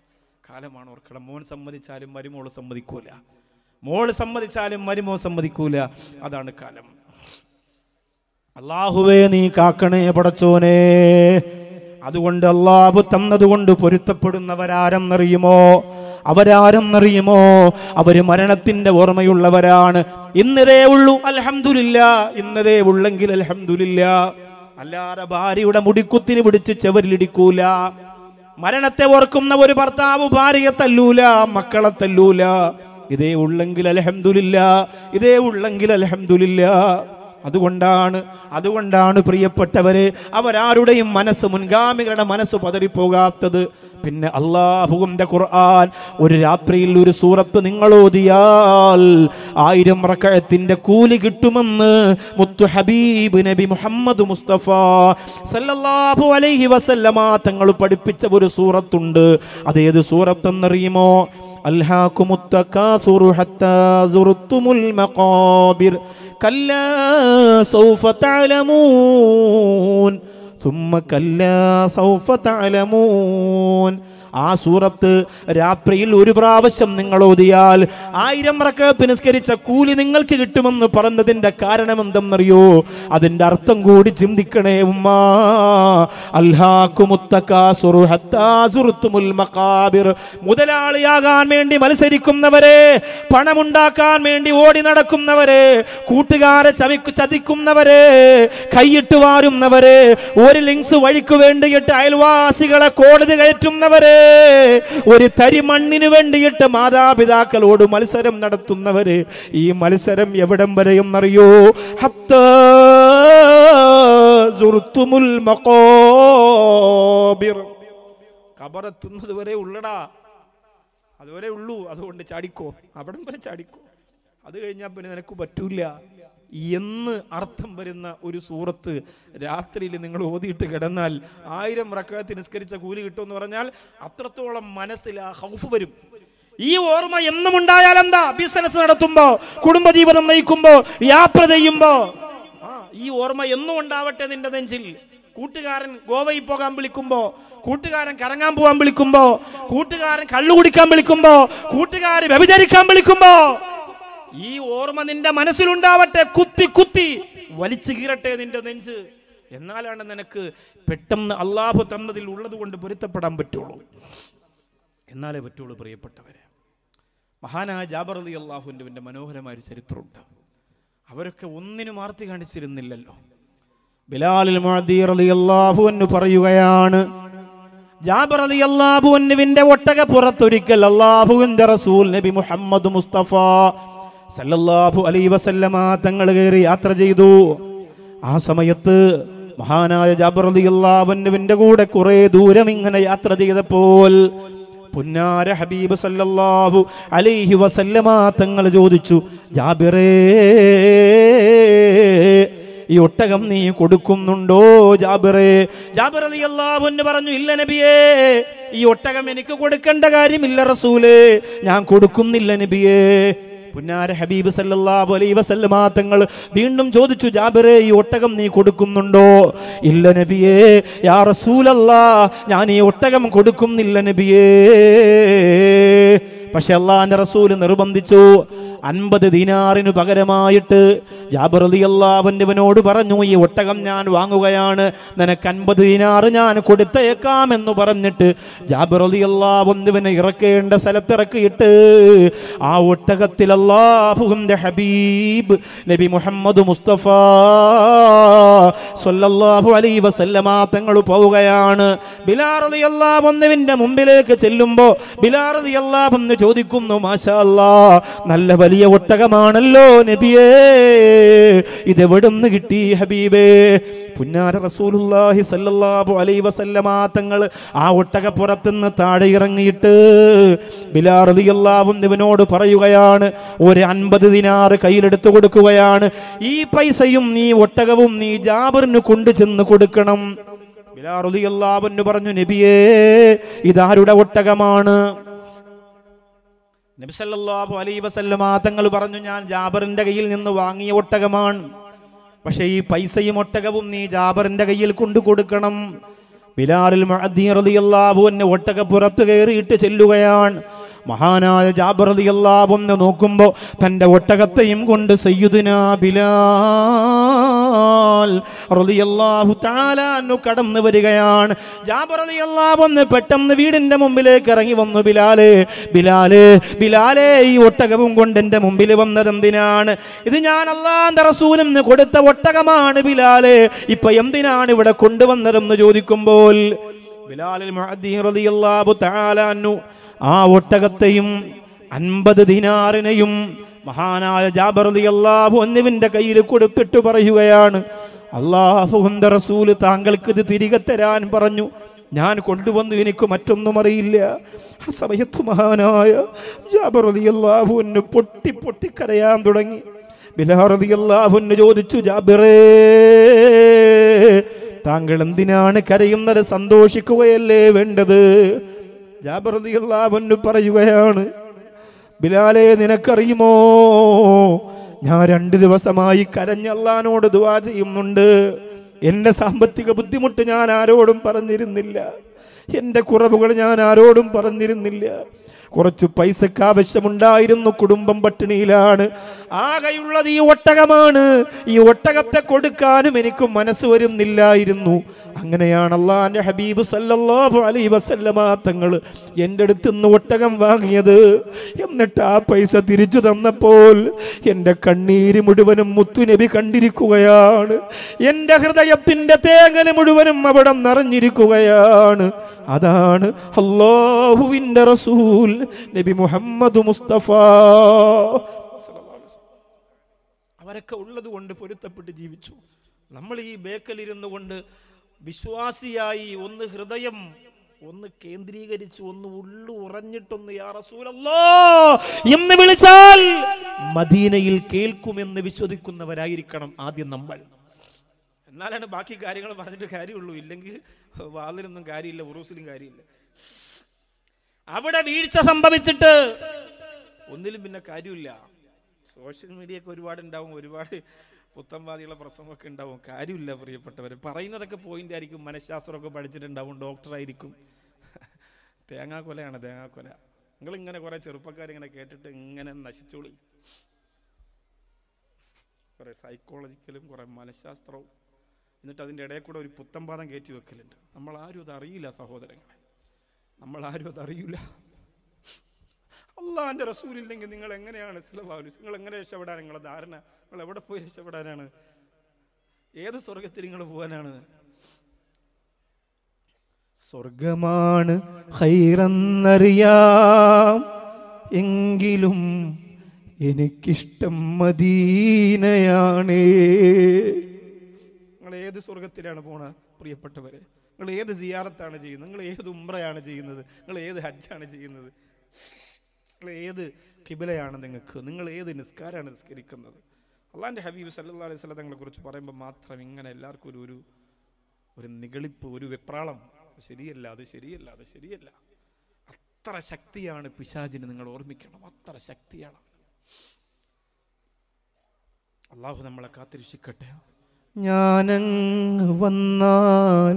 കാലമാണ് ഓർക്കണം മോൻ സമ്മതിച്ചാലും മരുമോൾ സമ്മതിക്കൂല മോൾ സമ്മതിച്ചാലും മരുമോ സമ്മതിക്കൂല അതാണ് കാലം അള്ളാഹുവേ നീ കാക്കണേ പടച്ചോനേ അതുകൊണ്ട് അള്ളാഹു തന്നതുകൊണ്ട് പൊരുത്തപ്പെടുന്നവരാരെന്നറിയുമോ അവരാരെന്നറിയുമോ അവര് മരണത്തിന്റെ ഓർമ്മയുള്ളവരാണ് ഇന്നതേ ഉള്ളൂ അലഹമില്ല ഇന്നതേ ഉള്ളെങ്കിൽ അലഹമില്ല അല്ലാതെ ഭാര്യയുടെ മുടിക്കുത്തിന് പിടിച്ച് ചെവരിലിടിക്കൂല മരണത്തെ ഓർക്കുന്ന ഒരു ഭർത്താവ് ഭാര്യയെ തല്ലൂല മക്കളെ തല്ലൂല ഇതേ ഉള്ളെങ്കിൽ അലഹമില്ല ഇതേ ഉള്ളെങ്കിൽ അലഹമില്ല അതുകൊണ്ടാണ് അതുകൊണ്ടാണ് പ്രിയപ്പെട്ടവരെ അവരാരുടെയും മനസ്സ് മുൻഗാമികളുടെ മനസ്സ് പതറിപ്പോകാത്തത് പിന്നെ അള്ളാഹുവിൻ്റെ ഖുർആൻ ഒരു രാത്രിയിൽ ഒരു സൂറത്ത് നിങ്ങൾ ഓതിയാൽ ആയിരം റക്കഴത്തിന്റെ കൂലി കിട്ടുമെന്ന് മുത്തു ഹബീബ് നബി മുഹമ്മദ് മുസ്തഫ സല്ലല്ലാഹു അലൈഹി വസല്ലമ തങ്ങൾ പഠിപ്പിച്ച ഒരു സൂറത്തുണ്ട് അത് ഏത് സൂറത്തെന്നറിയുമോ അൽഹാക്കുമുത്തക്കാസുറുഹത്താസുറുത്തുമുൽ മഖാബിർ كلا سوف تعلمون ثم كلا سوف تعلمون ആ സൂറത്ത് രാത്രിയിൽ ഒരു പ്രാവശ്യം നിങ്ങൾ ഓതിയാൽ ആയിരം റക്കത്ത് നിസ്കരിച്ച കൂലി നിങ്ങൾക്ക് കിട്ടുമെന്ന് പറഞ്ഞതിൻ്റെ കാരണം എന്തെന്നറിയോ അതിൻ്റെ അർത്ഥം കൂടി ചിന്തിക്കണേ ഉമ്മ മുതലാളിയാകാൻ വേണ്ടി മത്സരിക്കുന്നവരെ പണമുണ്ടാക്കാൻ വേണ്ടി ഓടി നടക്കുന്നവരെ കൂട്ടുകാരെ ചവിക്കു ചതിക്കുന്നവരെ കൈയിട്ട് വാരുന്നവരെ ഒരു ലിങ്സ് വഴിക്ക് വേണ്ടിയിട്ട് അയൽവാസികളെ കോടതി കയറ്റുന്നവരെ ഒരു തരി മണ്ണിന് വേണ്ടിയിട്ട് മാതാപിതാക്കളോട് മത്സരം നടത്തുന്നവര് ഈ മത്സരം എവിടം വരെയും അറിയോ ഹത്താ കബറെത്തുന്നത് വരെ ഉള്ളടാ അതുവരെ ഉള്ളൂ അതുകൊണ്ട് ചാടിക്കോ അവിടം വരെ ചാടിക്കോ അത് കഴിഞ്ഞാൽ പിന്നെ നിനക്ക് പറ്റൂല എന്ന് അർത്ഥം വരുന്ന ഒരു സൂറത്ത് രാത്രിയിൽ നിങ്ങൾ ഓതിയിട്ട് കിടന്നാൽ ആയിരം റക്കാത്ത് നിസ്കരിച്ച കൂലി കിട്ടുമെന്ന് പറഞ്ഞാൽ അത്രത്തോളം മനസ്സിൽ ആ ഹൗഫ് വരും ഈ ഓർമ്മ എന്നും ഉണ്ടായാൽ എന്താ ബിസിനസ് നടത്തുമ്പോ കുടുംബജീവിതം നയിക്കുമ്പോ യാത്ര ചെയ്യുമ്പോ ആ ഈ ഓർമ്മ എന്നും ഉണ്ടാവട്ടെ നിന്റെ നെഞ്ചിൽ കൂട്ടുകാരൻ ഗോവയിൽ പോകാൻ വിളിക്കുമ്പോ കൂട്ടുകാരൻ കറങ്ങാൻ പോകാൻ വിളിക്കുമ്പോ കൂട്ടുകാരൻ കള്ളു കുടിക്കാൻ വിളിക്കുമ്പോ കൂട്ടുകാരൻ വ്യഭിചരിക്കാൻ വിളിക്കുമ്പോ ഈ ഓർമ്മ നിന്റെ മനസ്സിലുണ്ടാവട്ടെ കുത്തി കുത്തി വലിച്ചു കീറട്ടെ നിന്റെ നെഞ്ച് എന്നാലാണ് നിനക്ക് പെട്ടെന്ന് അള്ളാഹു തന്നതിൽ ഉള്ളത് കൊണ്ട് പൊരുത്തപ്പെടാൻ പറ്റുള്ളൂ എന്നാലേ പറ്റുള്ളൂ പ്രിയപ്പെട്ടവരെ മഹാനായ ജാബർ അലി അള്ളാഹുവിൻ്റെ മനോഹരമായ ഒരു ചരിത്രമുണ്ട് അവരൊക്കെ ഒന്നിനും ആർത്തി കാണിച്ചിരുന്നില്ലല്ലോ ബിലാലിൽ അള്ളാഹുവിന് പറയുകയാണ് ജാബർ അലി അള്ളാഹുവിൻ്റെ ഒട്ടക പുറത്തൊരിക്കൽ അള്ളാഹുവിന്റെ റസൂൽ നബി മുഹമ്മദ് മുസ്തഫ സല്ലല്ലാഹു അലൈ വസല്ലമ തങ്ങൾ കയറി യാത്ര ചെയ്തു ആ സമയത്ത് മഹാനായ ജാബർ കൂടെ കുറേ ദൂരം ഇങ്ങനെ യാത്ര ചെയ്തപ്പോൾ പുന്നാര ഹബീബ് സല്ലല്ലാഹു അലൈഹി വസല്ലമ തങ്ങൾ ചോദിച്ചു ജാബിറേ ഈ ഒട്ടകം നീ കൊടുക്കുന്നുണ്ടോ ജാബിറേ ജാബിർ അലി അള്ളാഹുന്ന് പറഞ്ഞു ഇല്ല നബിയേ ഈ ഒട്ടകം എനിക്ക് കൊടുക്കേണ്ട കാര്യമില്ല റസൂലേ ഞാൻ കൊടുക്കുന്നില്ല നബിയേ പുന്നാര ഹബീബ് സല്ലല്ലാഹു അലൈഹി വസല്ലമ തങ്ങൾ വീണ്ടും ചോദിച്ചു ജാബിറെ ഈ ഒട്ടകം നീ കൊടുക്കുന്നുണ്ടോ ഇല്ല നബിയേ യാ റസൂലല്ലാ ഞാൻ ഈ ഒട്ടകം കൊടുക്കുന്നില്ല നബിയേ പക്ഷെ അള്ളാഹാന്റെ റസൂല് നിർബന്ധിച്ചു അൻപത് ദിനാറിനു പകരമായിട്ട് ജാബർ അലി പറഞ്ഞു ഈ ഒട്ടകം ഞാൻ വാങ്ങുകയാണ് നിനക്ക് അൻപത് ദിനാറ് ഞാൻ കൊടുത്തേക്കാമെന്ന് പറഞ്ഞിട്ട് ജാബർ അലി ഇറക്കേണ്ട സ്ഥലത്തിറക്കിയിട്ട് ആ ഒട്ടകത്തിൽ അള്ളാഹുവിൻ്റെ ഹബീബ് നബി മുഹമ്മദ് മുസ്തഫ സൊല്ലാഹു അലൈ വസല്ലമ തങ്ങൾ പോവുകയാണ് ബിലാർ അലി മുമ്പിലേക്ക് ചെല്ലുമ്പോൾ ബിലാർ അലി ചോദിക്കുന്നു മാഷാല്ലാ നല്ല വലിയ ഒട്ടകമാണല്ലോ നബിയേ ഇതെവിടുന്ന് കിട്ടി ഹബീബേ പുന്നാര റസൂലുല്ലാഹി സല്ലല്ലാഹു അലൈഹി വസല്ലമ തങ്ങൾ ആ ഒട്ടകപ്പുറത്തുനിന്ന് താഴെ ഇറങ്ങിയിട്ട് ബിലാർ റളിയല്ലാഹും ഇവനോട് പറയുകയാണ് ഒരു അൻപത് ദിനാർ കയ്യിലെടുത്തു കൊടുക്കുകയാണ് ഈ പൈസയും നീ ഒട്ടകവും നീ ജാബിറിന് കൊണ്ടുചെന്ന് കൊടുക്കണം ബിലാർ റളിയല്ലാഹു പറഞ്ഞു നബിയേ ഇതാരുടെ ഒട്ടകമാണ് നബിസല്ലാഹു അലൈ വസല്ലമാ തങ്ങൾ പറഞ്ഞു ഞാൻ ജാബറിന്റെ കയ്യിൽ നിന്ന് വാങ്ങിയ ഒട്ടകമാണ് പക്ഷേ ഈ പൈസയും ഒട്ടകവും നീ ജാബറിന്റെ കയ്യിൽ കൊണ്ടു കൊടുക്കണം എന്നെ ഒട്ടക പുറത്ത് കയറിയിട്ട് ചെല്ലുകയാണ് മഹാനായ ജാബർ എന്ന് നോക്കുമ്പോൾ തൻ്റെ ഒട്ടകത്തെയും കൊണ്ട് സയ്യുദിനാ ബിലാൽ പറഞ്ഞാൽ കടന്നു വരികയാണ് ഒന്ന് പെട്ടെന്ന് വീടിന്റെ മുമ്പിലേക്ക് ഇറങ്ങി വന്നു ബിലാല് ബിലാല് ബിലാലേ ഈ ഒട്ടകവും കൊണ്ട് എന്റെ മുമ്പിൽ വന്നത് എന്തിനാണ് ഇത് ഞാൻ അള്ളാന്റെ റസൂലിന് കൊടുത്ത ഒട്ടകമാണ് ബിലാലേ ഇപ്പൊ എന്തിനാണ് ഇവിടെ കൊണ്ടുവന്നതെന്ന് ചോദിക്കുമ്പോൾ ബിലാലിൽ ആ ഒട്ടകത്തെയും അൻപത് ദിനാറിനെയും മഹാനായ ജാബർലി അള്ളാഹു ഒന്നുവിൻ്റെ കയ്യിൽ കൊടുത്തിട്ട് പറയുകയാണ് അള്ളാഹുഹുന്ദ റസൂല് താങ്കൾക്ക് ഇത് തിരികെ തരാൻ പറഞ്ഞു ഞാൻ കൊണ്ടുവന്നു എനിക്ക് മറ്റൊന്നും അറിയില്ല ആ സമയത്ത് മഹാനായ ജാബറലി അള്ളാഹുവിന് പൊട്ടി പൊട്ടി കരയാൻ തുടങ്ങി ബിലാറലി അള്ളാഹുവിന് ചോദിച്ചു ജാബിറേ താങ്കൾ എന്തിനാണ് കരയുന്നത് സന്തോഷിക്കുകയല്ലേ വേണ്ടത് ജാബറലി അള്ളാഹുവിന് പറയുകയാണ് ബിലാലെ നിനക്കറിയുമോ ഞാൻ രണ്ട് ദിവസമായി കരഞ്ഞല്ലാനോട് ദുവാ ചെയ്യുന്നുണ്ട് എൻ്റെ സാമ്പത്തിക ബുദ്ധിമുട്ട് ഞാൻ ആരോടും പറഞ്ഞിരുന്നില്ല എൻ്റെ കുറവുകൾ ഞാൻ ആരോടും പറഞ്ഞിരുന്നില്ല കുറച്ച് പൈസക്ക് ആവശ്യമുണ്ടായിരുന്നു കുടുംബം പട്ടിണിയിലാണ് ആകെയുള്ളത് ഈ ഒട്ടകമാണ് ഈ ഒട്ടകത്തെ കൊടുക്കാനും എനിക്ക് മനസ്സ് വരുന്നില്ലായിരുന്നു അങ്ങനെയാണ് അള്ളാഹാൻ്റെ ഹബീബ് സല്ലല്ലാഹു അലൈ വസല്ലമാങ്ങൾ തങ്ങൾ എൻ്റെ അടുത്ത് നിന്ന് ഒട്ടകം വാങ്ങിയത് എന്നിട്ട് ആ പൈസ തിരിച്ചു തന്നപ്പോൾ എൻ്റെ കണ്ണീര് മുഴുവനും മുത്തുനബി കണ്ടിരിക്കുകയാണ് എൻ്റെ ഹൃദയത്തിൻ്റെ തേങ്ങന് മുഴുവനും അവിടെ നിറഞ്ഞിരിക്കുകയാണ് അതാണ് അള്ളാഹുവിൻ്റെ റസൂൽ നബി മുഹമ്മദ് മുസ്തഫ അവരൊക്കെ ഉള്ളത് കൊണ്ട് പൊരുത്തപ്പെട്ട് ജീവിച്ചു നമ്മൾ ഈ ബേക്കലിരുന്നു കൊണ്ട് വിശ്വാസിയായി ഒന്ന് ഹൃദയം ഒന്ന് കേന്ദ്രീകരിച്ച് ഒന്ന് ഉള്ളു ഉറഞ്ഞിട്ടൊന്ന് എന്ന് വിളിച്ചാൽ മദീനയിൽ കേൾക്കുമെന്ന് വിശ്വസിക്കുന്നവരായിരിക്കണം ആദ്യം നമ്മൾ എന്നാലാണ് ബാക്കി കാര്യങ്ങൾ പറഞ്ഞിട്ട് കാര്യമുള്ളൂ ഇല്ലെങ്കിൽ വാതിലൊന്നും കാര്യമില്ല ഉറൂസിലും കാര്യമില്ല അവിടെ വീഴ്ച സംഭവിച്ചിട്ട് ഒന്നിലും പിന്നെ കാര്യമില്ല സോഷ്യൽ മീഡിയ ഒക്കെ ഒരുപാട് ഉണ്ടാവും ഒരുപാട് പുത്തംവാദികളെ പ്രസംഗമൊക്കെ ഉണ്ടാവും കാര്യമില്ല പ്രിയപ്പെട്ടവർ പറയുന്നതൊക്കെ പോയിന്റ് ആയിരിക്കും മനഃശാസ്ത്രമൊക്കെ പഠിച്ചിട്ടുണ്ടാവും ഡോക്ടറായിരിക്കും തേങ്ങാക്കൊലയാണ് തേങ്ങാക്കൊല നിങ്ങളിങ്ങനെ കുറേ ചെറുപ്പക്കാരിങ്ങനെ കേട്ടിട്ട് ഇങ്ങനെ നശിച്ചോളി കുറേ സൈക്കോളജിക്കലും കുറേ മനഃശാസ്ത്രവും എന്നിട്ട് അതിൻ്റെ ഇടയിൽ കൂടെ ഒരു പുത്തംപാദം കയറ്റി വെക്കലുണ്ട് നമ്മൾ ആരും അത് അറിയില്ല സഹോദരങ്ങളെ നമ്മൾ അതറിയൂല അതറിയില്ല അള്ളാഹാൻ്റെ റസൂലില്ലെങ്കിൽ നിങ്ങൾ എങ്ങനെയാണ് സിലബാലു നിങ്ങൾ എങ്ങനെ രക്ഷപ്പെടാൻ നിങ്ങളുടെ ധാരണ നിങ്ങൾ എവിടെ പോയി രക്ഷപ്പെടാനാണ് ഏത് സ്വർഗത്തിൽ നിങ്ങൾ പോകാനാണ് സ്വർഗമാണ് ഹൈറന്നറിയാം എങ്കിലും എനിക്കിഷ്ടം മദീനയാണേ നിങ്ങൾ ഏത് സ്വർഗത്തിലാണ് പോണ പ്രിയപ്പെട്ടവരെ നിങ്ങൾ ഏത് സിയാറത്താണ് ചെയ്യുന്നത് നിങ്ങൾ ഏത് ഉമ്രയാണ് ചെയ്യുന്നത് നിങ്ങൾ ഏത് ഹജ്ജാണ് ചെയ്യുന്നത് നിങ്ങൾ ഏത് കിബിലയാണ് നിങ്ങൾക്ക് നിങ്ങൾ ഏത് നിസ്കാരമാണ് നിസ്കരിക്കുന്നത് അള്ളാൻ്റെ ഹബീബ് സല്ലാ അലൈഹി സ്വലങ്ങളെ കുറിച്ച് പറയുമ്പോൾ മാത്രം ഇങ്ങനെ എല്ലാവർക്കും ഒരു ഒരു ഒരു നികളിപ്പ് ഒരു വെപ്രാളം ശരിയല്ല അത് ശരിയല്ല അത് ശരിയല്ല അത്ര ശക്തിയാണ് പിശാജിന് നിങ്ങൾ ഓർമ്മിക്കണം അത്ര ശക്തിയാണ് അള്ളാഹു നമ്മളെ കാത്തിരിക്കട്ടെ ഞാനങ്ങ് വന്നാൽ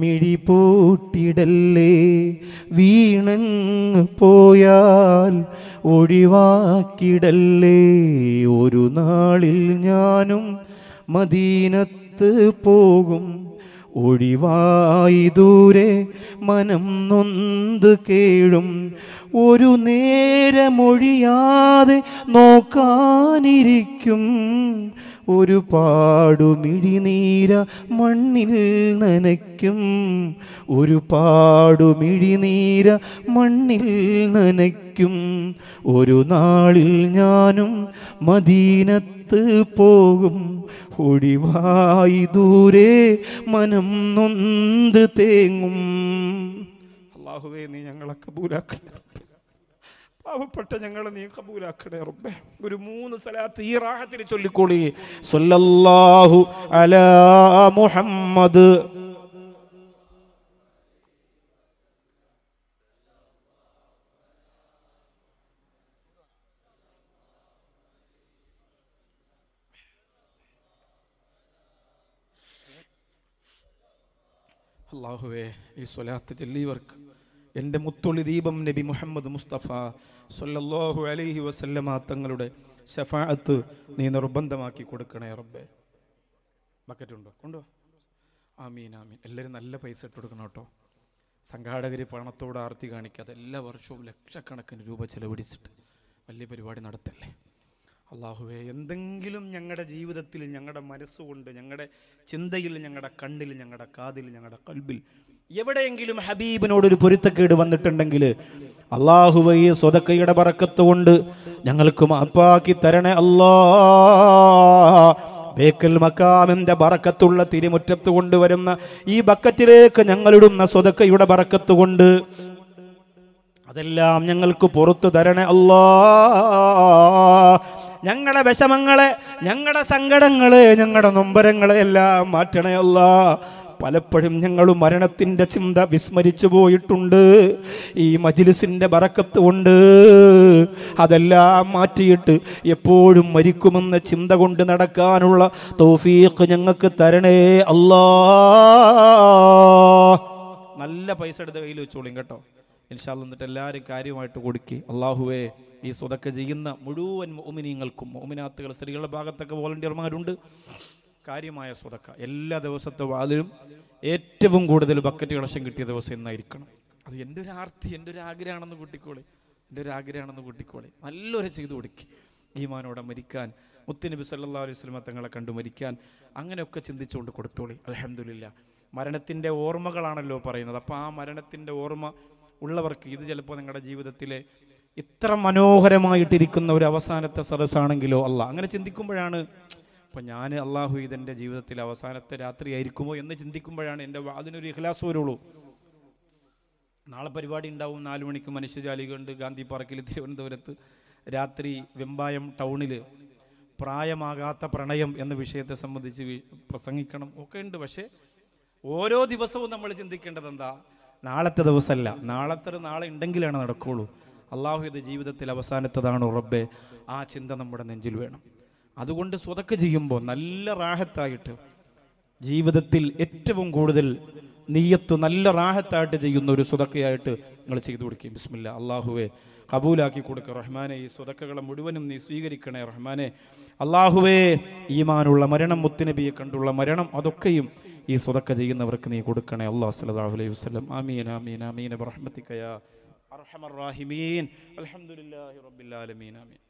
മിഴി പൂട്ടിടല്ലേ വീണങ്ങ് പോയാൽ ഒഴിവാക്കിടല്ലേ ഒരു നാളിൽ ഞാനും മദീനത്ത് പോകും ഒഴിവായി ദൂരെ മനം നൊന്ത് കേഴും ഒരു നേരമൊഴിയാതെ നോക്കാനിരിക്കും ഒരു പാടുമിഴിനീര മണ്ണിൽ നനയ്ക്കും ഒരു പാടുമിഴിനീര മണ്ണിൽ നനയ്ക്കും ഒരു നാളിൽ ഞാനും മദീനത്ത് പോകും ഒഴിവായി ദൂരെ മനം നൊന്ത് തേങ്ങും അള്ളാഹുവേ നീ ഞങ്ങളെ കബൂലാക്കണേ പാവപ്പെട്ട ഞങ്ങൾ നീ കബൂലാക്കണേ റബ്ബേ ഒരു മൂന്ന് സലാത്ത് ഈ റാഹത്തിൽ ചൊല്ലിക്കോളി സല്ലല്ലാഹു അലാ മുഹമ്മദ് അള്ളാഹുവേ ഈ സ്വലാത്ത് ചെല്ലിയവർക്ക് എൻ്റെ മുത്തുള്ളി ദീപം നബി മുഹമ്മദ് മുസ്തഫ സൊല്ലാഹു അലൈഹി വസല്ലമ തങ്ങളുടെ ഷഫാഅത്ത് നീ നിർബന്ധമാക്കി കൊടുക്കണേ റബ്ബേ ഉണ്ടോ കൊണ്ടോ ആമീൻ ആമീൻ എല്ലാവരും നല്ല പൈസ ഇട്ട് കൊടുക്കണം കേട്ടോ സംഘാടകർ പണത്തോട് ആർത്തി കാണിക്കാതെ എല്ലാ വർഷവും ലക്ഷക്കണക്കിന് രൂപ ചെലവഴിച്ചിട്ട് വലിയ പരിപാടി നടത്തല്ലേ അള്ളാഹുവെ എന്തെങ്കിലും ഞങ്ങളുടെ ജീവിതത്തിൽ ഞങ്ങളുടെ മനസ്സുകൊണ്ട് ഞങ്ങളുടെ ചിന്തയിൽ ഞങ്ങളുടെ കണ്ണിൽ ഞങ്ങളുടെ കാതിൽ ഞങ്ങളുടെ കൽബിൽ എവിടെയെങ്കിലും ഹബീബിനോട് ഒരു പൊരുത്തക്കേട് വന്നിട്ടുണ്ടെങ്കിൽ അള്ളാഹുവയെ സ്വതക്കയുടെ കൊണ്ട് ഞങ്ങൾക്ക് മാപ്പാക്കി തരണേ അല്ലാ ബേക്കൽ മക്കാമിൻ്റെ പറക്കത്തുള്ള തിരുമുറ്റത്ത് കൊണ്ടുവരുന്ന ഈ ബക്കറ്റിലേക്ക് ഞങ്ങളിടുന്ന സ്വതക്കയുടെ പറക്കത്ത് കൊണ്ട് അതെല്ലാം ഞങ്ങൾക്ക് പുറത്തു തരണേ അല്ലാ ഞങ്ങളുടെ വിഷമങ്ങളെ ഞങ്ങളുടെ സങ്കടങ്ങളെ ഞങ്ങളുടെ നൊമ്പരങ്ങളെ എല്ലാം മാറ്റണേ അല്ലാ പലപ്പോഴും ഞങ്ങൾ മരണത്തിൻ്റെ ചിന്ത വിസ്മരിച്ചു പോയിട്ടുണ്ട് ഈ മജിലിസിൻ്റെ ബറക്കത്ത് കൊണ്ട് അതെല്ലാം മാറ്റിയിട്ട് എപ്പോഴും മരിക്കുമെന്ന ചിന്ത കൊണ്ട് നടക്കാനുള്ള തോഫീഖ് ഞങ്ങൾക്ക് തരണേ അല്ലാ നല്ല പൈസ എടുത്ത് കയ്യിൽ വെച്ചോളിയും കേട്ടോ ഇൻഷാൽ എന്നിട്ട് എല്ലാവരും കാര്യമായിട്ട് കൊടുക്കി അള്ളാഹുവേ ഈ സ്വതക്ക ചെയ്യുന്ന മുഴുവൻ മോമിനിയങ്ങൾക്കും മോമിനാത്തുകൾ സ്ത്രീകളുടെ ഭാഗത്തൊക്കെ വോളണ്ടിയർമാരുണ്ട് കാര്യമായ സ്വതക്ക എല്ലാ ദിവസത്തെ വാതിലും ഏറ്റവും കൂടുതൽ ബക്കറ്റ് കളക്ഷൻ കിട്ടിയ ദിവസം എന്നായിരിക്കണം അത് എൻ്റെ ഒരു ആർത്തി എൻ്റെ ഒരു ആഗ്രഹമാണെന്ന് കൂട്ടിക്കോളെ എൻ്റെ ഒരു ആഗ്രഹമാണെന്ന് കൂട്ടിക്കോളെ നല്ലൊരു ചെയ്തു കൊടുക്കി ഈമാനോടെ മരിക്കാൻ മുത്തുനബി സല്ലാ അലൈഹി സ്വലമ തങ്ങളെ കണ്ടു മരിക്കാൻ അങ്ങനെയൊക്കെ ചിന്തിച്ചുകൊണ്ട് കൊടുത്തോളി അലഹമില്ല മരണത്തിൻ്റെ ഓർമ്മകളാണല്ലോ പറയുന്നത് അപ്പോൾ ആ മരണത്തിൻ്റെ ഓർമ്മ ഉള്ളവർക്ക് ഇത് ചിലപ്പോൾ നിങ്ങളുടെ ജീവിതത്തിലെ ഇത്ര മനോഹരമായിട്ടിരിക്കുന്ന ഒരു അവസാനത്തെ സദസ്സാണെങ്കിലോ അല്ല അങ്ങനെ ചിന്തിക്കുമ്പോഴാണ് അപ്പം ഞാൻ അള്ളാഹു ഇതെൻ്റെ ജീവിതത്തിൽ അവസാനത്തെ രാത്രിയായിരിക്കുമോ എന്ന് ചിന്തിക്കുമ്പോഴാണ് എൻ്റെ അതിനൊരു ഇഖ്ലാസ് വരുള്ളൂ നാളെ പരിപാടി ഉണ്ടാവും നാലു മണിക്ക് മനുഷ്യജാലികളുണ്ട് ഗാന്ധി പാർക്കിൽ തിരുവനന്തപുരത്ത് രാത്രി വെമ്പായം ടൗണിൽ പ്രായമാകാത്ത പ്രണയം എന്ന വിഷയത്തെ സംബന്ധിച്ച് പ്രസംഗിക്കണം ഒക്കെ ഉണ്ട് പക്ഷേ ഓരോ ദിവസവും നമ്മൾ ചിന്തിക്കേണ്ടത് എന്താ നാളത്തെ ദിവസമല്ല നാളത്തെ നാളെ ഉണ്ടെങ്കിലാണ് നടക്കുകയുള്ളൂ അള്ളാഹു ഇത് ജീവിതത്തിൽ അവസാനത്തതാണ് ഉറബേ ആ ചിന്ത നമ്മുടെ നെഞ്ചിൽ വേണം അതുകൊണ്ട് സ്വതക്ക് ചെയ്യുമ്പോൾ നല്ല റാഹത്തായിട്ട് ജീവിതത്തിൽ ഏറ്റവും കൂടുതൽ നീയത്ത് നല്ല റാഹത്തായിട്ട് ചെയ്യുന്ന ഒരു സ്വതക്കയായിട്ട് നിങ്ങൾ ചെയ്തു കൊടുക്കുകയും ബിസ്മില്ല അള്ളാഹുവെ കബൂലാക്കി കൊടുക്കുക റഹ്മാനെ ഈ സ്വതക്കകളെ മുഴുവനും നീ സ്വീകരിക്കണേ റഹ്മാനെ അള്ളാഹുവേ ഈമാനുള്ള മരണം മുത്തിനബിയെ കണ്ടുള്ള മരണം അതൊക്കെയും ഈ സ്വതക്ക ചെയ്യുന്നവർക്ക് നീ കൊടുക്കണേ അള്ളാഹു സലാഹു അലൈഹി വസ്ലം ആമീൻ ആമീൻ ആമീൻ റഹ്മത്തിക്കയ അർഹമർ റാഹിമീൻ അലഹമുല്ലാഹി റബ്ബില്ലാലമീൻ ആമീൻ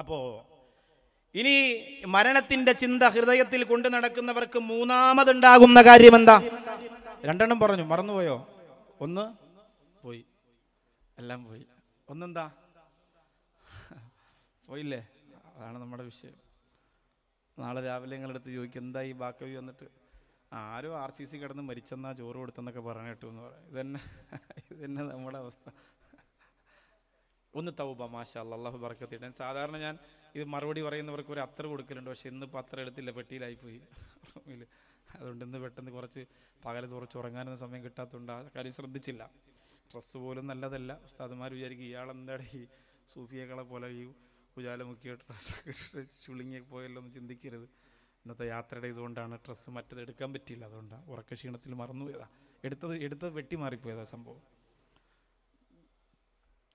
അപ്പോ ഇനി മരണത്തിന്റെ ചിന്ത ഹൃദയത്തിൽ കൊണ്ടു നടക്കുന്നവർക്ക് മൂന്നാമതുണ്ടാകുന്ന കാര്യം എന്താ രണ്ടെണ്ണം പറഞ്ഞു മറന്നുപോയോ ഒന്ന് പോയി എല്ലാം പോയി ഒന്നെന്താ പോയില്ലേ അതാണ് നമ്മുടെ വിഷയം നാളെ രാവിലെ നിങ്ങളെടുത്ത് ചോദിക്കും എന്താ ഈ ബാക്കവി വന്നിട്ട് ആരും ആർ സി സി കിടന്ന് മരിച്ചെന്നാ ചോറ് കൊടുത്തെന്നൊക്കെ പറഞ്ഞു കേട്ടു എന്ന് പറയാം ഇതന്നെ ഇതന്നെ നമ്മുടെ അവസ്ഥ ഒന്ന് തൗബ മാഷ അള്ളാഹു ബർക്കത്തിട്ട് സാധാരണ ഞാൻ ഇത് മറുപടി പറയുന്നവർക്ക് ഒരു അത്ര കൊടുക്കലുണ്ട് പക്ഷെ ഇന്ന് ഇപ്പം അത്ര എടുത്തില്ല പെട്ടിയിലായിപ്പോയി റൂമിൽ അതുകൊണ്ട് ഇന്ന് പെട്ടെന്ന് കുറച്ച് പകൽ കുറച്ച് ഉറങ്ങാനൊന്നും സമയം കിട്ടാത്തതുകൊണ്ട് ആ കാര്യം ശ്രദ്ധിച്ചില്ല ഡ്രസ്സ് പോലും നല്ലതല്ല ഉസ്താദുമാർ വിചാരിക്കും ഇയാളെന്താണ് ഈ സൂഫിയേക്കളെ പോലെ ഈ ഉജാലമുക്കിയ ഡ്രസ്സ് ചുളുങ്ങിയ പോയല്ലോ ഒന്നും ചിന്തിക്കരുത് ഇന്നത്തെ യാത്രയുടെ ഇതുകൊണ്ടാണ് ഡ്രസ്സ് മറ്റത് എടുക്കാൻ പറ്റിയില്ല അതുകൊണ്ടാണ് ഉറക്കക്ഷീണത്തിൽ മറന്നുപോയതാണ് എടുത്തത് എടുത്തത് വെട്ടി മാറിപ്പോയതാണ് സംഭവം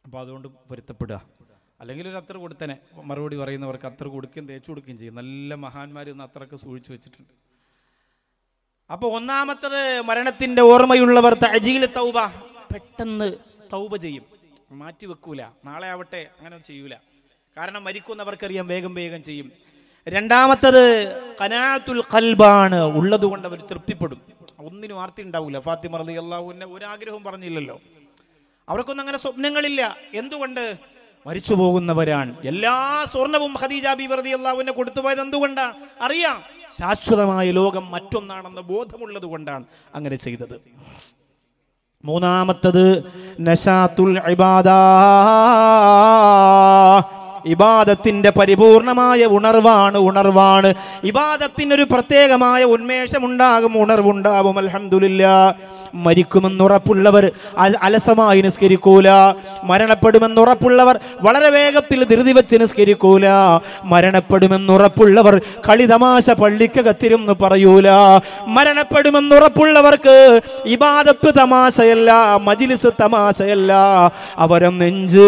അപ്പോൾ അതുകൊണ്ട് പൊരുത്തപ്പെടുക അല്ലെങ്കിൽ ഒരു അത്ര കൊടുത്തനെ മറുപടി പറയുന്നവർക്ക് അത്ര കൊടുക്കുകയും തേച്ചു കൊടുക്കുകയും ചെയ്യും നല്ല മഹാന്മാർ ഇന്ന് അത്രക്ക് സൂക്ഷിച്ചു വെച്ചിട്ടുണ്ട് അപ്പോൾ ഒന്നാമത്തത് മരണത്തിൻ്റെ ഓർമ്മയുള്ളവർ തജീൽ തൗബ പെട്ടെന്ന് തൗബ ചെയ്യും മാറ്റി വെക്കൂല നാളെ ആവട്ടെ അങ്ങനെ ചെയ്യൂല കാരണം മരിക്കുന്നവർക്കറിയാം വേഗം വേഗം ചെയ്യും രണ്ടാമത്തത് കനാത്തുൽ കൽബാണ് ഉള്ളതുകൊണ്ട് അവർ തൃപ്തിപ്പെടും ഒന്നിനും ആർത്തി ഉണ്ടാവില്ല ഫാത്തിമ റലി അള്ളാഹുവിൻ്റെ ഒരാഗ്രഹവും പറഞ്ഞില്ലല്ലോ അവർക്കൊന്നും അങ്ങനെ സ്വപ്നങ്ങളില്ല എന്തുകൊണ്ട് മരിച്ചു പോകുന്നവരാണ് എല്ലാ സ്വർണവും ഖദീജ ബിവർദി അള്ളാഹുവിനെ കൊടുത്തുപോയത് എന്തുകൊണ്ടാണ് അറിയാം ശാശ്വതമായ ലോകം മറ്റൊന്നാണെന്ന് ബോധമുള്ളത് കൊണ്ടാണ് അങ്ങനെ ചെയ്തത് മൂന്നാമത്തത് നശാത്തുൽ ഇബാദത്തിന്റെ പരിപൂർണമായ ഉണർവാണ് ഉണർവാണ് ഇബാദത്തിനൊരു പ്രത്യേകമായ ഉന്മേഷമുണ്ടാകും ഉണർവുണ്ടാവും അലഹമില്ല മരിക്കുമെന്നുറപ്പുള്ളവർ അലസമായി നിസ്കരിക്കൂല മരണപ്പെടുമെന്നുറപ്പുള്ളവർ വളരെ വേഗത്തിൽ ധൃതി വെച്ച് നിസ്കരിക്കൂല മരണപ്പെടുമെന്നുറപ്പുള്ളവർ കളിതമാശ പള്ളിക്കകത്തിരുന്ന് പറയൂല മരണപ്പെടുമെന്നുറപ്പുള്ളവർക്ക് ഇബാദത്ത് തമാശയല്ല മജിലിസ് തമാശയല്ല അവരെ നെഞ്ച്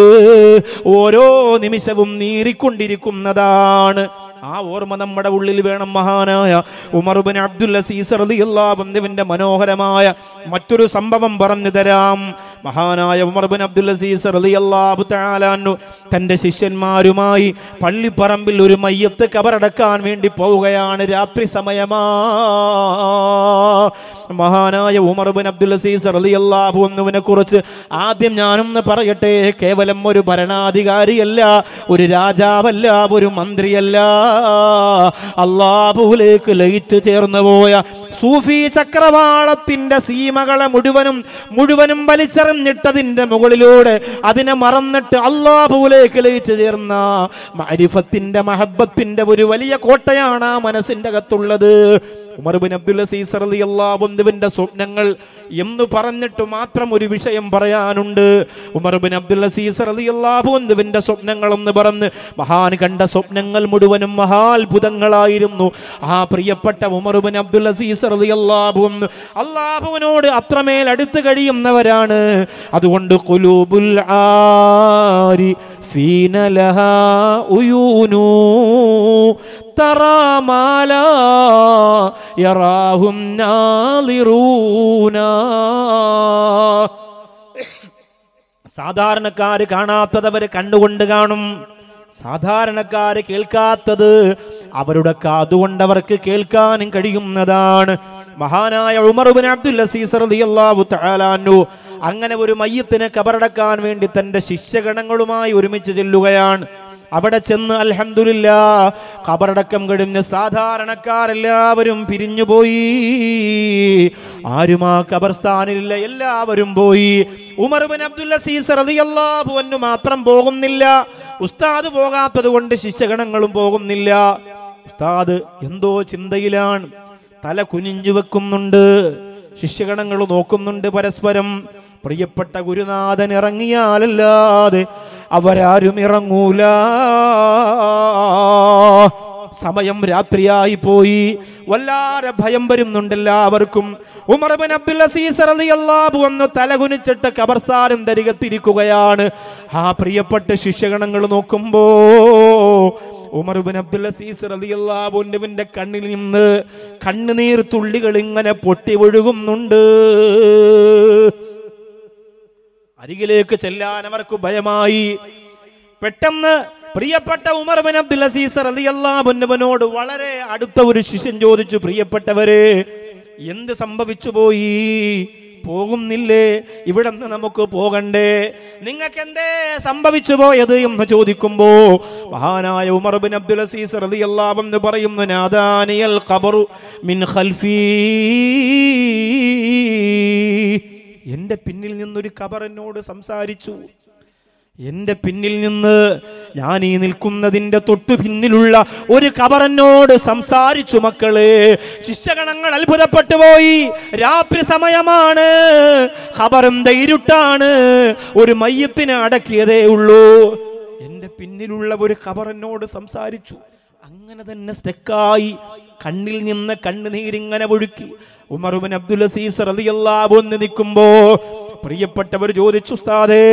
ഓരോ നിമിഷവും നീറിക്കൊണ്ടിരിക്കുന്നതാണ് ആ ഓർമ്മ നമ്മുടെ ഉള്ളിൽ വേണം മഹാനായ ഉമർബിൻ അബ്ദുൽ അസീസ് റളിയല്ലാഹു അൻഹുവിന്റെ മനോഹരമായ മറ്റൊരു സംഭവം പറഞ്ഞു തരാം മഹാനായ ഉമർബിൻ അബ്ദുൽ അസീസ് റളിയല്ലാഹു തആലാനു തൻ്റെ ശിഷ്യന്മാരുമായി പള്ളിപ്പറമ്പിൽ ഒരു മയ്യത്ത് കബറടക്കാൻ വേണ്ടി പോവുകയാണ് രാത്രി സമയമാ മഹാനായ ഉമർബിൻ അബ്ദുൽ അസീസ് റളിയല്ലാഹു എന്നുവിനെ കുറിച്ച് ആദ്യം ഞാനൊന്ന് പറയട്ടെ കേവലം ഒരു ഭരണാധികാരിയല്ല ഒരു രാജാവല്ല ഒരു മന്ത്രിയല്ല അള്ളാഹുലേക്ക് ലയിച്ചു ചേർന്നു പോയ സൂഫി ചക്രവാളത്തിന്റെ സീമകളെ മുഴുവനും മുഴുവനും വലിച്ചെറി എറിഞ്ഞിട്ടതിൻ്റെ മുകളിലൂടെ അതിനെ മറന്നിട്ട് അള്ളാഹുലേക്ക് ലയിച്ചു ചേർന്ന മരിഫത്തിന്റെ മഹബത്തിന്റെ ഒരു വലിയ കോട്ടയാണ് ആ മനസ്സിൻ്റെ അകത്തുള്ളത് ഉമർബിൻ അബ്ദുല്ല സീസർ അലി അള്ളാബുന്ദുവിൻ്റെ സ്വപ്നങ്ങൾ എന്ന് പറഞ്ഞിട്ട് മാത്രം ഒരു വിഷയം പറയാനുണ്ട് ഉമർബിൻ അബ്ദുല്ല സീസർ അലി അള്ളാബുന്ദുവിൻ്റെ സ്വപ്നങ്ങൾ എന്ന് പറഞ്ഞ് മഹാൻ കണ്ട സ്വപ്നങ്ങൾ മുഴുവനും മഹാത്ഭുതങ്ങളായിരുന്നു ആ പ്രിയപ്പെട്ട ഉമർബിൻ അബ്ദുല്ല അലി അള്ളാബും അള്ളാഹുവിനോട് അത്രമേൽ അടുത്ത് കഴിയുന്നവരാണ് അതുകൊണ്ട് കുലൂബുൽ ആരി ഫീനലഹ ഉയൂനു തറാമാല യറാഹും നാളിറൂന സാധാരണക്കാർ കാണാത്തതവർ കണ്ടുകൊണ്ട് കാണും സാധാരണക്കാര് കേൾക്കാത്തത് അവരുടെ കാതുകൊണ്ട് അവർക്ക് കേൾക്കാനും കഴിയുന്നതാണ് മഹാനായ ഉമർബിൻ അബ്ദുൽ അസീസ് റളിയല്ലാഹു തആലാ അൻഹു അങ്ങനെ ഒരു മയ്യത്തിനെ കബറടക്കാൻ വേണ്ടി തൻ്റെ ശിഷ്യഗണങ്ങളുമായി ഒരുമിച്ച് ചെല്ലുകയാണ് അവിടെ ചെന്ന് അലഹമില്ല കബറടക്കം കഴിഞ്ഞ് സാധാരണക്കാരെല്ലാവരും പിരിഞ്ഞുപോയി ആരും ആ കബർസ്ഥാനില്ല എല്ലാവരും പോയി ഉമർബിൻ അബ്ദുൽ അസീസ് റതിയല്ലാഹു അന്നു മാത്രം പോകുന്നില്ല ഉസ്താദ് പോകാത്തത് കൊണ്ട് ശിഷ്യഗണങ്ങളും പോകുന്നില്ല ഉസ്താദ് എന്തോ ചിന്തയിലാണ് തല കുനിഞ്ഞു വെക്കുന്നുണ്ട് ശിഷ്യഗണങ്ങൾ നോക്കുന്നുണ്ട് പരസ്പരം പ്രിയപ്പെട്ട ഗുരുനാഥൻ ഇറങ്ങിയാലല്ലാതെ അവരാരും ഇറങ്ങൂല സമയം രാത്രിയായി പോയി വല്ലാതെ ഭയം വരുന്നുണ്ട് എല്ലാവർക്കും ഉമർബിൻ അബ്ദുൽ അസീസ് റളിയല്ലാഹു അൻഹു തലകുനിച്ചിട്ട് കബർസ്ഥാനം തരികത്തിരിക്കുകയാണ് ആ പ്രിയപ്പെട്ട ശിഷ്യഗണങ്ങൾ നോക്കുമ്പോ ഉമർബിൻ അബ്ദുൽ അസീസ് റളിയല്ലാഹുവിന്റെ കണ്ണിൽ നിന്ന് കണ്ണുനീർ തുള്ളികൾ ഇങ്ങനെ പൊട്ടി ഒഴുകുന്നുണ്ട് അരികിലേക്ക് ചെല്ലാൻ അവർക്ക് ഭയമായി പെട്ടെന്ന് പ്രിയപ്പെട്ട ഉമർ ബിൻ അബ്ദുൽ അസീസ് റളിയല്ലാഹുവിനോട് വളരെ അടുത്ത ഒരു ശിഷ്യൻ ചോദിച്ചു പ്രിയപ്പെട്ടവരെ എന്ത് സംഭവിച്ചു പോയി പോകുന്നില്ലേ ഇവിടെ നിന്ന് നമുക്ക് പോകണ്ടേ നിങ്ങൾക്ക് എന്തേ സംഭവിച്ചു പോയത് എന്ന് ചോദിക്കുമ്പോ മഹാനായ ഉമർ ബിൻ അബ്ദുൽ അസീസ് റളിയല്ലാഹു എന്ന് പറയുന്നു നാദാനിയൽ ഖബറു മിൻ ഖൽഫീ എൻ്റെ പിന്നിൽ നിന്നൊരു കബർ എന്നോട് സംസാരിച്ചു എൻ്റെ പിന്നിൽ നിന്ന് ഞാൻ ഈ നിൽക്കുന്നതിൻ്റെ തൊട്ടു പിന്നിലുള്ള ഒരു കബറനോട് സംസാരിച്ചു മക്കളെ ശിഷ്യഗണങ്ങൾ അത്ഭുതപ്പെട്ടു പോയി രാത്രി സമയമാണ് ഖബറും ഇരുട്ടാണ് ഒരു മയ്യത്തിനെ അടക്കിയതേ ഉള്ളൂ എൻ്റെ പിന്നിലുള്ള ഒരു കബറനോട് സംസാരിച്ചു അങ്ങനെ തന്നെ സ്റ്റെക്കായി കണ്ണിൽ നിന്ന് കണ്ണുനീരിങ്ങനെ ഒഴുക്കി ഉമറുബൻ അബ്ദുൽ അസീസ് റലിയല്ലാബൊന്ന് നിൽക്കുമ്പോ പ്രിയപ്പെട്ടവർ ചോദിച്ചു ഉസ്താദേ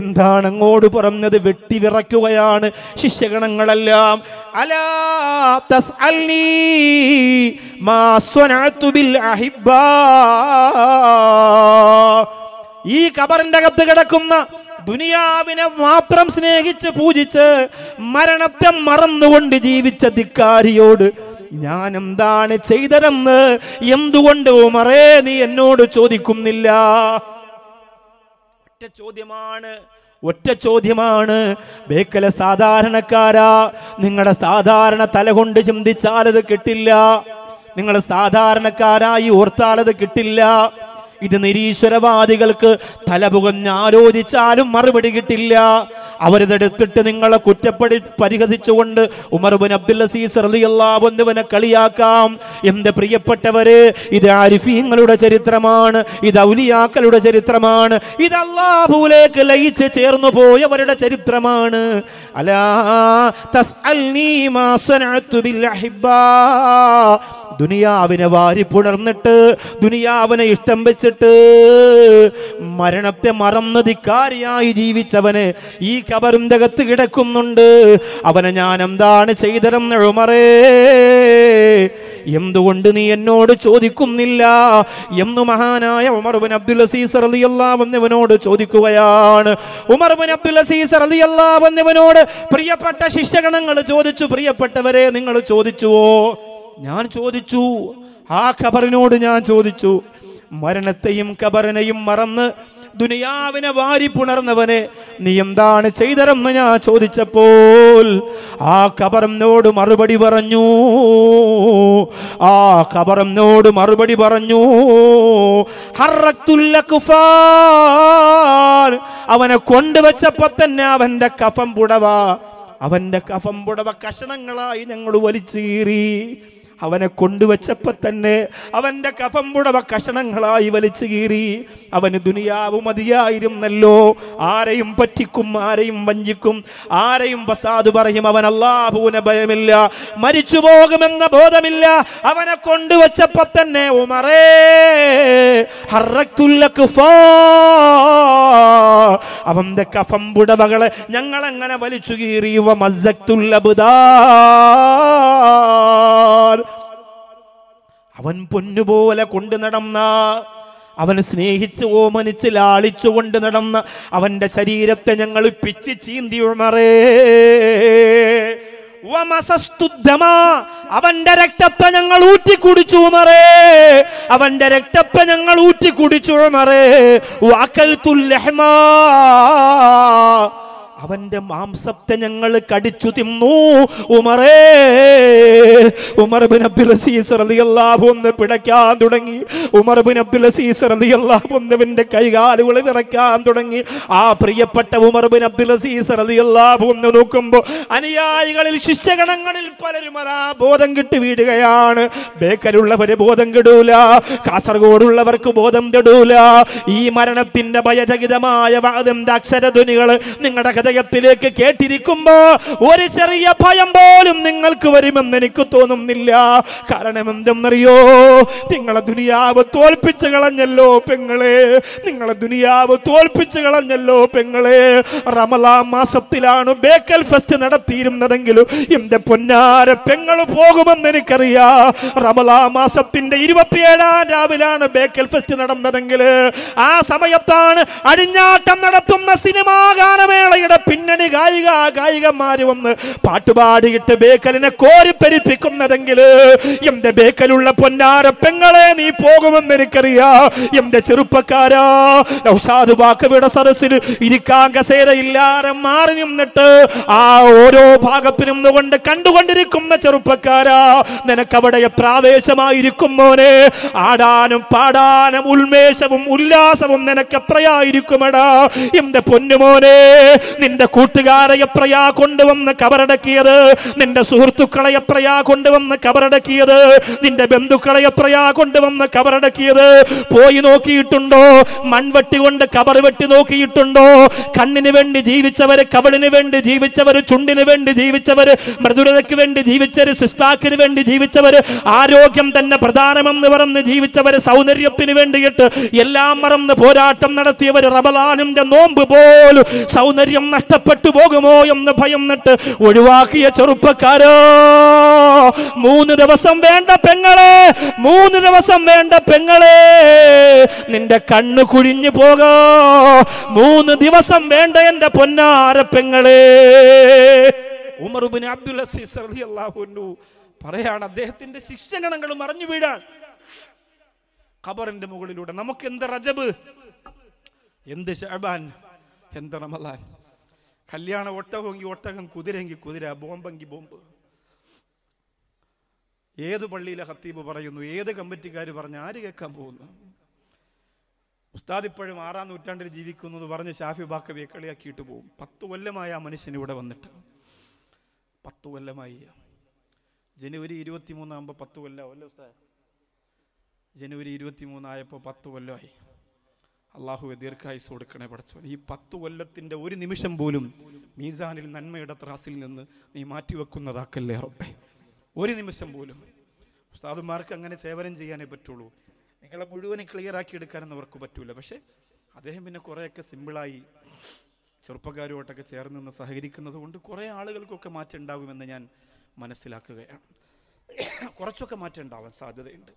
എന്താണ് അങ്ങോട് പറഞ്ഞത് വെട്ടിവിറക്കുകയാണ് ശിഷ്യഗണങ്ങളെല്ലാം ഈ കബറിന്റെ അകത്ത് കിടക്കുന്ന ദുനിയാവിനെ മാത്രം സ്നേഹിച്ച് പൂജിച്ച് മരണത്തെ മറന്നുകൊണ്ട് ജീവിച്ച ധിക്കാരിയോട് ഞാൻ എന്താണ് ചെയ്തതെന്ന് എന്തുകൊണ്ട് ഉമറേ നീ എന്നോട് ചോദിക്കുന്നില്ല ഒറ്റ ചോദ്യമാണ് ഒറ്റ ചോദ്യമാണ് ബേക്കല സാധാരണക്കാരാ നിങ്ങളുടെ സാധാരണ തലകൊണ്ട് കൊണ്ട് ചിന്തിച്ചാലത് കിട്ടില്ല നിങ്ങൾ സാധാരണക്കാരായി ഓർത്താലത് കിട്ടില്ല ഇത് നിരീശ്വരവാദികൾക്ക് തലപുകഞ്ഞാലോചിച്ചാലും മറുപടി കിട്ടില്ല അവരിതെടുത്തിട്ട് നിങ്ങളെ കുറ്റപ്പെടി പരിഹസിച്ചുകൊണ്ട് ഉമർബുൻ അബ്ദുൽ അസീസ് റലിയല്ലാവുന്നവനെ കളിയാക്കാം എന്റെ പ്രിയപ്പെട്ടവരെ ഇത് ആരിഫീങ്ങളുടെ ചരിത്രമാണ് ഇത് ഔലിയാക്കളുടെ ചരിത്രമാണ് ഇത് അള്ളാഹുലേക്ക് ലയിച്ച് ചേർന്നു പോയവരുടെ ചരിത്രമാണ് അലാ ദുനിയാവിനെ വാരിപ്പുണർന്നിട്ട് ദുനിയാവിനെ ഇഷ്ടം വെച്ചിട്ട് മരണത്തെ മറന്നതിക്കാരിയായി ജീവിച്ചവന് ഈ കബറിന്റെ അകത്ത് കിടക്കുന്നുണ്ട് അവനെ ഞാൻ എന്താണ് ചെയ്തരം ഉമറേ എന്തുകൊണ്ട് നീ എന്നോട് ചോദിക്കുന്നില്ല എന്ന് മഹാനായ ബിൻ അബ്ദുൽ അസീസ് അലിയല്ലാവെന്നവനോട് ചോദിക്കുകയാണ് ബിൻ അബ്ദുൽ അസീസ് അലിയല്ലാവെന്നവനോട് പ്രിയപ്പെട്ട ശിഷ്യഗണങ്ങൾ ചോദിച്ചു പ്രിയപ്പെട്ടവരെ നിങ്ങൾ ചോദിച്ചുവോ ഞാൻ ചോദിച്ചു ആ ഖബറിനോട് ഞാൻ ചോദിച്ചു മരണത്തെയും ഖബറിനെയും മറന്ന് ദുനിയാവിനെ വാരി പുണർന്നവനെ നീ എന്താണ് ചെയ്തരം ഞാൻ ചോദിച്ചപ്പോൾ ആ കബറിനോട് മറുപടി പറഞ്ഞു ആ കബറിനോട് മറുപടി പറഞ്ഞു അവനെ കൊണ്ടുവച്ചപ്പോ തന്നെ അവന്റെ കഫം പുടവ അവന്റെ കഫം പുടവ കഷണങ്ങളായി ഞങ്ങൾ വലിച്ചീറി അവനെ കൊണ്ടുവച്ചപ്പോൾ തന്നെ അവൻ്റെ കഫം പുടവ കഷണങ്ങളായി വലിച്ചു കീറി അവന് ദുനിയാവ് മതിയായിരുന്നല്ലോ ആരെയും പറ്റിക്കും ആരെയും വഞ്ചിക്കും ആരെയും പ്രസാദ് പറയും അവൻ അല്ലാഹുവിന് ഭയമില്ല മരിച്ചു പോകുമെന്ന ബോധമില്ല അവനെ കൊണ്ടുവച്ചപ്പോൾ തന്നെ ഉമറേ ഹറത്തുല്ല അവന്റെ കഫം പുടവകളെ ഞങ്ങൾ അങ്ങനെ വലിച്ചു കീറിയുവ അവൻ പൊന്നുപോലെ കൊണ്ടു നടന്ന അവനെ സ്നേഹിച്ച് ഓമനിച്ച് ലാളിച്ചുകൊണ്ട് നടന്ന അവന്റെ ശരീരത്തെ ഞങ്ങൾ പിച്ച് ചീന്തി ഉമറേ അവന്റെ രക്തപ്പ ഞങ്ങൾ ഊറ്റി കുടിച്ചു മറേ അവന്റെ രക്തപ്പ ഞങ്ങൾ ഊറ്റി കുടിച്ചു മറേ വാക്കൽ തുല്യഹ്മാ അവന്റെ മാംസത്തെ ഞങ്ങൾ കടിച്ചു തിന്നു ഉമറേ ഉമർ ബിൻ അബ്ദുൽ അസീസ് റളിയല്ലാഹു ഒന്ന് പിടയ്ക്കാൻ തുടങ്ങി ഉമർ ബിൻ അബ്ദുൽ അസീസ് റളിയല്ലാഹു ഒന്നുവിന്റെ കൈകാലുകൾ വിറയ്ക്കാൻ തുടങ്ങി ആ പ്രിയപ്പെട്ട ഉമർ ബിൻ അബ്ദുൽ അസീസ് റളിയല്ലാഹു ഒന്ന് നോക്കുമ്പോൾ അനുയായികളിൽ ശിഷ്യഗണങ്ങളിൽ പലരും ബോധം കിട്ടി വീടുകയാണ് ബേക്കലുള്ളവര് ബോധം കെടൂല കാസർഗോഡുള്ളവർക്ക് ബോധം കെടൂല ഈ മരണത്തിന്റെ ഭയചകിതമായ വാദന്റെ അക്ഷരധ്വനികൾ നിങ്ങളുടെ കഥ ഹൃദയത്തിലേക്ക് കേട്ടിരിക്കുമ്പോ ഒരു ചെറിയ ഭയം പോലും നിങ്ങൾക്ക് വരുമെന്ന് എനിക്ക് തോന്നുന്നില്ല കാരണം എന്തെന്നറിയോ നിങ്ങളെ ദുനിയാവ് തോൽപ്പിച്ചു കളഞ്ഞല്ലോ പെങ്ങളെ നിങ്ങളെ ദുനിയാവ് തോൽപ്പിച്ചു കളഞ്ഞല്ലോ പെങ്ങളെ റമലാ മാസത്തിലാണ് ബേക്കൽ ഫെസ്റ്റ് നടത്തിയിരുന്നതെങ്കിലും എന്റെ പൊന്നാര പെങ്ങൾ പോകുമെന്ന് എനിക്കറിയാ റമലാ മാസത്തിന്റെ ഇരുപത്തിയേഴാം രാവിലാണ് ബേക്കൽ ഫെസ്റ്റ് നടന്നതെങ്കിൽ ആ സമയത്താണ് അടിഞ്ഞാട്ടം നടത്തുന്ന സിനിമാ ഗാനമേളയുടെ പിന്നണി ഗായിക ഗായികമാര് വന്ന് പാട്ടുപാടിയിട്ട് ബേക്കലിനെ കോരിപ്പരിപ്പിക്കുന്നതെങ്കിൽ എന്റെ ബേക്കലുള്ള പൊന്നാര പെങ്ങളെ നീ പോകുമെന്ന് എനിക്കറിയാ എന്റെ ചെറുപ്പക്കാരാ നൗഷാദ് ബാക്കവിയുടെ സദസ്സിൽ ഇരിക്കാൻ കസേരയില്ലാതെ മാറി നിന്നിട്ട് ആ ഓരോ ഭാഗത്തിനും കൊണ്ട് കണ്ടുകൊണ്ടിരിക്കുന്ന ചെറുപ്പക്കാരാ നിനക്കവിടെ പ്രാവേശമായിരിക്കും മോനെ ആടാനും പാടാനും ഉന്മേഷവും ഉല്ലാസവും നിനക്ക് എത്രയായിരിക്കുമടാ എന്റെ പൊന്നുമോനെ നിന്റെ കൂട്ടുകാരെ എത്രയാ കൊണ്ടുവന്ന് കബറടക്കിയത് നിന്റെ സുഹൃത്തുക്കളെ എത്രയാ കൊണ്ടുവന്ന് കബറടക്കിയത് നിന്റെ ബന്ധുക്കളെ എത്രയാ കൊണ്ടുവന്ന് കബറടക്കിയത് പോയി നോക്കിയിട്ടുണ്ടോ മൺവെട്ടി കൊണ്ട് കബർ വെട്ടി നോക്കിയിട്ടുണ്ടോ കണ്ണിന് വേണ്ടി ജീവിച്ചവര് കവളിന് വേണ്ടി ജീവിച്ചവര് ചുണ്ടിന് വേണ്ടി ജീവിച്ചവര് മൃദുരതയ്ക്ക് വേണ്ടി ജീവിച്ചവര് സിസ്പാക്കിന് വേണ്ടി ജീവിച്ചവര് ആരോഗ്യം തന്നെ പ്രധാനമെന്ന് പറഞ്ഞ് ജീവിച്ചവര് സൗന്ദര്യത്തിന് വേണ്ടിയിട്ട് എല്ലാം മറന്ന് പോരാട്ടം നടത്തിയവര് റബലാനിന്റെ നോമ്പ് പോലും സൗന്ദര്യം നഷ്ടപ്പെട്ടു പോകുമോ എന്ന് ഭയം നട്ട് ഒഴിവാക്കിയ ചെറുപ്പക്കാരോ മൂന്ന് ദിവസം വേണ്ട പെങ്ങളെ മൂന്ന് ദിവസം വേണ്ട പെങ്ങളെ നിന്റെ കണ്ണ് കുഴിഞ്ഞു പോകോ മൂന്ന് ദിവസം വേണ്ട എൻ്റെ പൊന്നാര പെങ്ങളെ ഉമർബിൻ അബ്ദുൽ അസീസ് പറയാണ് അദ്ദേഹത്തിന്റെ ശിക്ഷണങ്ങൾ മറിഞ്ഞു വീഴാൻ ഖബറിന്റെ മുകളിലൂടെ നമുക്ക് എന്ത് റജബ് എന്ത് ഷഹബാൻ എന്ത് റമലാൻ കല്യാണ ഒട്ടകമെങ്കിൽ ഒട്ടകം കുതിരെങ്കിൽ കുതിര ബോംബെങ്കിൽ ബോംബ് ഏത് പള്ളിയിലെ ഹത്തീബ് പറയുന്നു ഏത് കമ്മിറ്റിക്കാർ പറഞ്ഞ ആര് കേൾക്കാൻ പോകുന്നു ഉസ്താദ് ഇപ്പോഴും ആറാം നൂറ്റാണ്ടിൽ ജീവിക്കുന്നു എന്ന് പറഞ്ഞ് ഷാഫി ബാക്കവിയെ കളിയാക്കിയിട്ട് പോകും പത്ത് കൊല്ലമായ ആ മനുഷ്യൻ ഇവിടെ വന്നിട്ട് പത്ത് കൊല്ലമായി ജനുവരി ഇരുപത്തി മൂന്നാകുമ്പോൾ പത്ത് കൊല്ലം അല്ലേ ഉസ്താദ് ജനുവരി ഇരുപത്തി മൂന്നായപ്പോൾ പത്ത് കൊല്ലമായി അള്ളാഹുവെ ദീർഘായുസ് കൊടുക്കണേ പഠിച്ചോ ഈ പത്തു കൊല്ലത്തിൻ്റെ ഒരു നിമിഷം പോലും മീസാനിൽ നന്മയുടെ ത്രാസിൽ നിന്ന് നീ മാറ്റിവെക്കുന്നതാക്കല്ലേ റബ്ബേ ഒരു നിമിഷം പോലും ഉസ്താദുമാർക്ക് അങ്ങനെ സേവനം ചെയ്യാനേ പറ്റുള്ളൂ നിങ്ങളെ മുഴുവനും ക്ലിയറാക്കി എടുക്കാനൊന്നും അവർക്ക് പറ്റൂല പക്ഷേ അദ്ദേഹം പിന്നെ കുറേയൊക്കെ സിമ്പിളായി ചെറുപ്പക്കാരുമായിട്ടൊക്കെ ചേർന്ന് നിന്ന് സഹകരിക്കുന്നത് കൊണ്ട് കുറേ ആളുകൾക്കൊക്കെ മാറ്റം ഉണ്ടാകുമെന്ന് ഞാൻ മനസ്സിലാക്കുകയാണ് കുറച്ചൊക്കെ മാറ്റം ഉണ്ടാവാൻ സാധ്യതയുണ്ട്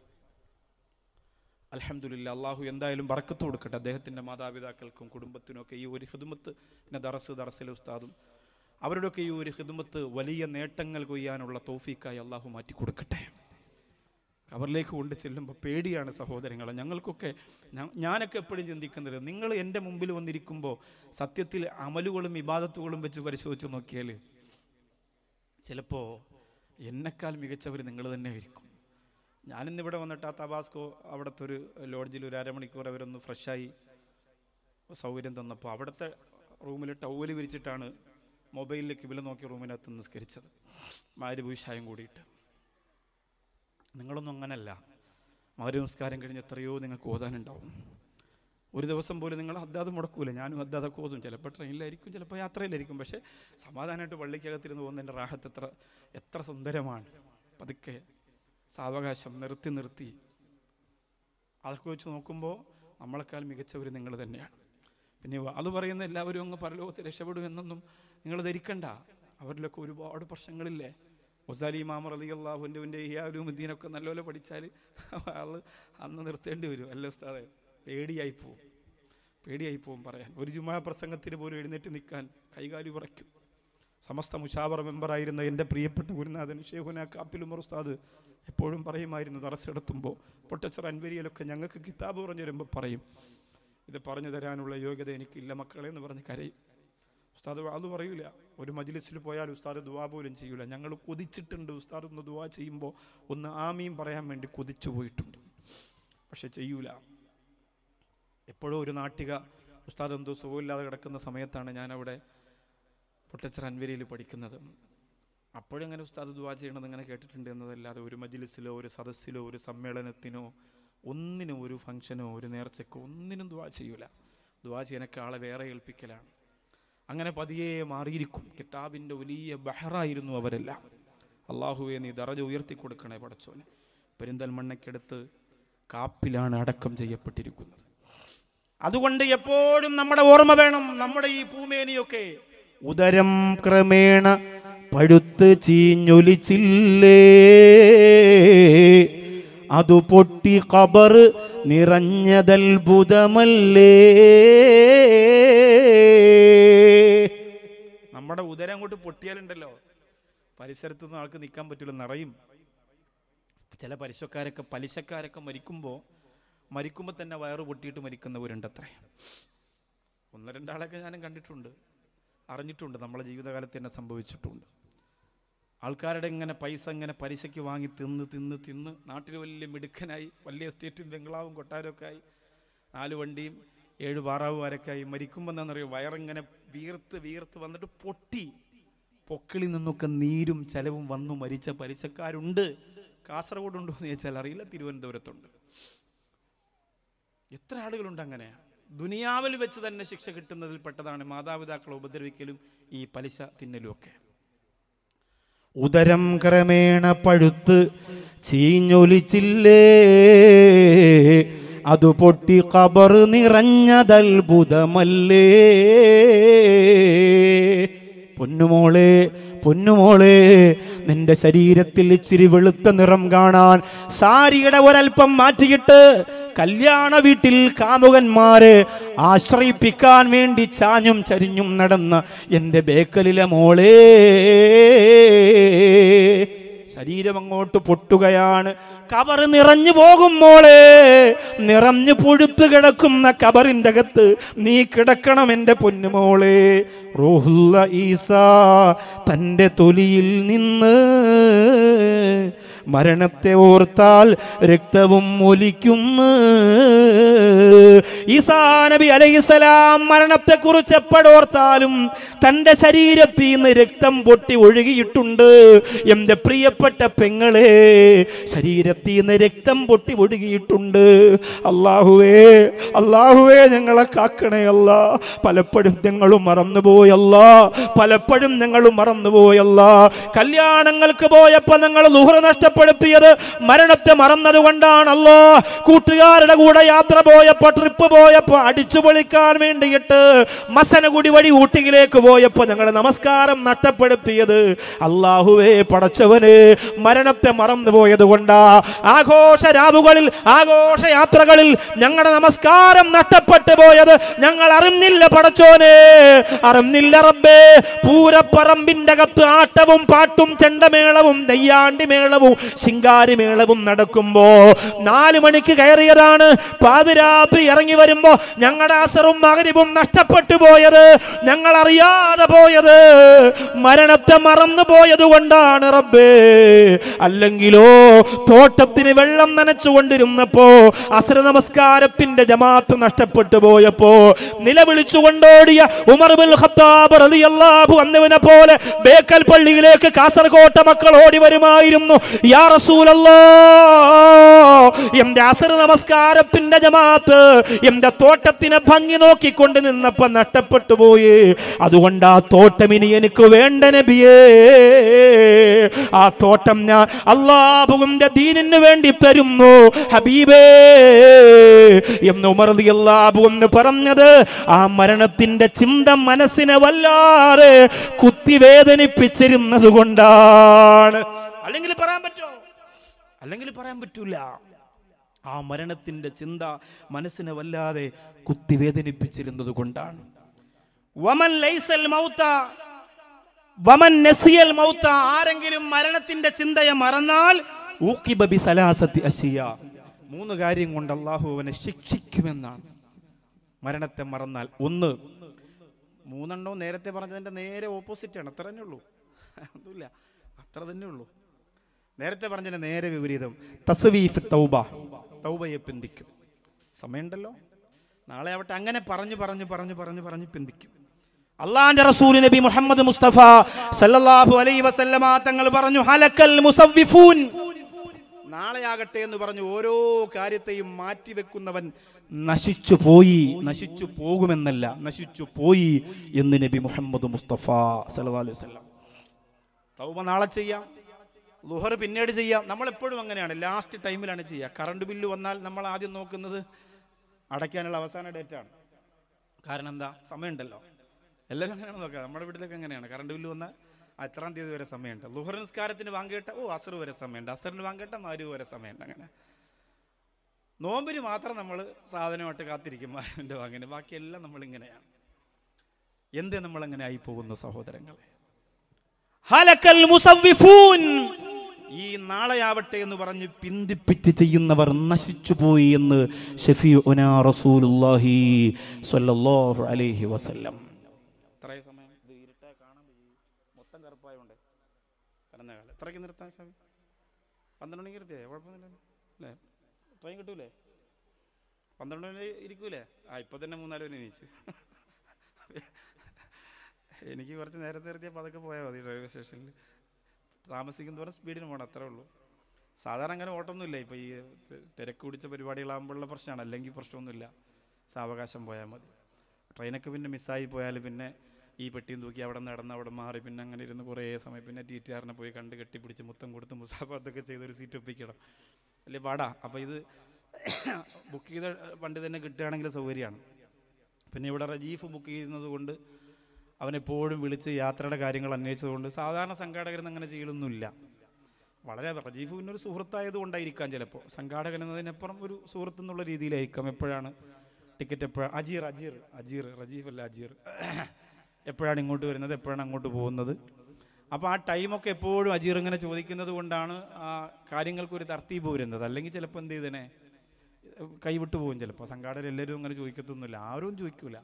അലഹമുല്ല അള്ളാഹു എന്തായാലും വറക്കത്ത് കൊടുക്കട്ടെ അദ്ദേഹത്തിൻ്റെ മാതാപിതാക്കൾക്കും കുടുംബത്തിനുമൊക്കെ ഈ ഒരു ഹിദുമത്ത് പിന്നെ ദറസ് ദറസിലെ ഉസ്താദും അവരുടെയൊക്കെ ഈ ഒരു ഹിദുമത്ത് വലിയ നേട്ടങ്ങൾ കൊയ്യാനുള്ള തോഫീക്കായി അള്ളാഹു മാറ്റി കൊടുക്കട്ടെ അവരിലേക്ക് കൊണ്ട് ചെല്ലുമ്പോൾ പേടിയാണ് സഹോദരങ്ങളെ ഞങ്ങൾക്കൊക്കെ ഞാനൊക്കെ എപ്പോഴും ചിന്തിക്കുന്നത് നിങ്ങൾ എൻ്റെ മുമ്പിൽ വന്നിരിക്കുമ്പോൾ സത്യത്തിൽ അമലുകളും ഇബാദത്തുകളും വെച്ച് പരിശോധിച്ച് നോക്കിയാൽ ചിലപ്പോൾ എന്നെക്കാൾ മികച്ചവർ നിങ്ങൾ തന്നെ ആയിരിക്കും ഞാനിന്നിവിടെ വന്നിട്ട് ആ തബാസ്കോ അവിടുത്തെ ഒരു ലോഡ്ജിൽ ഒരു അരമണിക്കൂർ അവരൊന്ന് ഫ്രഷായി സൗകര്യം തന്നപ്പോൾ അവിടുത്തെ റൂമിൽ ടവൽ വിരിച്ചിട്ടാണ് മൊബൈലിൽ കിബില നോക്കി റൂമിനകത്ത് നിസ്കരിച്ചത് മാരുഭൂഷായം കൂടിയിട്ട് നിങ്ങളൊന്നും അങ്ങനല്ല മാരു നമസ്കാരം കഴിഞ്ഞ് എത്രയോ നിങ്ങൾക്ക് ഓതാനുണ്ടാവും ഒരു ദിവസം പോലും നിങ്ങൾ അദ്ദേഹം മുടക്കൂല ഞാനും അദ്ദേഹം കോതും ചിലപ്പോൾ ട്രെയിനിലായിരിക്കും ചിലപ്പോൾ യാത്രയിലായിരിക്കും പക്ഷേ സമാധാനമായിട്ട് പള്ളിക്കകത്തിരുന്ന് പോകുന്നതിൻ്റെ റാഹത്ത് എത്ര എത്ര സുന്ദരമാണ് പതുക്കെ സാവകാശം നിർത്തി നിർത്തി അതൊക്കെ വെച്ച് നോക്കുമ്പോൾ നമ്മളെക്കാൾ മികച്ചവർ നിങ്ങൾ തന്നെയാണ് പിന്നെ അത് പറയുന്ന എല്ലാവരും അങ്ങ് പരലോകത്ത് എന്നൊന്നും നിങ്ങൾ ധരിക്കണ്ട അവരിലൊക്കെ ഒരുപാട് പ്രശ്നങ്ങളില്ലേ മുസാലി ഇമാം അലി അള്ളാഹുൻ്റെ മുദ്ദീനൊക്കെ നല്ലപോലെ പഠിച്ചാൽ ആൾ അന്ന് നിർത്തേണ്ടി വരും അല്ല ഉസ്താദെ പേടിയായി പോവും പേടിയായി പോവും പറയാൻ ഒരു ജുമാ പ്രസംഗത്തിന് പോലും എഴുന്നേറ്റ് നിൽക്കാൻ കൈകാലി പറയ്ക്കും സമസ്ത മുഷാവർ മെമ്പറായിരുന്ന എൻ്റെ പ്രിയപ്പെട്ട ഗുരുനാഥൻ ഷേഖുന കാപ്പിലുമർ ഉസ്താദ് എപ്പോഴും പറയുമായിരുന്നു തറസ്സെടുത്തുമ്പോൾ പൊട്ടച്ചർ അൻവരിയിലൊക്കെ ഞങ്ങൾക്ക് കിതാബ് പറഞ്ഞു വരുമ്പോൾ പറയും ഇത് പറഞ്ഞു തരാനുള്ള യോഗ്യത എനിക്കില്ല മക്കളെ എന്ന് പറഞ്ഞ് കരയും ഉസ്താദ് അത് പറയൂല ഒരു മജിലിസിൽ പോയാൽ ഉസ്താദ് ദുവാ പോലും ചെയ്യൂല ഞങ്ങൾ കൊതിച്ചിട്ടുണ്ട് ഉസ്താദ് ഒന്ന് ദുവാ ചെയ്യുമ്പോൾ ഒന്ന് ആമീം പറയാൻ വേണ്ടി കൊതിച്ചു പോയിട്ടുണ്ട് പക്ഷെ ചെയ്യൂല എപ്പോഴും ഒരു നാട്ടിക ഉസ്താദ് എന്തോ സുഖമില്ലാതെ കിടക്കുന്ന സമയത്താണ് ഞാൻ അവിടെ പൊട്ടച്ചർ അൻവരിയിൽ പഠിക്കുന്നത് അപ്പോഴും അങ്ങനെ ഉസ്താദ് ദുവാ ചെയ്യണത് എങ്ങനെ കേട്ടിട്ടുണ്ട് എന്നതല്ലാതെ ഒരു മജിലിസിലോ ഒരു സദസ്സിലോ ഒരു സമ്മേളനത്തിനോ ഒന്നിനും ഒരു ഫംഗ്ഷനോ ഒരു നേർച്ചക്കോ ഒന്നിനും ദുവാ ചെയ്യൂല ദുവാ ചെയ്യാനൊക്കെ ആളെ വേറെ ഏൽപ്പിക്കലാണ് അങ്ങനെ പതിയെ മാറിയിരിക്കും കിതാബിൻ്റെ വലിയ ബഹറായിരുന്നു അവരെല്ലാം അള്ളാഹുവെ നീ ദറജ ഉയർത്തി കൊടുക്കണേ പടച്ചോനെ മണ്ണയ്ക്കെടുത്ത് കാപ്പിലാണ് അടക്കം ചെയ്യപ്പെട്ടിരിക്കുന്നത് അതുകൊണ്ട് എപ്പോഴും നമ്മുടെ ഓർമ്മ വേണം നമ്മുടെ ഈ ഭൂമേനിയൊക്കെ ഉദരം ക്രമേണ പഴുത്ത് ചീഞ്ഞൊലിച്ചില്ലേ അതു പൊട്ടി കബർ നിറഞ്ഞതത്ഭുതമല്ലേ നമ്മുടെ ഉദരം അങ്ങോട്ട് പൊട്ടിയാലുണ്ടല്ലോ പരിസരത്തുനിന്ന് ആൾക്ക് നിൽക്കാൻ പറ്റില്ല നിറയും ചില പലിശക്കാരൊക്കെ പലിശക്കാരൊക്കെ മരിക്കുമ്പോൾ മരിക്കുമ്പോൾ തന്നെ വയറ് പൊട്ടിയിട്ട് അത്ര ഒന്ന് രണ്ടാളൊക്കെ ഞാനും കണ്ടിട്ടുണ്ട് അറിഞ്ഞിട്ടുണ്ട് നമ്മളെ ജീവിതകാലത്ത് തന്നെ സംഭവിച്ചിട്ടുണ്ട് ആൾക്കാരുടെ ഇങ്ങനെ പൈസ ഇങ്ങനെ പലിശയ്ക്ക് വാങ്ങി തിന്ന് തിന്ന് തിന്ന് നാട്ടിൽ വലിയ മിടുക്കനായി വലിയ എസ്റ്റേറ്റും ബംഗ്ലാവും കൊട്ടാരമൊക്കെ ആയി നാല് വണ്ടിയും ഏഴ് പാറാവുകാരൊക്കെ ആയി മരിക്കുമ്പോൾ എന്താണെന്നറിയോ വയറിങ്ങനെ വീർത്ത് വീർത്ത് വന്നിട്ട് പൊട്ടി പൊക്കിളിൽ നിന്നൊക്കെ നീരും ചെലവും വന്നു മരിച്ച പലിശക്കാരുണ്ട് കാസർഗോഡുണ്ടോ എന്ന് ചോദിച്ചാൽ അറിയില്ല തിരുവനന്തപുരത്തുണ്ട് എത്ര ആളുകളുണ്ട് അങ്ങനെ ദുനിയാവിൽ വെച്ച് തന്നെ ശിക്ഷ കിട്ടുന്നതിൽ പെട്ടതാണ് മാതാപിതാക്കളെ ഉപദ്രവിക്കലും ഈ പലിശ തിന്നലും ഒക്കെ ഉദരം ക്രമേണ പഴുത്ത് ചീഞ്ഞൊലിച്ചില്ലേ അതു പൊട്ടി കബർ നിറഞ്ഞതത്ഭുതമല്ലേ പൊന്നുമോളെ പൊന്നുമോളെ നിന്റെ ശരീരത്തിൽ ഇച്ചിരി വെളുത്ത നിറം കാണാൻ സാരിയുടെ ഒരൽപ്പം മാറ്റിയിട്ട് കല്യാണ വീട്ടിൽ കാമുകന്മാരെ ആശ്രയിപ്പിക്കാൻ വേണ്ടി ചാഞ്ഞും ചരിഞ്ഞും നടന്ന എൻ്റെ ബേക്കലിലെ മോളേ ശരീരം അങ്ങോട്ട് പൊട്ടുകയാണ് കബർ നിറഞ്ഞു പോകും മോളെ നിറഞ്ഞു പുഴുത്തു കിടക്കുന്ന കബറിൻ്റെ അകത്ത് നീ കിടക്കണം എൻ്റെ പൊന്നുമോളെ റോഹുല്ല ഈസ തൻ്റെ തൊലിയിൽ നിന്ന് മരണത്തെ ഓർത്താൽ രക്തവും ഒലിക്കുന്നു ഈസാ നബി അലൈഹിസലാം മരണത്തെക്കുറിച്ച് എപ്പോഴോർത്താലും തൻ്റെ ശരീരത്തിൽ നിന്ന് രക്തം പൊട്ടി ഒഴുകിയിട്ടുണ്ട് എൻ്റെ പ്രിയപ്പെട്ട പെങ്ങളെ ശരീരത്തിൽ നിന്ന് രക്തം പൊട്ടി ഒഴുകിയിട്ടുണ്ട് അള്ളാഹുവേ അള്ളാഹുവേ ഞങ്ങളെ കാക്കണേ അല്ല പലപ്പോഴും ഞങ്ങളും മറന്നുപോയല്ല പലപ്പോഴും ഞങ്ങളും മറന്നുപോയല്ല കല്യാണങ്ങൾക്ക് പോയപ്പോൾ ഞങ്ങൾ ലുഹർ നഷ്ടപ്പെട്ടു അത്ഭുതപ്പെടുത്തിയത് മരണത്തെ മറന്നതുകൊണ്ടാണല്ലോ കൂട്ടുകാരുടെ കൂടെ യാത്ര പോയപ്പോ ട്രിപ്പ് പോയപ്പോ അടിച്ചു പൊളിക്കാൻ വേണ്ടിയിട്ട് മസനഗുടി വഴി ഊട്ടിയിലേക്ക് പോയപ്പോ ഞങ്ങൾ നമസ്കാരം നഷ്ടപ്പെടുത്തിയത് അള്ളാഹുവേ പടച്ചവന് മരണത്തെ മറന്നു പോയത് കൊണ്ടാ ആഘോഷ രാവുകളിൽ ആഘോഷ യാത്രകളിൽ ഞങ്ങളുടെ നമസ്കാരം നഷ്ടപ്പെട്ടു പോയത് ഞങ്ങൾ അറിഞ്ഞില്ല പടച്ചോനെ അറിഞ്ഞില്ല റബ്ബേ പൂരപ്പറമ്പിന്റെ അകത്ത് ആട്ടവും പാട്ടും ചെണ്ടമേളവും നെയ്യാണ്ടി മേളവും ശിങ്കാരിമേളവും നടക്കുമ്പോ നാല് മണിക്ക് കയറിയതാണ് പാതിരാത്രി ഇറങ്ങി വരുമ്പോ ഞങ്ങളുടെ അസറും മകരിവും നഷ്ടപ്പെട്ടു പോയത് ഞങ്ങൾ അറിയാതെ പോയത് മരണത്തെ മറന്നു പോയത് കൊണ്ടാണ് റബ്ബേ അല്ലെങ്കിലോ തോട്ടത്തിന് വെള്ളം നനച്ചുകൊണ്ടിരുന്നപ്പോ അസര നമസ്കാരത്തിന്റെ ജമാഅത്ത് നഷ്ടപ്പെട്ടു പോയപ്പോ നിലവിളിച്ചുകൊണ്ടോടിയ ഉമർ ബിൽ ഖത്താബ് റളിയല്ലാഹു പോലെ ബേക്കൽ പള്ളിയിലേക്ക് കാസർകോട്ട മക്കൾ ഓടി വരുമായിരുന്നു നമസ്കാരത്തിന്റെ ജമാഅത്ത് എന്റെ തോട്ടത്തിനെ ഭംഗി നോക്കിക്കൊണ്ട് നിന്നപ്പോ നഷ്ടപ്പെട്ടു പോയി അതുകൊണ്ട് ആ തോട്ടം ഇനി എനിക്ക് വേണ്ട നബിയേ ആ തോട്ടം ഞാൻ അള്ളാഹുവിന്റെ ദീനിന് വേണ്ടി തരുന്നു ഹബീബേ എന്ന് ഉമർ അള്ളാഹു എന്ന് പറഞ്ഞത് ആ മരണത്തിന്റെ ചിന്ത മനസ്സിനെ വല്ലാതെ കുത്തിവേദനിപ്പിച്ചിരുന്നത് കൊണ്ടാണ് അല്ലെങ്കിൽ പറയാൻ പറ്റുമോ അല്ലെങ്കിൽ പറയാൻ പറ്റൂല ആ മരണത്തിന്റെ ചിന്ത മനസ്സിനെ വല്ലാതെ കുത്തിവേദനിപ്പിച്ചിരുന്നത് കൊണ്ടാണ് വമൻ ലൈസൽ മൗത്ത വമൻ നസിയൽ മൗത്ത ആരെങ്കിലും മരണത്തിന്റെ ചിന്തയെ മറന്നാൽ ഊക്കിബബി സലാസത്തി അശിയ മൂന്ന് കാര്യം കൊണ്ട് അള്ളാഹു അവനെ ശിക്ഷിക്കുമെന്നാണ് മരണത്തെ മറന്നാൽ ഒന്ന് മൂന്നെണ്ണവും നേരത്തെ പറഞ്ഞതിന്റെ നേരെ ആണ് അത്ര തന്നെ ഉള്ളൂ ഒന്നുമില്ല അത്ര തന്നെ ഉള്ളൂ നേരത്തെ പറഞ്ഞതിന് നേരെ വിപരീതം തസ്വീഫ് തൗബ തൗബയെ പിന്തിക്കും സമയമുണ്ടല്ലോ നാളെ ആവട്ടെ അങ്ങനെ പറഞ്ഞു പറഞ്ഞു പറഞ്ഞു പറഞ്ഞു പറഞ്ഞു പിന്തിക്കും അള്ളാന്റെ റസൂൽ നബി മുഹമ്മദ് മുസ്തഫ സല്ലല്ലാഹു അലൈഹി വസല്ലമ തങ്ങൾ പറഞ്ഞു ഹലക്കൽ മുസവ്വിഫൂൻ നാളെയാകട്ടെ എന്ന് പറഞ്ഞു ഓരോ കാര്യത്തെയും മാറ്റി വെക്കുന്നവൻ നശിച്ചു പോയി നശിച്ചു പോകുമെന്നല്ല നശിച്ചു പോയി എന്ന് നബി മുഹമ്മദ് മുസ്തഫ സല്ലല്ലാഹു അലൈഹി വസല്ലം തൗബ നാളെ ചെയ്യാം ലുഹർ പിന്നീട് ചെയ്യാം നമ്മളെപ്പോഴും അങ്ങനെയാണ് ലാസ്റ്റ് ടൈമിലാണ് ചെയ്യുക കറണ്ട് ബില്ല് വന്നാൽ നമ്മൾ ആദ്യം നോക്കുന്നത് അടയ്ക്കാനുള്ള അവസാന ഡേറ്റാണ് കാരണം എന്താ സമയമുണ്ടല്ലോ എല്ലാവരും അങ്ങനെയാണ് നോക്കുക നമ്മുടെ വീട്ടിലൊക്കെ അങ്ങനെയാണ് കറണ്ട് ബില്ല് വന്നാൽ എത്രാം തീയതി വരെ സമയമുണ്ട് ലുഹർ നിസ്കാരത്തിന് വാങ്ങിയിട്ട ഓ അസർ വരെ സമയമുണ്ട് അസറിന് വാങ്ങിയിട്ട മാരു വരെ സമയമുണ്ട് അങ്ങനെ നോമ്പിന് മാത്രം നമ്മൾ സാധനമായിട്ട് കാത്തിരിക്കും മാരുവിൻ്റെ വാങ്ങിന് ബാക്കിയെല്ലാം നമ്മളിങ്ങനെയാണ് എന്തേ അങ്ങനെ ആയി പോകുന്നു സഹോദരങ്ങളെ ഹലക്കൽ മുസവിഫൂൻ ഈ നാളെയാവട്ടെ എന്ന് പറഞ്ഞ് പിന്തിപ്പിച്ച് ചെയ്യുന്നവർ പോയി എന്ന് ഷെഫി അലൈഹി വസല്ലം ട്രെയിൻ കിട്ടൂലേ പന്ത്രണ്ട് മണി ഇരിക്കൂലേ ആ ഇപ്പോൾ തന്നെ മൂന്നാല് മണി എണീച്ച് എനിക്ക് കുറച്ച് നേരത്തെ നിർത്തിയപ്പോൾ അതൊക്കെ പോയാൽ മതി റെയിൽവേ സ്റ്റേഷനിൽ താമസിക്കുന്ന പറഞ്ഞാൽ സ്പീഡിന് പോകണം അത്രേ ഉള്ളൂ സാധാരണ അങ്ങനെ ഓട്ടമൊന്നുമില്ല ഇപ്പോൾ ഈ തിരക്ക് പിടിച്ച പരിപാടികളാകുമ്പോഴുള്ള പ്രശ്നമാണ് അല്ലെങ്കിൽ പ്രശ്നമൊന്നുമില്ല സാവകാശം പോയാൽ മതി ട്രെയിനൊക്കെ പിന്നെ മിസ്സായി പോയാൽ പിന്നെ ഈ പെട്ടിയും തൂക്കി അവിടെ നടന്ന് അവിടെ മാറി പിന്നെ അങ്ങനെ ഇരുന്ന് കുറേ സമയം പിന്നെ ടി ടി ആറിനെ പോയി കണ്ട് കെട്ടിപ്പിടിച്ച് മുത്തം കൊടുത്ത് മുസാഫ ചെയ്തൊരു സീറ്റ് ഒപ്പിക്കണം അല്ലേ പാടാ അപ്പോൾ ഇത് ബുക്ക് ചെയ്ത വണ്ടി തന്നെ കിട്ടുകയാണെങ്കിൽ സൗകര്യമാണ് പിന്നെ ഇവിടെ റജീഫ് ബുക്ക് ചെയ്യുന്നത് കൊണ്ട് അവനെപ്പോഴും വിളിച്ച് യാത്രയുടെ കാര്യങ്ങൾ അന്വേഷിച്ചതുകൊണ്ട് സാധാരണ സംഘാടകരെന്ന് അങ്ങനെ ചെയ്യലൊന്നുമില്ല വളരെ റജീഫ് പിന്നെ ഒരു സുഹൃത്തായത് കൊണ്ടായിരിക്കാം ചിലപ്പോൾ സംഘാടകൻ എന്നതിനപ്പുറം ഒരു സുഹൃത്ത് എന്നുള്ള രീതിയിലായിരിക്കാം എപ്പോഴാണ് ടിക്കറ്റ് എപ്പോഴാണ് അജീർ അജീർ അജീർ റജീഫ് അല്ല അജീർ എപ്പോഴാണ് ഇങ്ങോട്ട് വരുന്നത് എപ്പോഴാണ് അങ്ങോട്ട് പോകുന്നത് അപ്പോൾ ആ ടൈമൊക്കെ എപ്പോഴും അജീർ ഇങ്ങനെ ചോദിക്കുന്നത് കൊണ്ടാണ് ആ കാര്യങ്ങൾക്ക് ഒരു തർത്തീബ് വരുന്നത് അല്ലെങ്കിൽ ചിലപ്പോൾ എന്ത് ചെയ്തേനെ കൈവിട്ടു പോകും ചിലപ്പോൾ സംഘാടകർ എല്ലാവരും അങ്ങനെ ചോദിക്കത്തൊന്നുമില്ല ആരും ചോദിക്കില്ല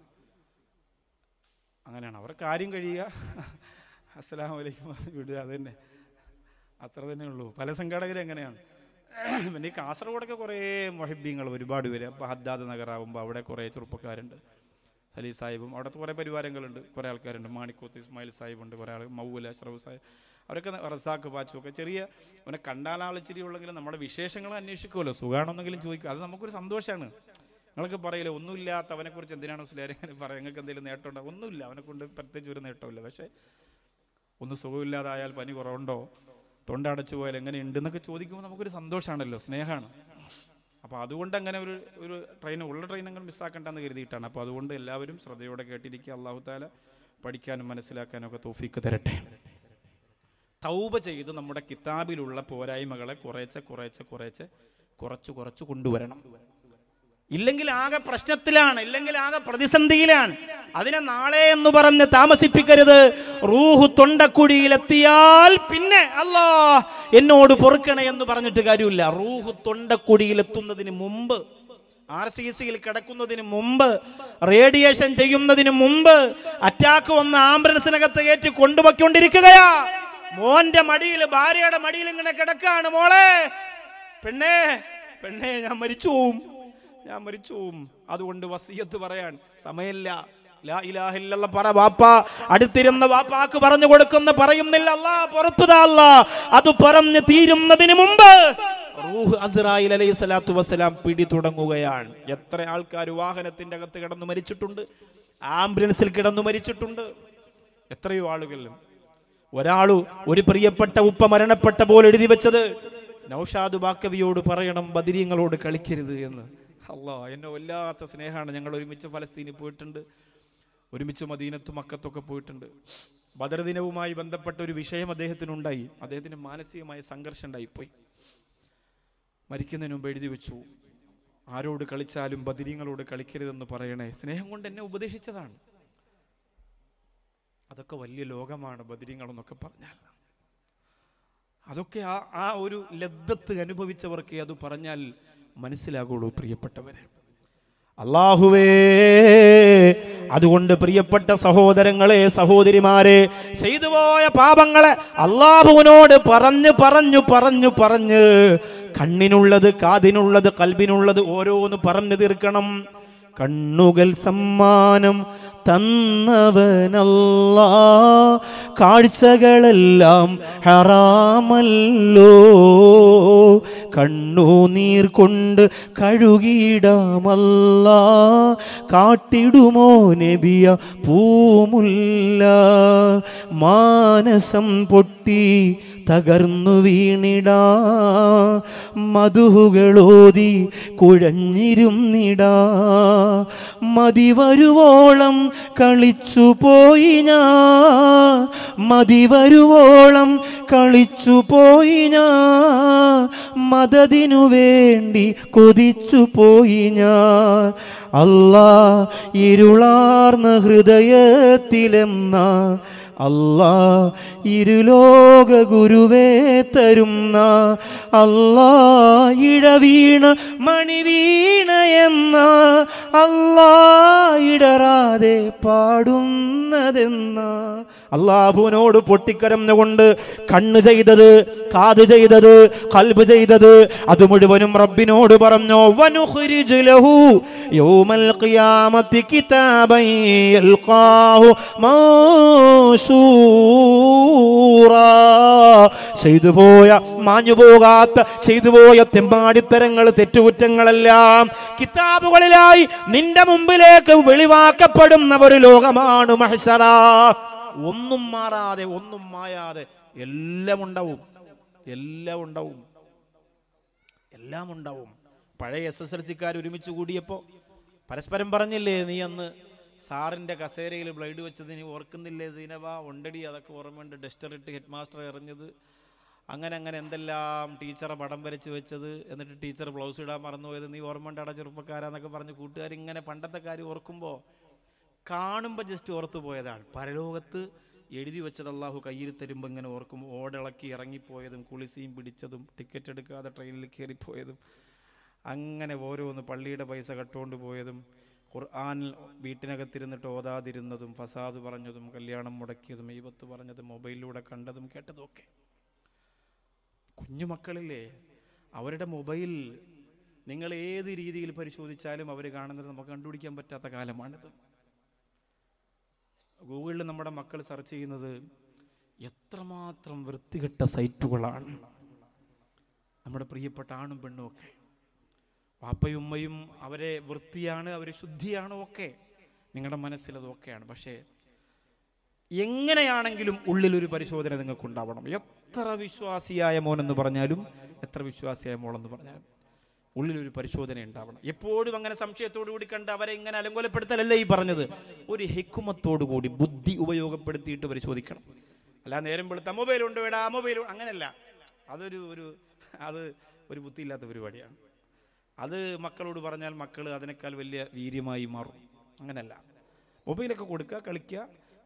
അങ്ങനെയാണ് അവർ കാര്യം കഴിയുക അസ്സലാം വലൈക്കും വിടുക അത് തന്നെ അത്ര തന്നെ ഉള്ളൂ പല സംഘാടകരും എങ്ങനെയാണ് പിന്നെ ഈ കാസർഗോഡൊക്കെ കുറേ മൊഹിബ്യങ്ങൾ ഒരുപാട് പേര് അപ്പോൾ ഹദ്ദാദ് നഗറാവുമ്പോൾ അവിടെ കുറേ ചെറുപ്പക്കാരുണ്ട് സലീ സാഹിബും അവിടുത്തെ കുറേ പരിവാരങ്ങളുണ്ട് കുറേ ആൾക്കാരുണ്ട് മാണിക്കോത്ത് ഇസ്മായിൽ സാഹിബുണ്ട് കുറേ ആൾ മൗല അഷ്റഫ് സാഹിബ് അവരൊക്കെ റസാഖ് പാച്ചുമൊക്കെ ചെറിയ അവനെ കണ്ടാലാളിച്ചിരി ഉള്ളെങ്കിലും നമ്മുടെ വിശേഷങ്ങൾ അന്വേഷിക്കുമല്ലോ സുഖമാണെന്നെങ്കിലും ചോദിക്കും അത് നമുക്കൊരു സന്തോഷമാണ് നിങ്ങൾക്ക് പറയില്ല ഒന്നുമില്ലാത്ത അവനെക്കുറിച്ച് എന്തിനാണ് സ്ലേരങ്ങനെ പറയുക നിങ്ങൾക്ക് എന്തെങ്കിലും നേട്ടമുണ്ടോ ഒന്നുമില്ല അവനെ കൊണ്ട് പ്രത്യേകിച്ച് ഒരു നേട്ടമില്ല പക്ഷേ ഒന്ന് സുഖമില്ലാതായാൽ പനി കുറവുണ്ടോ തൊണ്ടടച്ചു അടച്ചു പോയാൽ എങ്ങനെ ഉണ്ടെന്നൊക്കെ ചോദിക്കുമ്പോൾ നമുക്കൊരു സന്തോഷമാണല്ലോ സ്നേഹമാണ് അപ്പോൾ അതുകൊണ്ട് അങ്ങനെ ഒരു ഒരു ട്രെയിൻ ഉള്ള ട്രെയിനെങ്കിലും മിസ്സാക്കണ്ടെന്ന് കരുതിയിട്ടാണ് അപ്പോൾ അതുകൊണ്ട് എല്ലാവരും ശ്രദ്ധയോടെ കേട്ടിരിക്കുക അള്ളാഹു താല പഠിക്കാനും മനസ്സിലാക്കാനും ഒക്കെ തോഫീക്ക് തരട്ടെ തൗബ ചെയ്ത് നമ്മുടെ കിതാബിലുള്ള പോരായ്മകളെ കുറേച്ചെ കുറേച്ചെ കുറേച്ച് കുറച്ച് കുറച്ച് കൊണ്ടുവരണം ഇല്ലെങ്കിൽ ആകെ പ്രശ്നത്തിലാണ് ഇല്ലെങ്കിൽ ആകെ പ്രതിസന്ധിയിലാണ് അതിനെ നാളെ എന്ന് പറഞ്ഞ് താമസിപ്പിക്കരുത് റൂഹു തൊണ്ടക്കുടിയിലെത്തിയാൽ പിന്നെ അല്ലാ എന്നോട് പൊറുക്കണേ എന്ന് പറഞ്ഞിട്ട് കാര്യമില്ല റൂഹു തൊണ്ടക്കുടിയിലെത്തുന്നതിന് മുമ്പ് ആർ സി സിയിൽ കിടക്കുന്നതിന് മുമ്പ് റേഡിയേഷൻ ചെയ്യുന്നതിന് മുമ്പ് അറ്റാക്ക് വന്ന ആംബുലൻസിനകത്ത് കയറ്റി കൊണ്ടുപോയിക്കൊണ്ടിരിക്കുകയാ മോന്റെ മടിയിൽ ഭാര്യയുടെ മടിയിൽ ഇങ്ങനെ കിടക്കാണ് മോളെ പെണ്ണേ പെണ്ണേ ഞാൻ മരിച്ചു പോവും ഞാൻ മരിച്ചു അതുകൊണ്ട് വസീയത്ത് പറയാൻ സമയമില്ല പറ വാപ്പ അടുത്തിരുന്ന വാപ്പാക്ക് പറഞ്ഞു കൊടുക്കുന്ന പറയുന്നില്ല അല്ലാ പുറത്തുതാ അത് പറഞ്ഞു തീരുന്നതിന് മുമ്പ് റൂഹ് അസ്രായിൽ അലൈഹി സ്വലാത്തു വസ്സലാം പിടി തുടങ്ങുകയാണ് എത്ര ആൾക്കാർ വാഹനത്തിന്റെ അകത്ത് കിടന്നു മരിച്ചിട്ടുണ്ട് ആംബുലൻസിൽ കിടന്നു മരിച്ചിട്ടുണ്ട് എത്രയോ ആളുകളിലും ഒരാളു ഒരു പ്രിയപ്പെട്ട ഉപ്പ മരണപ്പെട്ട പോലെ എഴുതി വെച്ചത് നൌഷാദ് ബാക്കവിയോട് പറയണം ബദിരിയങ്ങളോട് കളിക്കരുത് എന്ന് അല്ല എന്നെ വല്ലാത്ത സ്നേഹമാണ് ഞങ്ങൾ ഒരുമിച്ച് ഫലസ്തീനിൽ പോയിട്ടുണ്ട് ഒരുമിച്ച് മദീനത്തും മക്കത്തൊക്കെ പോയിട്ടുണ്ട് ബദർ ദിനവുമായി ബന്ധപ്പെട്ട ഒരു വിഷയം അദ്ദേഹത്തിനുണ്ടായി അദ്ദേഹത്തിന് മാനസികമായ സംഘർഷം ഉണ്ടായിപ്പോയി മരിക്കുന്നതിന് മുമ്പ് എഴുതി വെച്ചു ആരോട് കളിച്ചാലും ബദിരീങ്ങളോട് കളിക്കരുതെന്ന് പറയണേ സ്നേഹം കൊണ്ട് എന്നെ ഉപദേശിച്ചതാണ് അതൊക്കെ വലിയ ലോകമാണ് ബദിരീങ്ങളെന്നൊക്കെ പറഞ്ഞാൽ അതൊക്കെ ആ ആ ഒരു ലബ്ധത്ത് അനുഭവിച്ചവർക്ക് അത് പറഞ്ഞാൽ മനസ്സിലാകുള്ളൂ പ്രിയപ്പെട്ടവരെ അള്ളാഹുവേ അതുകൊണ്ട് പ്രിയപ്പെട്ട സഹോദരങ്ങളെ സഹോദരിമാരെ ചെയ്തു പോയ പാപങ്ങളെ അള്ളാഹുവിനോട് പറഞ്ഞു പറഞ്ഞു പറഞ്ഞു പറഞ്ഞ് കണ്ണിനുള്ളത് കാതിനുള്ളത് കൽബിനുള്ളത് ഓരോന്ന് പറഞ്ഞു തീർക്കണം കണ്ണുകൾ സമ്മാനം തന്നവനല്ല കാഴ്ചകളെല്ലാം ഹറാമല്ലോ കണ്ണുനീർ കൊണ്ട് കഴുകിയിടാമല്ല കാട്ടിടുമോ നെബിയ പൂമുല്ല മാനസം പൊട്ടി തകർന്നു വീണിടാ മധുഹുകളോതി കുഴഞ്ഞിരുന്നിടാ മതി വരുവോളം കളിച്ചു പോയി ഞാൻ മതി വരുവോളം കളിച്ചു പോയി ഞാൻ മതതിനു വേണ്ടി കൊതിച്ചു പോയി ഞാൻ അല്ലാ ഇരുളാർന്ന ഹൃദയത്തിലെന്നാ അല്ലാ ഇരുലോക ഗുരുവേ തരുന്ന അല്ലാ ഇടവീണ മണിവീണ എന്ന അല്ലാ ഇടറാതെ പാടുന്നതെന്ന അള്ളാഹുവിനോട് പൊട്ടിക്കരഞ്ഞുകൊണ്ട് കണ്ണ് ചെയ്തത് കാത് ചെയ്തത് കൽബ് ചെയ്തത് അത് മുഴുവനും റബ്ബിനോട് പറഞ്ഞു ചെയ്തു പോയ മാഞ്ഞു പോകാത്ത ചെയ്തു പോയ തെമ്പാടിത്തരങ്ങൾ തെറ്റുകുറ്റങ്ങളെല്ലാം കിതാബുകളിലായി നിന്റെ മുമ്പിലേക്ക് വെളിവാക്കപ്പെടുന്ന ഒരു ലോകമാണ് മഹസറ ഒന്നും മാറാതെ ഒന്നും മായാതെ എല്ലാം ഉണ്ടാവും എല്ലാം ഉണ്ടാവും എല്ലാം ഉണ്ടാവും പഴയ എസ് എസ് എൽ സിക്കാർ ഒരുമിച്ച് കൂടിയപ്പോൾ പരസ്പരം പറഞ്ഞില്ലേ നീ അന്ന് സാറിൻ്റെ കസേരയിൽ ബ്ലേഡ് വെച്ചത് നീ ഓർക്കുന്നില്ലേ സീനവ ഒണ്ടടി അതൊക്കെ ഓർമ്മയുണ്ട് ഇട്ട് ഹെഡ് മാസ്റ്റർ എറിഞ്ഞത് അങ്ങനെ അങ്ങനെ എന്തെല്ലാം ടീച്ചറെ പടം വരച്ച് വെച്ചത് എന്നിട്ട് ടീച്ചർ ബ്ലൗസ് ഇടാൻ മറന്നുപോയത് നീ ഓർമ്മ ഉണ്ടാടാ ചെറുപ്പക്കാരാന്നൊക്കെ പറഞ്ഞ് കൂട്ടുകാർ ഇങ്ങനെ പണ്ടത്തെ കാര്യം ഓർക്കുമ്പോൾ കാണുമ്പോൾ ജസ്റ്റ് ഓർത്തു പോയതാണ് പരലോകത്ത് എഴുതി വെച്ചത് അള്ളാഹു കയ്യിൽ തരുമ്പോൾ ഇങ്ങനെ ഓർക്കും ഓടിളക്കി ഇറങ്ങിപ്പോയതും കുളിസിയും പിടിച്ചതും ടിക്കറ്റ് എടുക്കാതെ ട്രെയിനിൽ കയറിപ്പോയതും അങ്ങനെ ഓരോന്ന് പള്ളിയുടെ പൈസ കട്ടുകൊണ്ട് പോയതും ഖുർആാനിൽ വീട്ടിനകത്തിരുന്നിട്ട് ഓതാതിരുന്നതും ഫസാദ് പറഞ്ഞതും കല്യാണം മുടക്കിയതും ഈപത്ത് പറഞ്ഞതും മൊബൈലിലൂടെ കണ്ടതും കേട്ടതും ഒക്കെ കുഞ്ഞുമക്കളില്ലേ അവരുടെ മൊബൈൽ നിങ്ങൾ ഏത് രീതിയിൽ പരിശോധിച്ചാലും അവർ കാണുന്നത് നമുക്ക് കണ്ടുപിടിക്കാൻ പറ്റാത്ത കാലമാണിത് ഗൂഗിളിൽ നമ്മുടെ മക്കൾ സെർച്ച് ചെയ്യുന്നത് എത്രമാത്രം വൃത്തികെട്ട സൈറ്റുകളാണ് നമ്മുടെ പ്രിയപ്പെട്ട ആണും പെണ്ണും ഒക്കെ വാപ്പയും ഉമ്മയും അവരെ വൃത്തിയാണ് അവരെ ശുദ്ധിയാണോ ഒക്കെ നിങ്ങളുടെ മനസ്സിൽ അതൊക്കെയാണ് പക്ഷേ എങ്ങനെയാണെങ്കിലും ഉള്ളിലൊരു പരിശോധന നിങ്ങൾക്കുണ്ടാവണം എത്ര വിശ്വാസിയായ മോനെന്ന് പറഞ്ഞാലും എത്ര വിശ്വാസിയായ മോളെന്ന് പറഞ്ഞാലും ഉള്ളിലൊരു പരിശോധന ഉണ്ടാവണം എപ്പോഴും അങ്ങനെ സംശയത്തോടു കൂടി കണ്ട് അവരെ ഇങ്ങനെ അലങ്കോലപ്പെടുത്തലല്ലേ ഈ പറഞ്ഞത് ഒരു ഹെക്കുമത്തോടു കൂടി ബുദ്ധി ഉപയോഗപ്പെടുത്തിയിട്ട് പരിശോധിക്കണം അല്ല നേരം വെളുത്ത മൊബൈൽ ഉണ്ട് വേടാ മൊബൈൽ അങ്ങനെയല്ല അതൊരു ഒരു അത് ഒരു ബുദ്ധിയില്ലാത്ത പരിപാടിയാണ് അത് മക്കളോട് പറഞ്ഞാൽ മക്കൾ അതിനേക്കാൾ വലിയ വീര്യമായി മാറും അങ്ങനല്ല മൊബൈലൊക്കെ കൊടുക്കുക കളിക്കുക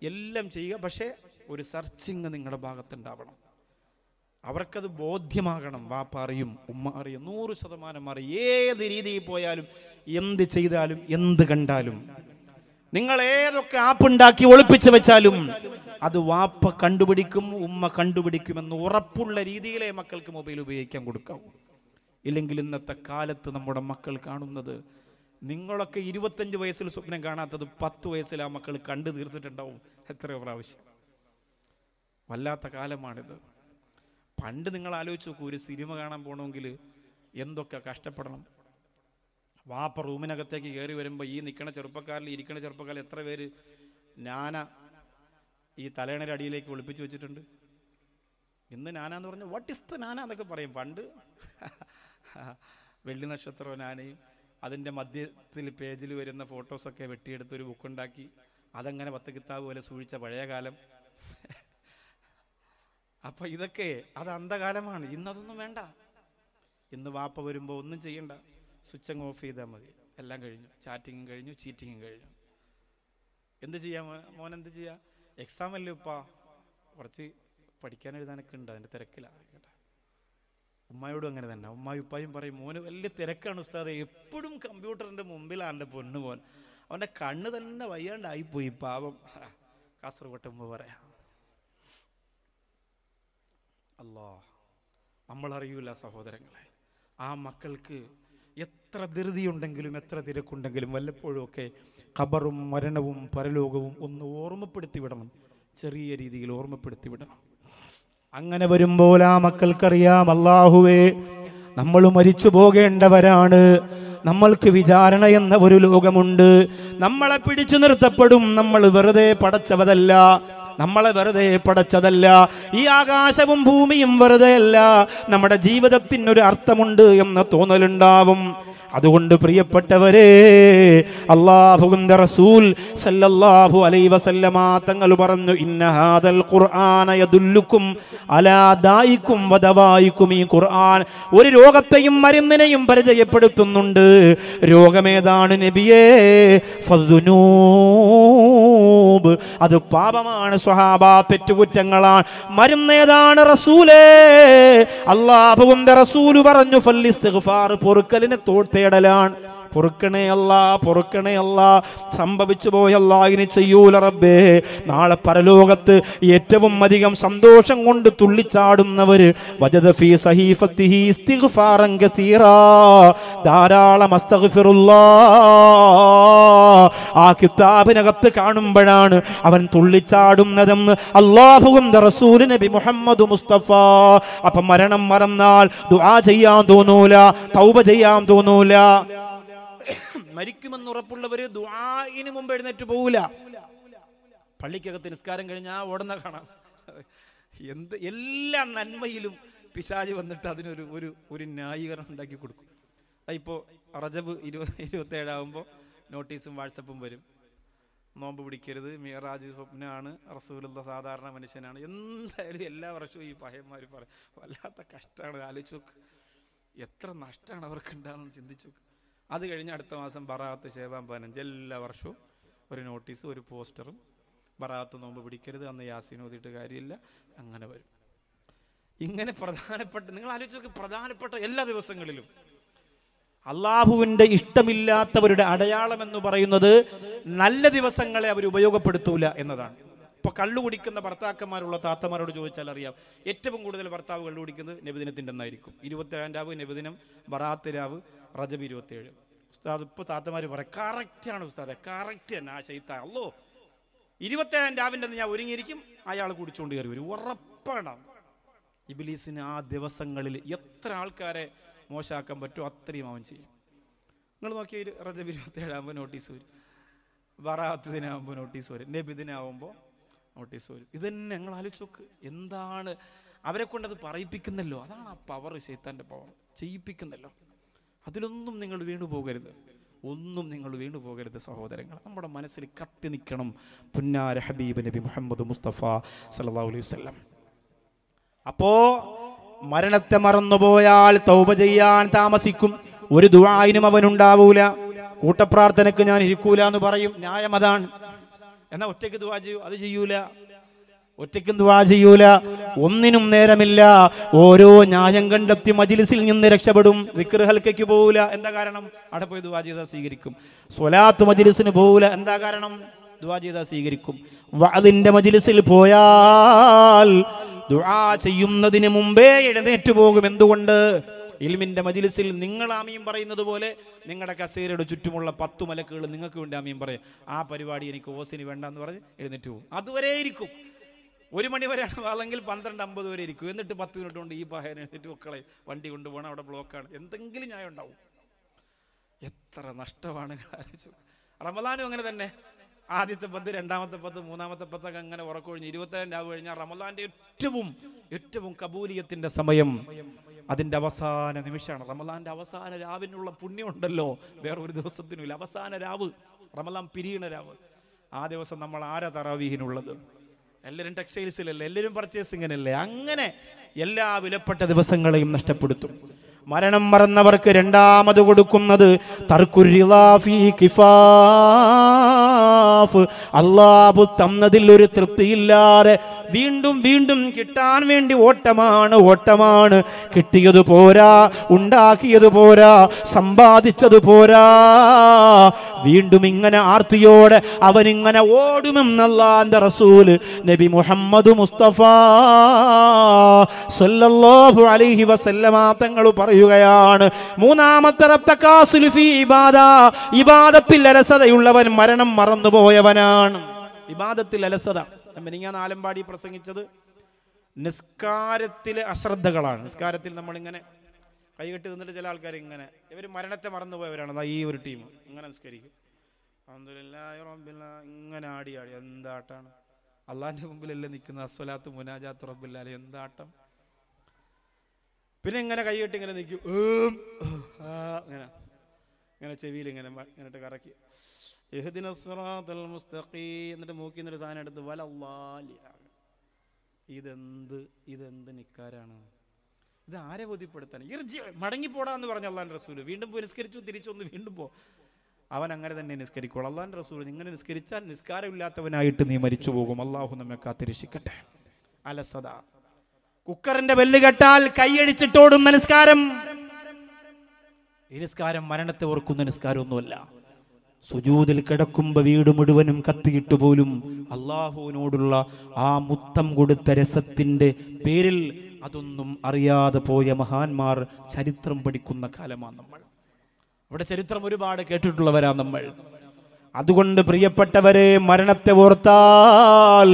എല്ലാം ചെയ്യുക പക്ഷേ ഒരു സെർച്ചിങ് നിങ്ങളുടെ ഭാഗത്തുണ്ടാവണം അവർക്കത് ബോധ്യമാകണം വാപ്പ അറിയും ഉമ്മ അറിയും നൂറ് ശതമാനം അറിയും ഏത് രീതിയിൽ പോയാലും എന്ത് ചെയ്താലും എന്ത് കണ്ടാലും നിങ്ങൾ ഏതൊക്കെ ആപ്പ് ഉണ്ടാക്കി ഒളിപ്പിച്ചു വെച്ചാലും അത് വാപ്പ കണ്ടുപിടിക്കും ഉമ്മ കണ്ടുപിടിക്കുമെന്ന് ഉറപ്പുള്ള രീതിയിലെ മക്കൾക്ക് മൊബൈൽ ഉപയോഗിക്കാൻ കൊടുക്കാവൂ ഇല്ലെങ്കിൽ ഇന്നത്തെ കാലത്ത് നമ്മുടെ മക്കൾ കാണുന്നത് നിങ്ങളൊക്കെ ഇരുപത്തഞ്ച് വയസ്സിൽ സ്വപ്നം കാണാത്തത് പത്ത് വയസ്സിൽ ആ മക്കൾ കണ്ടു തീർത്തിട്ടുണ്ടാവും എത്ര പ്രാവശ്യം വല്ലാത്ത കാലമാണിത് പണ്ട് നിങ്ങൾ ആലോചിച്ച് നോക്കൂ ഒരു സിനിമ കാണാൻ പോകണമെങ്കിൽ എന്തൊക്കെ കഷ്ടപ്പെടണം വാപ്പ റൂമിനകത്തേക്ക് കയറി വരുമ്പോൾ ഈ നിൽക്കണ ചെറുപ്പക്കാരിൽ ഇരിക്കണ ചെറുപ്പക്കാരിൽ എത്ര പേര് നാന ഈ തലേണയുടെ അടിയിലേക്ക് ഒളിപ്പിച്ച് വെച്ചിട്ടുണ്ട് ഇന്ന് നാന എന്ന് പറഞ്ഞാൽ വാട്ട് ഇസ് ദ നാന എന്നൊക്കെ പറയും പണ്ട് വെള്ളി നക്ഷത്രവും നാനയും അതിൻ്റെ മധ്യത്തിൽ പേജിൽ വരുന്ന ഫോട്ടോസൊക്കെ വെട്ടിയെടുത്തൊരു ഒരു ബുക്കുണ്ടാക്കി അതങ്ങനെ പത്ത് കിത്താവ് പോലെ സൂഴിച്ച പഴയ കാലം അപ്പൊ ഇതൊക്കെ അത് അന്ധകാലമാണ് ഇന്നതൊന്നും വേണ്ട ഇന്ന് വാപ്പ വരുമ്പോൾ ഒന്നും ചെയ്യണ്ട സ്വിച്ച് അങ്ങ് ഓഫ് ചെയ്താൽ മതി എല്ലാം കഴിഞ്ഞു ചാറ്റിങ്ങും കഴിഞ്ഞു ചീറ്റിങ്ങും കഴിഞ്ഞു എന്ത് ചെയ്യാ മോൻ എന്ത് ചെയ്യാ എക്സാം അല്ലേ ഉപ്പ കുറച്ച് പഠിക്കാൻ എഴുതാനൊക്കെ ഉണ്ട് അതിൻ്റെ തിരക്കിലാണ് കേട്ടോ ഉമ്മായോടും അങ്ങനെ തന്നെ ഉമ്മായി ഉപ്പായും പറയും മോന് വലിയ തിരക്കാണ് ഉസ്താദ് എപ്പോഴും കമ്പ്യൂട്ടറിൻ്റെ മുമ്പിലാണ് എൻ്റെ പൊന്നു പോൻ അവൻ്റെ കണ്ണ് തന്നെ വയ്യാണ്ടായിപ്പോയി പാവം കാസർഗോട്ടെ ഉമ്മ പറയാം അല്ലാ നമ്മളറിയൂല സഹോദരങ്ങളെ ആ മക്കൾക്ക് എത്ര ധൃതിയുണ്ടെങ്കിലും എത്ര തിരക്കുണ്ടെങ്കിലും വല്ലപ്പോഴും ഒക്കെ ഖബറും മരണവും പരലോകവും ഒന്ന് ഓർമ്മപ്പെടുത്തി വിടണം ചെറിയ രീതിയിൽ ഓർമ്മപ്പെടുത്തി വിടണം അങ്ങനെ വരുമ്പോൾ ആ മക്കൾക്കറിയാം അള്ളാഹുവേ നമ്മൾ മരിച്ചു പോകേണ്ടവരാണ് നമ്മൾക്ക് വിചാരണ എന്ന ഒരു ലോകമുണ്ട് നമ്മളെ പിടിച്ചു നിർത്തപ്പെടും നമ്മൾ വെറുതെ പടച്ചവതല്ല നമ്മളെ വെറുതെ പടച്ചതല്ല ഈ ആകാശവും ഭൂമിയും വെറുതെയല്ല നമ്മുടെ ജീവിതത്തിനൊരു അർത്ഥമുണ്ട് എന്ന് തോന്നലുണ്ടാവും അതുകൊണ്ട് പ്രിയപ്പെട്ടവരെ അള്ളാഹു റസൂൽ സല്ലല്ലാഹു അലൈഹി വസല്ലമ തങ്ങൾ പറഞ്ഞു ഇന്ന ഹാദൽ ഖുർആന യദുല്ലുക്കും അലാ ദായിക്കും ഈ ഖുർആൻ ഒരു രോഗത്തെയും മരുന്നിനെയും പരിചയപ്പെടുത്തുന്നുണ്ട് രോഗമേതാണ് നബിയേ ഫുനൂ നോമ്പ് അത് പാപമാണ് സ്വഹാബ തെറ്റുകുറ്റങ്ങളാണ് മരുന്നേതാണ് റസൂലേ അള്ളാഹുവിന്റെ റസൂല് പറഞ്ഞു ഫല്ലിസ്തിഗ്ഫാർ പൊറുക്കലിനെ തേടലാണ് പൊറുക്കണേ അല്ല പൊറുക്കണേ അല്ല സംഭവിച്ചു പോയല്ല ഇനി ചെയ്യൂല റബ്ബേ നാളെ പരലോകത്ത് ഏറ്റവും അധികം സന്തോഷം കൊണ്ട് തുള്ളിച്ചാടുന്നവര് വജദ ധാരാളം ആ കിതാബിനകത്ത് കാണുമ്പോഴാണ് അവൻ തുള്ളിച്ചാടുന്നതെന്ന് അള്ളാഹുവും മുഹമ്മദ് മുസ്തഫ അപ്പം മരണം മറന്നാൽ ദുആ ചെയ്യാൻ തോന്നൂല തൗബ ചെയ്യാൻ തോന്നൂല മരിക്കുമെന്നുറപ്പുള്ളവർ ദുആഇന് മുമ്പ് എഴുന്നേറ്റ് പോകില്ല പള്ളിക്കകത്ത് നിസ്കാരം കഴിഞ്ഞാൽ ഓടുന്ന കാണാം എന്ത് എല്ലാ നന്മയിലും പിശാജ് വന്നിട്ട് അതിനൊരു ഒരു ഒരു ന്യായീകരണം ഉണ്ടാക്കി കൊടുക്കും ഇപ്പോൾ റജബ് ഇരുപത് ഇരുപത്തേഴാകുമ്പോൾ നോട്ടീസും വാട്സപ്പും വരും നോമ്പ് പിടിക്കരുത് മിയറാജ് സ്വപ്നമാണ് റസൂലുള്ള സാധാരണ മനുഷ്യനാണ് എന്തായാലും എല്ലാ വർഷവും ഈ പഹയന്മാർ പറയും വല്ലാത്ത കഷ്ടമാണ് ആലോചിച്ചു നോക്ക് എത്ര നഷ്ടമാണ് അവർക്കുണ്ടാകുന്നത് ചിന്തിച്ചു നോക്ക് അത് കഴിഞ്ഞ് അടുത്ത മാസം ബറാത്ത് ഷേബാൻ പതിനഞ്ച് എല്ലാ വർഷവും ഒരു നോട്ടീസും ഒരു പോസ്റ്ററും ബറാത്ത് നോമ്പ് പിടിക്കരുത് അന്ന് യാസീൻ ഓതിയിട്ട് കാര്യമില്ല അങ്ങനെ വരും ഇങ്ങനെ പ്രധാനപ്പെട്ട നിങ്ങൾ ആലോചിച്ച് നോക്കി പ്രധാനപ്പെട്ട എല്ലാ ദിവസങ്ങളിലും അള്ളാഹുവിൻ്റെ ഇഷ്ടമില്ലാത്തവരുടെ അടയാളം എന്ന് പറയുന്നത് നല്ല ദിവസങ്ങളെ അവർ ഉപയോഗപ്പെടുത്തൂല എന്നതാണ് ഇപ്പോൾ കള്ളു കുടിക്കുന്ന ഭർത്താക്കന്മാരുള്ള താത്തമാരോട് ചോദിച്ചാൽ അറിയാം ഏറ്റവും കൂടുതൽ ഭർത്താവ് കള്ളു കുടിക്കുന്നത് നബിദിനത്തിൻ്റെ അന്നായിരിക്കും ഇരുപത്തേഴാം രാവ് നബിദിനം ബറാത്ത് രാവ് റജബ് ഇരുപത്തേഴ് ഉസ്താദ് ഇപ്പോൾ താത്തമാർ കറക്റ്റ് കറക്റ്റാണ് ഉസ്താദ് കറക്റ്റ് തന്നെ ആ ശൈത്താൻ അല്ലോ ഇരുപത്തേഴാം രാവിലെ ഞാൻ ഒരുങ്ങിയിരിക്കും അയാൾ കുടിച്ചുകൊണ്ട് കയറി വരും ഉറപ്പാണ് ഇബിലീസിന് ആ ദിവസങ്ങളിൽ എത്ര ആൾക്കാരെ മോശമാക്കാൻ പറ്റുമോ അത്രയും അവൻ ചെയ്യും നിങ്ങൾ നോക്കി റജബ് ഇരുപത്തേഴാകുമ്പോൾ നോട്ടീസ് വരും ബറാത്ത് ദിനാകുമ്പോൾ നോട്ടീസ് വരും നബി ദിനാവുമ്പോൾ നോട്ടീസ് വരും ഇത് തന്നെ ഞങ്ങൾ ആലോചിച്ച് നോക്ക് എന്താണ് അവരെ കൊണ്ടത് പറയിപ്പിക്കുന്നല്ലോ അതാണ് ആ പവർ ശൈത്താൻ്റെ പവർ ചെയ്യിപ്പിക്കുന്നല്ലോ അതിലൊന്നും നിങ്ങൾ വീണു പോകരുത് ഒന്നും നിങ്ങൾ വീണു പോകരുത് സഹോദരങ്ങൾ നമ്മുടെ മനസ്സിൽ കത്തി നിൽക്കണം പുന്നാര ഹബീബ് നബി മുഹമ്മദ് മുസ്തഫ സല്ലാ അലൈഹി വല്ലം അപ്പോ മരണത്തെ മറന്നുപോയാൽ തൗബ ചെയ്യാൻ താമസിക്കും ഒരു ദുവായിനും അവനുണ്ടാവൂല കൂട്ടപ്രാർത്ഥനക്ക് ഞാൻ ഇരിക്കൂല എന്ന് പറയും ന്യായം അതാണ് എന്നാ ഒറ്റയ്ക്ക് ദുവാ ചെയ്യൂ അത് ചെയ്യൂല ഒറ്റയ്ക്കും ദ്വാ ചെയ്യൂല ഒന്നിനും നേരമില്ല ഓരോ ന്യായം കണ്ടെത്തി മജിലിസിൽ നിന്ന് രക്ഷപ്പെടും വിക്രഹൽക്കയ്ക്ക് പോകൂല എന്താ കാരണം അവിടെ പോയി ദ്വാ ചെയ്താൽ സ്വീകരിക്കും സ്വലാത്ത് മജിലിസിന് പോകൂല എന്താ കാരണം ദ്വാ ചെയ്താൽ സ്വീകരിക്കും അതിൻ്റെ മജിലിസിൽ പോയാൽ ദ്വാ ചെയ്യുന്നതിന് മുമ്പേ എഴുന്നേറ്റ് പോകും എന്തുകൊണ്ട് ഇൽമിന്റെ മജിലിസിൽ നിങ്ങൾ ആമിയും പറയുന്നത് പോലെ നിങ്ങളുടെ കസേരയുടെ ചുറ്റുമുള്ള പത്ത് മലക്കുകൾ നിങ്ങൾക്ക് വേണ്ടി ആമിയും പറയും ആ പരിപാടി എനിക്ക് ഓസിന് വേണ്ടെന്ന് പറഞ്ഞ് എഴുന്നേറ്റ് പോകും അതുവരെ ഇരിക്കും ഒരു മണി വരെയാണ് അല്ലെങ്കിൽ പന്ത്രണ്ട് അമ്പത് വരെ ഇരിക്കും എന്നിട്ട് പത്ത് മിനിറ്റ് കൊണ്ട് ഈ പാഹേനെ എഴുന്നേറ്റ് മക്കളെ വണ്ടി കൊണ്ടുപോകണം അവിടെ ബ്ലോക്കാണ് എന്തെങ്കിലും ന്യായം ഉണ്ടാവും എത്ര നഷ്ടമാണ് ആലോചിച്ചു റമദാനും അങ്ങനെ തന്നെ ആദ്യത്തെ പത്ത് രണ്ടാമത്തെ പത്ത് മൂന്നാമത്തെ പത്തൊക്കെ അങ്ങനെ ഉറക്കൊഴിഞ്ഞ് ഇരുപത്തേഴ് ആവ് കഴിഞ്ഞാൽ റമദാൻ്റെ ഏറ്റവും ഏറ്റവും കബൂലിയത്തിന്റെ സമയം അതിന്റെ അവസാന നിമിഷമാണ് റമദാൻ്റെ അവസാന രാവിനുള്ള പുണ്യമുണ്ടല്ലോ വേറെ ഒരു ദിവസത്തിനുമില്ല അവസാന രാവ് റമദാൻ പിരിയണ രാവ് ആ ദിവസം നമ്മൾ ആരാ തറാവീഹിനുള്ളത് എല്ലാവരും ടെക്സ്റ്റൈൽസിലല്ലേ എല്ലാവരും പർച്ചേസിങ്ങിനല്ലേ അങ്ങനെ എല്ലാ വിലപ്പെട്ട ദിവസങ്ങളെയും നഷ്ടപ്പെടുത്തും മരണം മറന്നവർക്ക് രണ്ടാമത് കൊടുക്കുന്നത് അള്ളാഹു തന്നതിൽ ഒരു തൃപ്തിയില്ലാതെ വീണ്ടും വീണ്ടും കിട്ടാൻ വേണ്ടി ഓട്ടമാണ് ഓട്ടമാണ് കിട്ടിയത് പോരാ ഉണ്ടാക്കിയത് പോരാ സമ്പാദിച്ചത് പോരാ വീണ്ടും ഇങ്ങനെ ആർത്തിയോടെ അവനിങ്ങനെ ഓടുമെന്നല്ലാന്റെ റസൂല് നബി മുഹമ്മദ് മുസ്തഫ സല്ലല്ലാഹു അലൈഹി വസല്ലമ തങ്ങൾ പറയും പറയുകയാണ് മൂന്നാമത്തെ ഇബാദ ഇബാദത്തിൽ അലസതയുള്ളവൻ മരണം മറന്നുപോയവനാണ് വിവാദത്തിൽ അലസത ഞാൻ ആലമ്പാടി പ്രസംഗിച്ചത് നിസ്കാരത്തിലെ അശ്രദ്ധകളാണ് നിസ്കാരത്തിൽ നമ്മളിങ്ങനെ കൈകെട്ടി നിന്നിട്ട് ചില ആൾക്കാർ ഇങ്ങനെ ഇവർ മരണത്തെ മറന്നുപോയവരാണ് ഈ ഒരു ടീം ഇങ്ങനെ നിസ്കരിക്കും ഇങ്ങനെ ആടി ആടി എന്താട്ടാണ് അള്ളാഹിൻ്റെ മുമ്പിലല്ലേ നിൽക്കുന്ന അസ്വലാത്ത് മുനാജാത്ത് റബ്ബില്ലാലെ എന്താട്ടം പിന്നെ ഇങ്ങനെ കൈകെട്ടി ഇങ്ങനെ നിൽക്കും അങ്ങനെ ഇങ്ങനെ ചെവിയിൽ ഇങ്ങനെ ഇങ്ങോട്ട് കറക്കി എന്നിട്ട് മൂക്കിൽ നിന്നൊരു സാധനം എടുത്ത് വലല്ലാലി ഇതെന്ത് ഇതെന്ത് നിക്കാരാണ് ഇത് ആരെ ബോധ്യപ്പെടുത്താൻ ഇർജി പോടാ എന്ന് പറഞ്ഞു അള്ളാൻ റസൂൽ വീണ്ടും പോയി നിസ്കരിച്ചു തിരിച്ചൊന്ന് വീണ്ടും പോ അവൻ അങ്ങനെ തന്നെ നിസ്കരിക്കും അള്ളാൻ റസൂൽ ഇങ്ങനെ നിസ്കരിച്ചാൽ നിസ്കാരമില്ലാത്തവനായിട്ട് നീ മരിച്ചു പോകും അള്ളാഹു നമ്മെ കാത്തിരിക്കട്ടെ അലസദ കുക്കറിന്റെ ബെല്ല് കെട്ടാൽ കൈയടിച്ചിട്ടോടും നമസ്കാരം ഈ നിസ്കാരം മരണത്തെ ഓർക്കുന്ന നിസ്കാരമൊന്നുമല്ല സുജൂതിൽ കിടക്കുമ്പോ വീട് മുഴുവനും കത്തിയിട്ട് പോലും അള്ളാഹുവിനോടുള്ള ആ മുത്തം കൊടുത്ത രസത്തിൻ്റെ പേരിൽ അതൊന്നും അറിയാതെ പോയ മഹാന്മാർ ചരിത്രം പഠിക്കുന്ന കാലമാണ് നമ്മൾ ഇവിടെ ചരിത്രം ഒരുപാട് കേട്ടിട്ടുള്ളവരാ നമ്മൾ അതുകൊണ്ട് പ്രിയപ്പെട്ടവരെ മരണത്തെ ഓർത്താൽ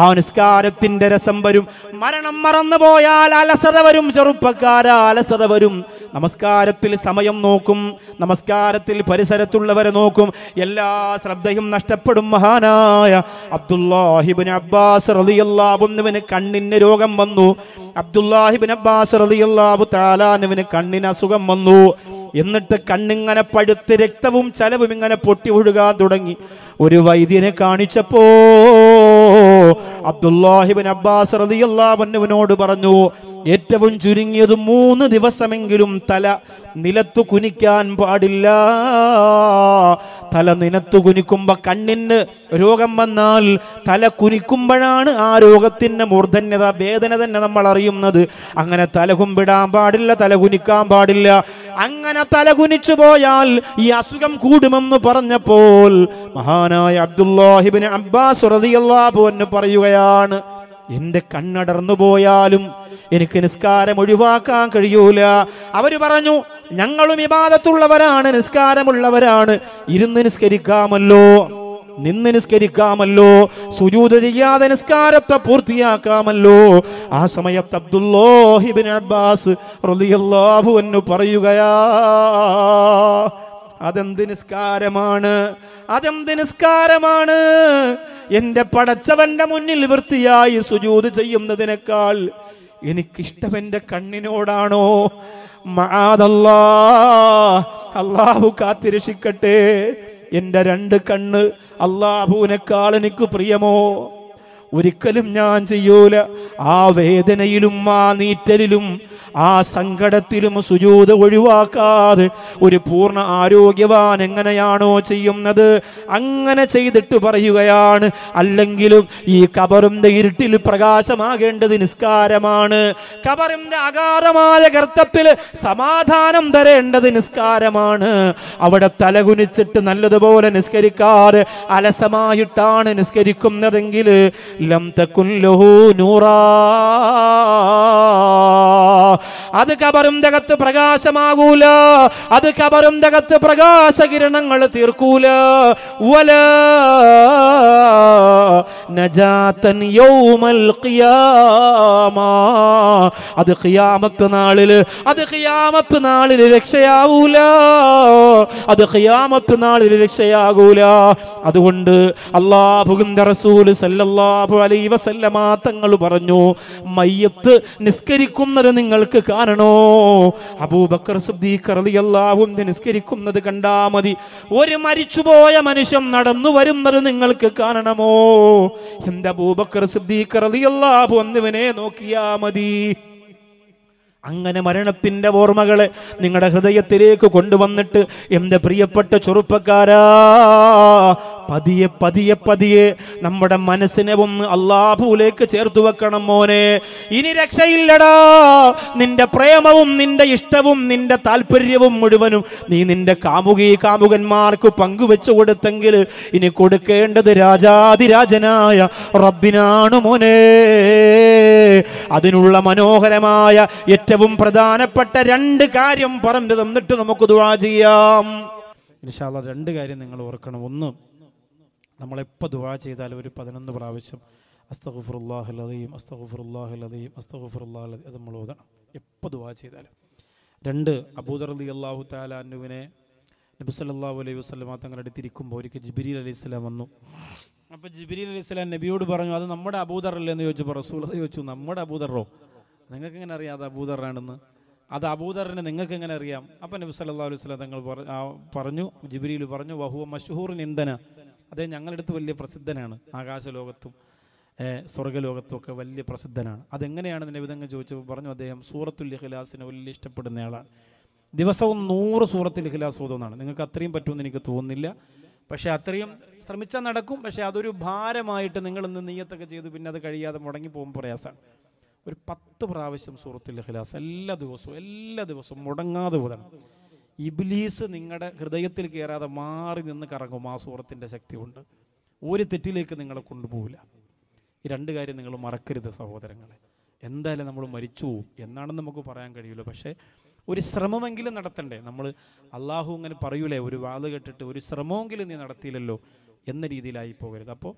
ആ നിസ്കാരത്തിന്റെ രസം വരും മരണം മറന്നു പോയാൽ അലസത വരും ചെറുപ്പക്കാര അലസത വരും നമസ്കാരത്തിൽ സമയം നോക്കും നമസ്കാരത്തിൽ പരിസരത്തുള്ളവരെ നോക്കും എല്ലാ ശ്രദ്ധയും നഷ്ടപ്പെടും മഹാനായ അബ്ദുല്ലാഹിബിൻ അബ്ബാസ് റലിയല്ലാബുന്നുവിന് കണ്ണിന് രോഗം വന്നു അബ്ദുല്ലാഹിബിൻ അബ്ബാസ് റലിയല്ലാബു താലാനുവിന് കണ്ണിന് അസുഖം വന്നു എന്നിട്ട് കണ്ണിങ്ങനെ പഴുത്ത് രക്തവും ചലവും ഇങ്ങനെ പൊട്ടി ഒഴുകാൻ തുടങ്ങി ഒരു വൈദ്യനെ കാണിച്ചപ്പോ അബ്ദുല്ലാഹിബിൻ അബ്ബാസ് റതിയല്ലാവന്നവനോട് പറഞ്ഞു ഏറ്റവും ചുരുങ്ങിയത് മൂന്ന് ദിവസമെങ്കിലും തല നിലത്തു കുനിക്കാൻ പാടില്ല തല നിനത്തു കുനിക്കുമ്പോൾ കണ്ണിന് രോഗം വന്നാൽ തല കുനിക്കുമ്പോഴാണ് ആ രോഗത്തിൻ്റെ മൂർധന്യത വേദന തന്നെ നമ്മൾ അറിയുന്നത് അങ്ങനെ തല കുമ്പിടാൻ പാടില്ല തല കുനിക്കാൻ പാടില്ല അങ്ങനെ തല കുനിച്ചു പോയാൽ ഈ അസുഖം കൂടുമെന്ന് പറഞ്ഞപ്പോൾ മഹാനായ അബ്ദുല്ലാഹിബിൻ അബ്ബാസ് റതിയല്ലാബു എന്ന് പറയുകയാണ് എന്റെ കണ്ണടർന്നു പോയാലും എനിക്ക് നിസ്കാരം ഒഴിവാക്കാൻ കഴിയൂല അവര് പറഞ്ഞു ഞങ്ങളും വിവാദത്തുള്ളവരാണ് നിസ്കാരമുള്ളവരാണ് ഇരുന്ന് നിസ്കരിക്കാമല്ലോ നിന്ന് നിസ്കരിക്കാമല്ലോ സുജൂത ചെയ്യാതെ നിസ്കാരത്തെ പൂർത്തിയാക്കാമല്ലോ ആ സമയത്ത് അബ്ദുല്ലോഹിബിൻ അബ്ബാസ് പറയുകയാ അതെന്ത് നിസ്കാരമാണ് അതെന്ത് നിസ്കാരമാണ് എൻ്റെ പടച്ചവന്റെ മുന്നിൽ വൃത്തിയായി സുജൂത് ചെയ്യുന്നതിനേക്കാൾ എനിക്കിഷ്ടമെൻ്റെ കണ്ണിനോടാണോ അള്ളാഹു കാത്തിരക്ഷിക്കട്ടെ എൻ്റെ രണ്ട് കണ്ണ് അള്ളാഹുവിനേക്കാൾ എനിക്ക് പ്രിയമോ ഒരിക്കലും ഞാൻ ചെയ്യൂല ആ വേദനയിലും ആ നീറ്റലിലും ആ സങ്കടത്തിലും സുജൂത ഒഴിവാക്കാതെ ഒരു പൂർണ്ണ ആരോഗ്യവാൻ എങ്ങനെയാണോ ചെയ്യുന്നത് അങ്ങനെ ചെയ്തിട്ട് പറയുകയാണ് അല്ലെങ്കിലും ഈ കബറിൻ്റെ ഇരുട്ടിൽ പ്രകാശമാകേണ്ടത് നിസ്കാരമാണ് കബറിൻ്റെ അകാരമായ ഗർത്തത്തിൽ സമാധാനം തരേണ്ടത് നിസ്കാരമാണ് അവിടെ തലകുനിച്ചിട്ട് നല്ലതുപോലെ നിസ്കരിക്കാതെ അലസമായിട്ടാണ് നിസ്കരിക്കുന്നതെങ്കിൽ ലം തക്കുൻ ലഹു നൂറാ അത് കബറും അകത്ത് പ്രകാശമാകൂല അത് കബറിന്റെ അകത്ത് പ്രകാശകിരണങ്ങൾ തീർക്കൂല വല നജാത്തൻ യൗമൽ ഖിയാമ അത് ഖിയാമത്ത് നാളില് അത് ഖിയാമത്ത് നാളില് രക്ഷയാവൂല അത് ഖിയാമത്ത് നാളിൽ രക്ഷയാകൂല അതുകൊണ്ട് അള്ളാഹുഗുന്ദ റസൂല് സല്ലല്ലാഹു അലൈഹി വസല്ലമ തങ്ങൾ പറഞ്ഞു മയ്യത്ത് നിസ്കരിക്കുന്നത് നിങ്ങൾക്ക് നിങ്ങൾക്ക് കാണണോ അബൂബക്കർ സിദ്ദീഖ് നിസ്കരിക്കുന്നത് കണ്ടാ മതി ഒരു മരിച്ചുപോയ മനുഷ്യൻ നടന്നു വരുന്നത് നിങ്ങൾക്ക് കാണണമോ എന്റെ അബൂബക്കർ സിദ്ദീഖ് റളിയല്ലാഹു അന്നുവിനെ നോക്കിയാ മതി അങ്ങനെ മരണത്തിൻ്റെ ഓർമ്മകളെ നിങ്ങളുടെ ഹൃദയത്തിലേക്ക് കൊണ്ടുവന്നിട്ട് എൻ്റെ പ്രിയപ്പെട്ട ചെറുപ്പക്കാരാ പതിയെ പതിയെ പതിയെ നമ്മുടെ മനസ്സിനെ ഒന്ന് അള്ളാഹുലേക്ക് ചേർത്ത് വെക്കണം മോനെ ഇനി രക്ഷയില്ലടാ നിന്റെ പ്രേമവും നിന്റെ ഇഷ്ടവും നിന്റെ താല്പര്യവും മുഴുവനും നീ നിന്റെ കാമുകി കാമുകന്മാർക്ക് പങ്കുവെച്ചു കൊടുത്തെങ്കിൽ ഇനി കൊടുക്കേണ്ടത് രാജാതിരാജനായ റബ്ബിനാണ് മോനെ അതിനുള്ള മനോഹരമായ ഏറ്റവും പ്രധാനപ്പെട്ട രണ്ട് കാര്യം പറഞ്ഞു തന്നിട്ട് നമുക്ക് ദുവാ ചെയ്യാം ഇൻഷാല്ല രണ്ട് കാര്യം നിങ്ങൾ ഓർക്കണം ഒന്ന് നമ്മളെപ്പോൾ ദുവാ ചെയ്താലും ഒരു പതിനൊന്ന് പ്രാവശ്യം അസ്തഖുഫുറുല്ലാഹുലതയും അസ്തഖുഫുറുല്ലാഹുലതയും അസ്തഖുഫുറുല്ലാഹുലതയും അത് നമ്മൾ ഓതണം എപ്പോൾ ദുവാ ചെയ്താലും രണ്ട് അബൂദർ അലി അള്ളാഹു താലാനുവിനെ നബി സല്ലാഹു അലൈഹി വസ്ലമ തങ്ങളുടെ അടുത്തിരിക്കുമ്പോൾ ഒരിക്കൽ ജിബിരി അലൈഹി സ്വലാം വന്നു അപ്പോൾ ജിബിരി അലൈഹി സ്വലാം നബിയോട് പറഞ്ഞു അത് നമ്മുടെ അല്ലേ എന്ന് ചോദിച്ചപ്പോൾ റസൂൽ ചോദിച്ചു നമ്മുടെ അബൂദറോ നിങ്ങൾക്ക് എങ്ങനെ അറിയാം അത് അബൂദറാണെന്ന് അത് അബൂദറിനെ നിങ്ങൾക്ക് എങ്ങനെ അറിയാം അപ്പം നബി സല്ലാ അലൈഹി സ്വലം തങ്ങൾ പറഞ്ഞു ജിബിരിയിൽ പറഞ്ഞു വഹുവ മഷൂർ നിന്ദന അദ്ദേഹം അടുത്ത് വലിയ പ്രസിദ്ധനാണ് ആകാശലോകത്തും ഒക്കെ വലിയ പ്രസിദ്ധനാണ് അതെങ്ങനെയാണ് നിലവിധങ്ങ് ചോദിച്ചപ്പോൾ പറഞ്ഞു അദ്ദേഹം സൂറത്തുൽ ഇഖ്ലാസിനെ വലിയ ഇഷ്ടപ്പെടുന്നയാളാണ് ദിവസവും നൂറ് സൂറത്തുൽ ഇഖ്ലാസ് ഓതുന്നതാണ് നിങ്ങൾക്ക് അത്രയും പറ്റുമെന്ന് എനിക്ക് തോന്നുന്നില്ല പക്ഷേ അത്രയും ശ്രമിച്ചാൽ നടക്കും പക്ഷേ അതൊരു ഭാരമായിട്ട് നിങ്ങളിന്ന് നീയത്തൊക്കെ ചെയ്തു പിന്നെ അത് കഴിയാതെ മുടങ്ങി പോകും പ്രയാസമാണ് ഒരു പത്ത് പ്രാവശ്യം സൂറത്തിൽ ഖിലാസ് എല്ലാ ദിവസവും എല്ലാ ദിവസവും മുടങ്ങാതെ ഓതണം ഇബ്ലീസ് നിങ്ങളുടെ ഹൃദയത്തിൽ കയറാതെ മാറി നിന്ന് കറങ്ങും ആ സൂറത്തിൻ്റെ ശക്തി കൊണ്ട് ഒരു തെറ്റിലേക്ക് നിങ്ങളെ കൊണ്ടുപോകില്ല ഈ രണ്ട് കാര്യം നിങ്ങൾ മറക്കരുത് സഹോദരങ്ങളെ എന്തായാലും നമ്മൾ മരിച്ചു പോകും എന്നാണെന്ന് നമുക്ക് പറയാൻ കഴിയില്ല പക്ഷേ ഒരു ശ്രമമെങ്കിലും നടത്തണ്ടേ നമ്മൾ അള്ളാഹു അങ്ങനെ പറയൂലേ ഒരു വാത് കെട്ടിട്ട് ഒരു ശ്രമമെങ്കിലും നീ നടത്തിയില്ലല്ലോ എന്ന രീതിയിലായി പോകരുത് അപ്പോൾ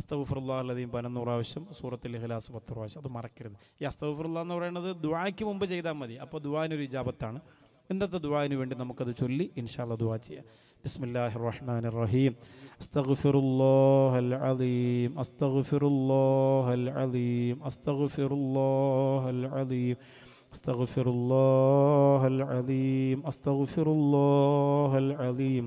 അസ്തഫുറുല്ലാ അല്ലതീം പതിനൊന്ന് പ്രാവശ്യം സൂറത്തിൽ ഇഹ്ലാസ് പത്ത് പ്രാവശ്യം അത് മറക്കരുത് ഈ അസ്തഫുറുല്ല എന്ന് പറയുന്നത് ദ്വായ്ക്ക് മുമ്പ് ചെയ്താൽ മതി അപ്പോൾ ദുവാനൊരു ഇജാബത്താണ് ഇന്നത്തെ ദ്വാന് വേണ്ടി നമുക്കത് ചൊല്ലി ഇൻഷാല്ല ദുവാ ചെയ്യാം ബിസ്മില്ലാഹി റഹ്മാൻ റഹീം അസ്തഗ്ഫിറുല്ലാഹൽ അലീം അസ്തഗ്ഫിറുല്ലാഹൽ അലീം അസ്തഗ്ഫിറുല്ലാഹൽ അലീം അസ്തഗ്ഫിറുല്ലാഹൽ അലീം അസ്തഗ്ഫിറുല്ലാഹൽ അലീം